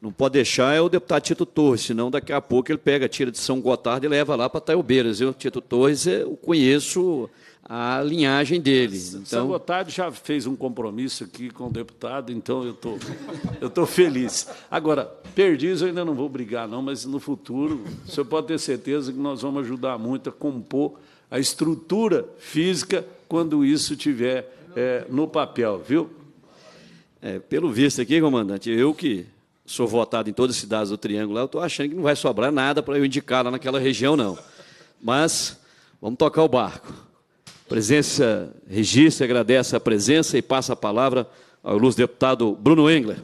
Não pode deixar é o deputado Tito Torres, senão daqui a pouco ele pega, tira de São Gotardo e leva lá para Taiobeiras. Eu, Tito Torres, eu conheço a linhagem dele. Então... São Gotardo já fez um compromisso aqui com o deputado, então eu tô, estou tô feliz. Agora, Perdiz eu ainda não vou brigar, não, mas no futuro o senhor pode ter certeza que nós vamos ajudar muito a compor a estrutura física quando isso tiver é, no papel, viu? É, pelo visto aqui, comandante, eu que sou votado em todas as cidades do Triângulo lá, eu estou achando que não vai sobrar nada para eu indicar lá naquela região, não. Mas vamos tocar o barco. Presença, registra, agradece a presença e passa a palavra ao ilustre deputado Bruno Engler.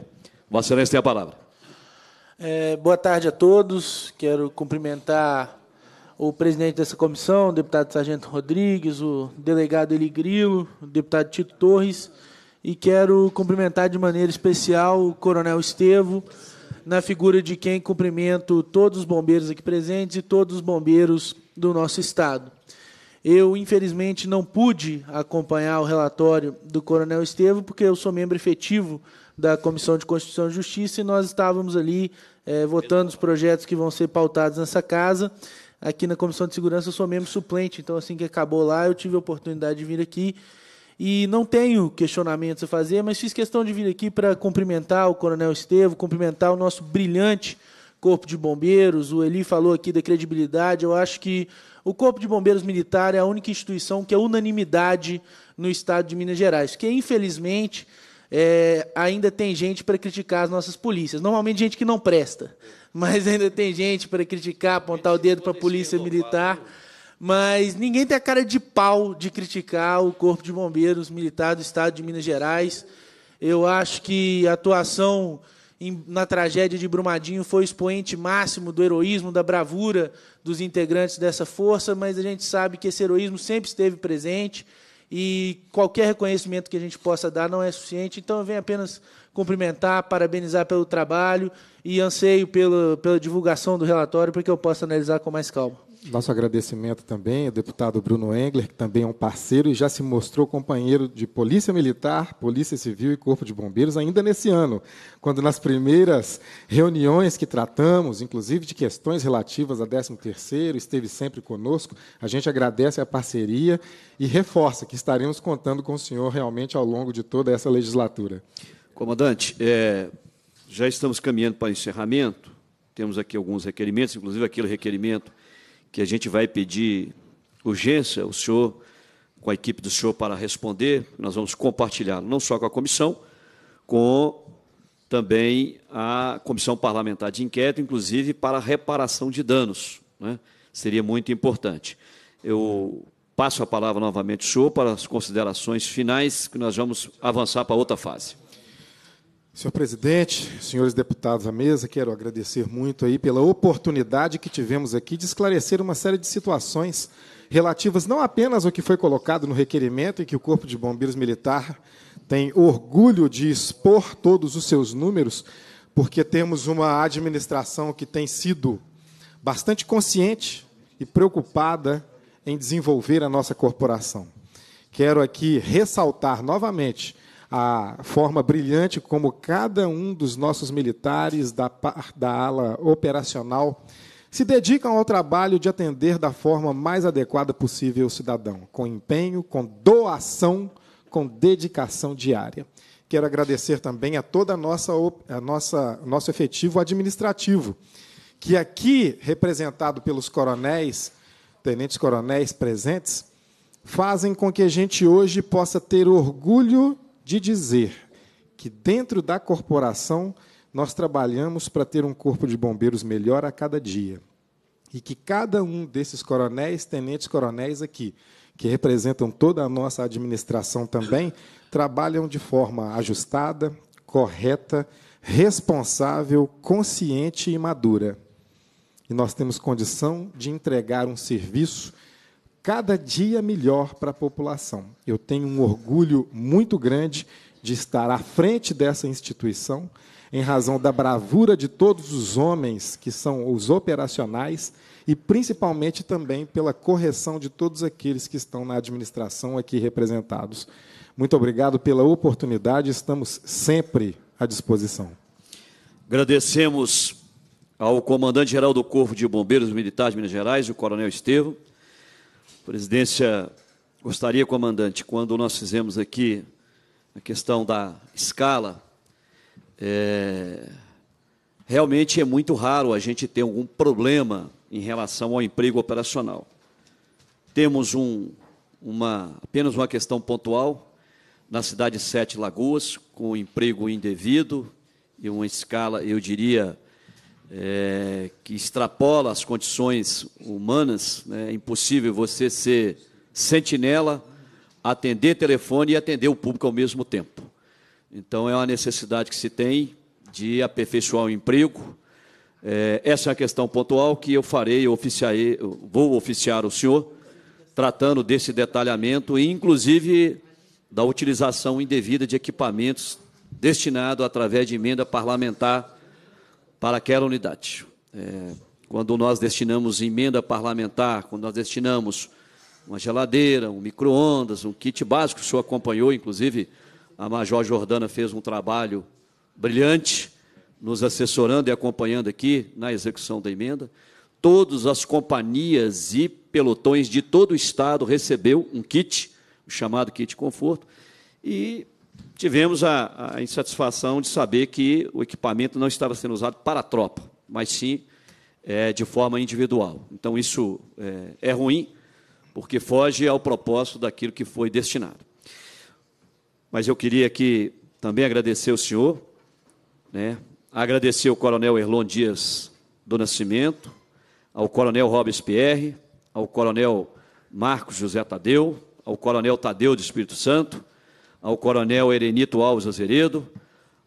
Vossa Excelência tem a palavra. É, boa tarde a todos. Quero cumprimentar o presidente dessa comissão, o deputado Sargento Rodrigues, o delegado Eli Grilo, o deputado Tito Torres e quero cumprimentar de maneira especial o Coronel Estevo, na figura de quem cumprimento todos os bombeiros aqui presentes e todos os bombeiros do nosso estado. Eu, infelizmente, não pude acompanhar o relatório do Coronel Estevo, porque eu sou membro efetivo da Comissão de Constituição e Justiça e nós estávamos ali eh, votando os projetos que vão ser pautados nessa casa. Aqui na Comissão de Segurança eu sou membro suplente, então assim que acabou lá eu tive a oportunidade de vir aqui e não tenho questionamentos a fazer, mas fiz questão de vir aqui para cumprimentar o Coronel Estevo, cumprimentar o nosso brilhante Corpo de Bombeiros. O Eli falou aqui da credibilidade. Eu acho que o Corpo de Bombeiros Militar é a única instituição que é unanimidade no estado de Minas Gerais, que infelizmente é, ainda tem gente para criticar as nossas polícias. Normalmente gente que não presta, mas ainda tem gente para criticar, apontar o dedo para a polícia militar mas ninguém tem a cara de pau de criticar o Corpo de Bombeiros Militar do Estado de Minas Gerais. Eu acho que a atuação na tragédia de Brumadinho foi o expoente máximo do heroísmo, da bravura dos integrantes dessa força, mas a gente sabe que esse heroísmo sempre esteve presente e qualquer reconhecimento que a gente possa dar não é suficiente. Então, eu venho apenas cumprimentar, parabenizar pelo trabalho e anseio pela, pela divulgação do relatório para que eu possa analisar com mais calma. Nosso agradecimento também ao deputado Bruno Engler, que também é um parceiro e já se mostrou companheiro de Polícia Militar, Polícia Civil e Corpo de Bombeiros ainda nesse ano, quando nas primeiras reuniões que tratamos, inclusive de questões relativas a 13º, esteve sempre conosco. A gente agradece a parceria e reforça que estaremos contando com o senhor realmente ao longo de toda essa legislatura. Comandante, é, já estamos caminhando para o encerramento. Temos aqui alguns requerimentos, inclusive aquele requerimento que a gente vai pedir urgência o senhor, com a equipe do senhor, para responder. Nós vamos compartilhar não só com a comissão, com também a comissão parlamentar de inquérito, inclusive para reparação de danos. Né? Seria muito importante. Eu passo a palavra novamente ao senhor para as considerações finais, que nós vamos avançar para outra fase. Senhor presidente, senhores deputados à mesa, quero agradecer muito aí pela oportunidade que tivemos aqui de esclarecer uma série de situações relativas não apenas ao que foi colocado no requerimento e que o Corpo de Bombeiros Militar tem orgulho de expor todos os seus números, porque temos uma administração que tem sido bastante consciente e preocupada em desenvolver a nossa corporação. Quero aqui ressaltar novamente a forma brilhante como cada um dos nossos militares da, da ala operacional se dedicam ao trabalho de atender da forma mais adequada possível o cidadão, com empenho, com doação, com dedicação diária. Quero agradecer também a toda a nossa, a nossa nosso efetivo administrativo, que aqui representado pelos coronéis, tenentes coronéis presentes, fazem com que a gente hoje possa ter orgulho de dizer que dentro da corporação nós trabalhamos para ter um corpo de bombeiros melhor a cada dia. E que cada um desses coronéis, tenentes coronéis aqui, que representam toda a nossa administração também, trabalham de forma ajustada, correta, responsável, consciente e madura. E nós temos condição de entregar um serviço cada dia melhor para a população. Eu tenho um orgulho muito grande de estar à frente dessa instituição, em razão da bravura de todos os homens que são os operacionais e principalmente também pela correção de todos aqueles que estão na administração aqui representados. Muito obrigado pela oportunidade, estamos sempre à disposição. Agradecemos ao comandante-geral do Corpo de Bombeiros Militares de Minas Gerais, o Coronel Estevam. Presidência, gostaria, comandante, quando nós fizemos aqui a questão da escala, é, realmente é muito raro a gente ter algum problema em relação ao emprego operacional. Temos um, uma, apenas uma questão pontual na cidade de Sete Lagoas, com emprego indevido e uma escala, eu diria, é, que extrapola as condições humanas. Né? É impossível você ser sentinela, atender telefone e atender o público ao mesmo tempo. Então, é uma necessidade que se tem de aperfeiçoar o emprego. É, essa é a questão pontual que eu farei, eu eu vou oficiar o senhor, tratando desse detalhamento e, inclusive, da utilização indevida de equipamentos destinado através de emenda parlamentar para aquela unidade. É, quando nós destinamos emenda parlamentar, quando nós destinamos uma geladeira, um micro-ondas, um kit básico, o senhor acompanhou, inclusive a Major Jordana fez um trabalho brilhante, nos assessorando e acompanhando aqui na execução da emenda. Todas as companhias e pelotões de todo o Estado recebeu um kit, o chamado kit conforto, e tivemos a, a insatisfação de saber que o equipamento não estava sendo usado para a tropa, mas sim é, de forma individual. Então, isso é, é ruim, porque foge ao propósito daquilo que foi destinado. Mas eu queria aqui também agradecer o senhor, né? agradecer ao coronel Erlon Dias do Nascimento, ao coronel Robespierre, ao coronel Marcos José Tadeu, ao coronel Tadeu do Espírito Santo, ao coronel Erenito Alves Azeredo,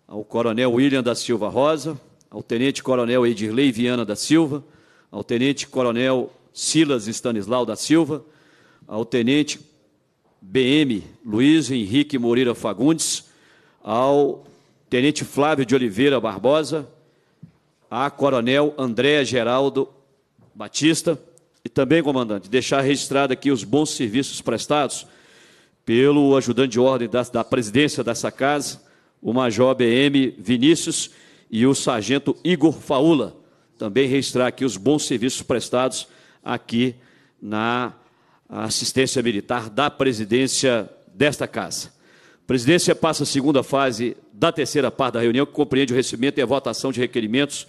ao coronel William da Silva Rosa, ao tenente coronel Edirley Viana da Silva, ao tenente coronel Silas Stanislau da Silva, ao tenente BM Luiz Henrique Moreira Fagundes, ao tenente Flávio de Oliveira Barbosa, a coronel Andréa Geraldo Batista, e também, comandante, deixar registrado aqui os bons serviços prestados pelo ajudante de ordem da, da presidência dessa casa, o Major BM Vinícius e o Sargento Igor Faula. Também registrar aqui os bons serviços prestados aqui na assistência militar da presidência desta casa. A presidência passa a segunda fase da terceira parte da reunião, que compreende o recebimento e a votação de requerimentos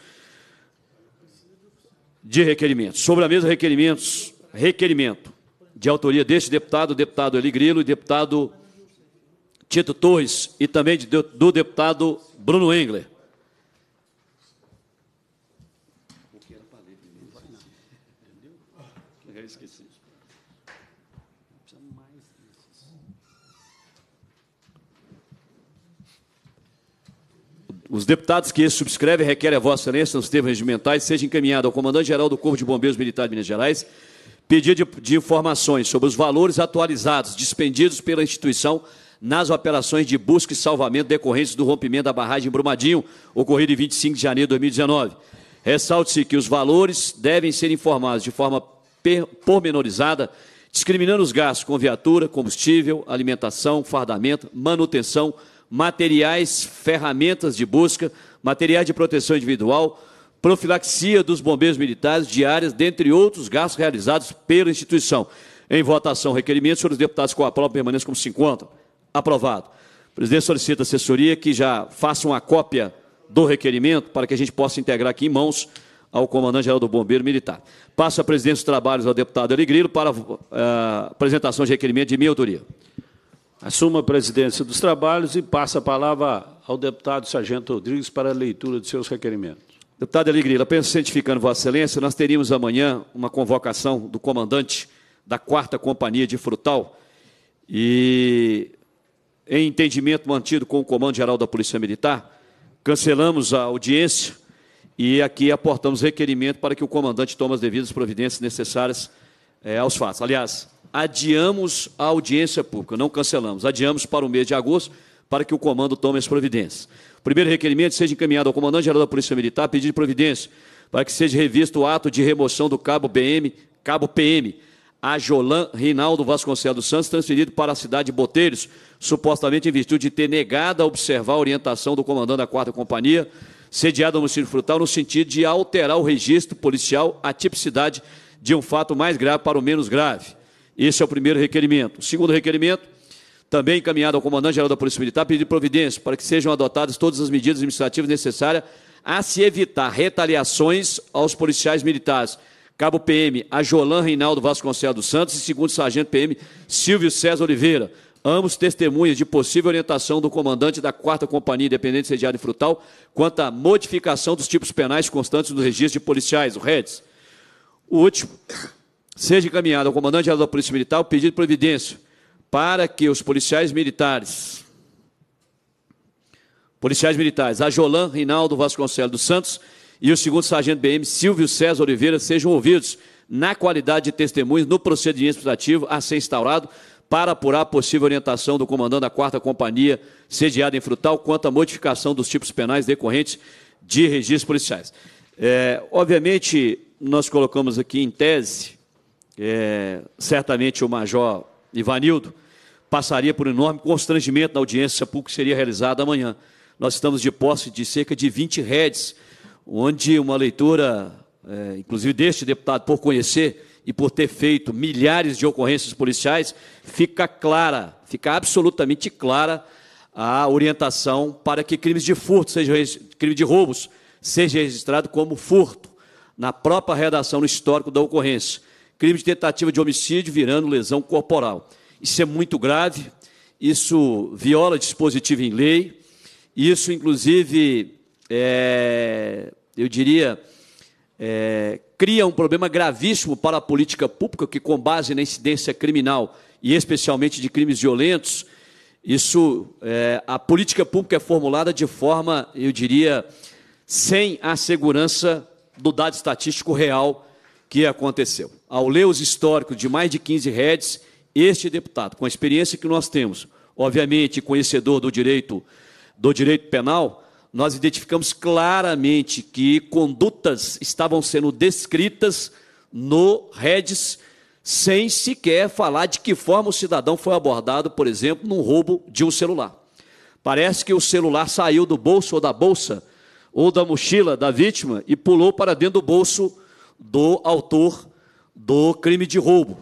de requerimentos. Sobre a mesa, requerimentos, requerimento de autoria deste deputado, deputado Eli Grilo e deputado Tito Torres, e também de, do deputado Bruno Engler. Os deputados que subscrevem requerem a Vossa Excelência nos termos regimentais seja encaminhado ao Comandante-Geral do Corpo de Bombeiros Militar de Minas Gerais pedido de, de informações sobre os valores atualizados dispendidos pela instituição nas operações de busca e salvamento decorrentes do rompimento da barragem Brumadinho, ocorrido em 25 de janeiro de 2019. Ressalte-se que os valores devem ser informados de forma pormenorizada, discriminando os gastos com viatura, combustível, alimentação, fardamento, manutenção, materiais, ferramentas de busca, materiais de proteção individual, profilaxia dos bombeiros militares diárias, dentre outros gastos realizados pela instituição. Em votação, requerimento, senhores deputados com a prova, permanente como se encontram. Aprovado. O presidente solicita assessoria que já faça uma cópia do requerimento para que a gente possa integrar aqui em mãos ao comandante-geral do Bombeiro Militar. Passo a presidência dos trabalhos ao deputado Eligrilo para a eh, apresentação de requerimento de minha autoria. Assuma a presidência dos trabalhos e passa a palavra ao deputado Sargento Rodrigues para a leitura de seus requerimentos. Deputado Alegria, apenas certificando Vossa Excelência, nós teríamos amanhã uma convocação do comandante da 4 Companhia de Frutal e, em entendimento mantido com o Comando-Geral da Polícia Militar, cancelamos a audiência e aqui aportamos requerimento para que o comandante tome as devidas providências necessárias é, aos fatos. Aliás, adiamos a audiência pública, não cancelamos, adiamos para o mês de agosto para que o comando tome as providências primeiro requerimento seja encaminhado ao comandante-geral da Polícia Militar, pedido de providência, para que seja revisto o ato de remoção do cabo BM, cabo PM, Ajolan Rinaldo Vasconcelos Santos, transferido para a cidade de Boteiros, supostamente em virtude de ter negado a observar a orientação do comandante da 4 Companhia, sediada no município Frutal, no sentido de alterar o registro policial a tipicidade de um fato mais grave para o menos grave. Esse é o primeiro requerimento. O segundo requerimento também encaminhado ao Comandante-Geral da Polícia Militar pedir providência para que sejam adotadas todas as medidas administrativas necessárias a se evitar retaliações aos policiais militares. Cabo PM Ajolan Reinaldo Vasconcelos Santos e segundo sargento PM Silvio César Oliveira. Ambos testemunhas de possível orientação do comandante da 4 Companhia Independente Sediada em Frutal quanto à modificação dos tipos penais constantes no registro de policiais, o REDS. O último, seja encaminhado ao comandante-geral da Polícia Militar o pedido de providência para que os policiais militares, policiais militares, Jolan, Rinaldo Vasconcelos dos Santos e o segundo sargento BM Silvio César Oliveira sejam ouvidos na qualidade de testemunhas no procedimento administrativo a ser instaurado para apurar a possível orientação do comandante da 4 Companhia, sediada em Frutal, quanto à modificação dos tipos penais decorrentes de registros policiais. É, obviamente, nós colocamos aqui em tese, é, certamente o major Ivanildo, passaria por um enorme constrangimento na audiência pública que seria realizada amanhã. Nós estamos de posse de cerca de 20 redes, onde uma leitura, é, inclusive deste deputado, por conhecer e por ter feito milhares de ocorrências policiais, fica clara, fica absolutamente clara a orientação para que crimes de furto, seja crime de roubos, seja registrado como furto na própria redação, no histórico da ocorrência crime de tentativa de homicídio virando lesão corporal. Isso é muito grave, isso viola dispositivo em lei, isso, inclusive, é, eu diria, é, cria um problema gravíssimo para a política pública que, com base na incidência criminal e especialmente de crimes violentos, isso, é, a política pública é formulada de forma, eu diria, sem a segurança do dado estatístico real que aconteceu. Ao ler os históricos de mais de 15 redes, este deputado, com a experiência que nós temos, obviamente conhecedor do direito do direito penal, nós identificamos claramente que condutas estavam sendo descritas no Redes sem sequer falar de que forma o cidadão foi abordado, por exemplo, num roubo de um celular. Parece que o celular saiu do bolso ou da bolsa ou da mochila da vítima e pulou para dentro do bolso do autor do crime de roubo.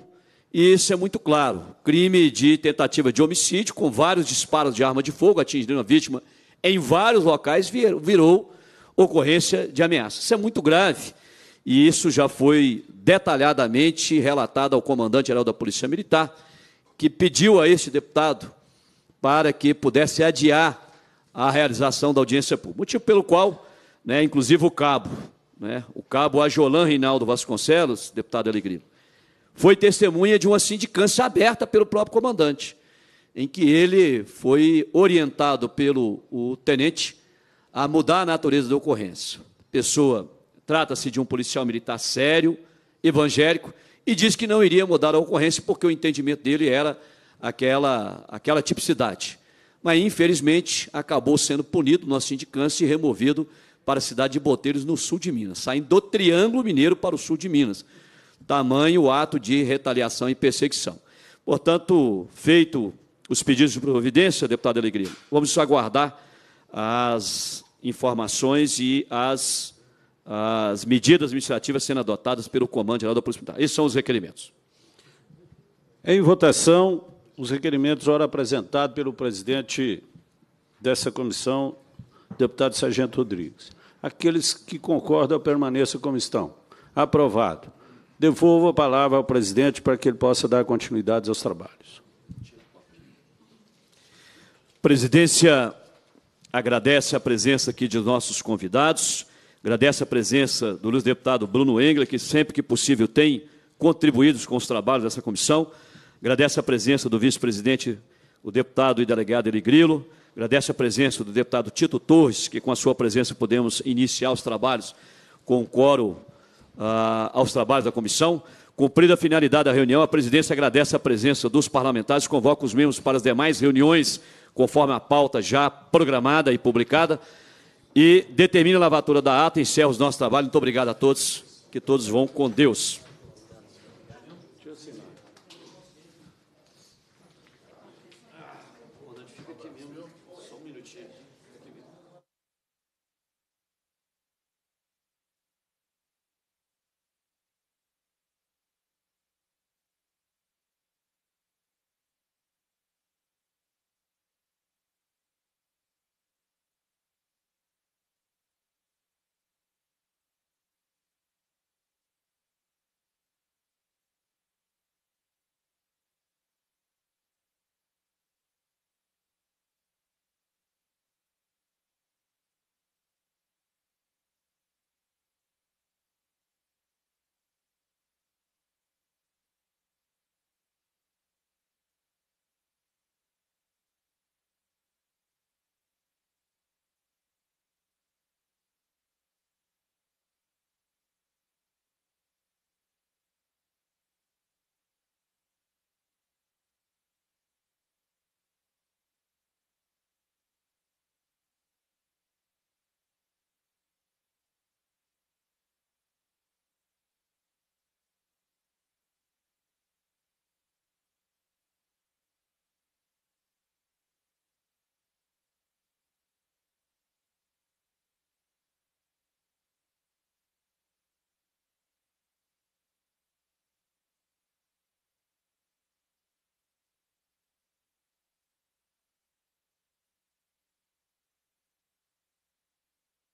E isso é muito claro. Crime de tentativa de homicídio, com vários disparos de arma de fogo atingindo a vítima em vários locais, virou ocorrência de ameaça. Isso é muito grave. E isso já foi detalhadamente relatado ao comandante-geral da Polícia Militar, que pediu a este deputado para que pudesse adiar a realização da audiência pública. Motivo pelo qual, né, inclusive o cabo né, o cabo Ajolan Reinaldo Vasconcelos, deputado Alegrilo, foi testemunha de uma sindicância aberta pelo próprio comandante, em que ele foi orientado pelo o tenente a mudar a natureza da ocorrência. Pessoa, trata-se de um policial militar sério, evangélico, e disse que não iria mudar a ocorrência porque o entendimento dele era aquela, aquela tipicidade. Mas, infelizmente, acabou sendo punido, no sindicância, e removido para a cidade de Boteiros, no sul de Minas, saindo do Triângulo Mineiro para o sul de Minas. Tamanho ato de retaliação e perseguição. Portanto, feito os pedidos de providência, deputado Alegria, vamos aguardar as informações e as, as medidas administrativas sendo adotadas pelo Comando Geral da Polícia Militar. Esses são os requerimentos. Em votação, os requerimentos, ora apresentado pelo presidente dessa comissão, deputado Sargento Rodrigues. Aqueles que concordam permaneçam como estão. Aprovado. Devolvo a palavra ao presidente para que ele possa dar continuidade aos trabalhos. Presidência agradece a presença aqui de nossos convidados, agradece a presença do ilustre deputado Bruno Engler, que sempre que possível tem contribuído com os trabalhos dessa comissão, agradece a presença do vice-presidente, o deputado e delegado Erigrilo, Agradece a presença do deputado Tito Torres, que com a sua presença podemos iniciar os trabalhos com o coro ah, aos trabalhos da comissão. Cumprida a finalidade da reunião, a presidência agradece a presença dos parlamentares convoca os membros para as demais reuniões, conforme a pauta já programada e publicada, e determina a lavatura da ata e encerra os nossos trabalhos. Muito obrigado a todos, que todos vão com Deus.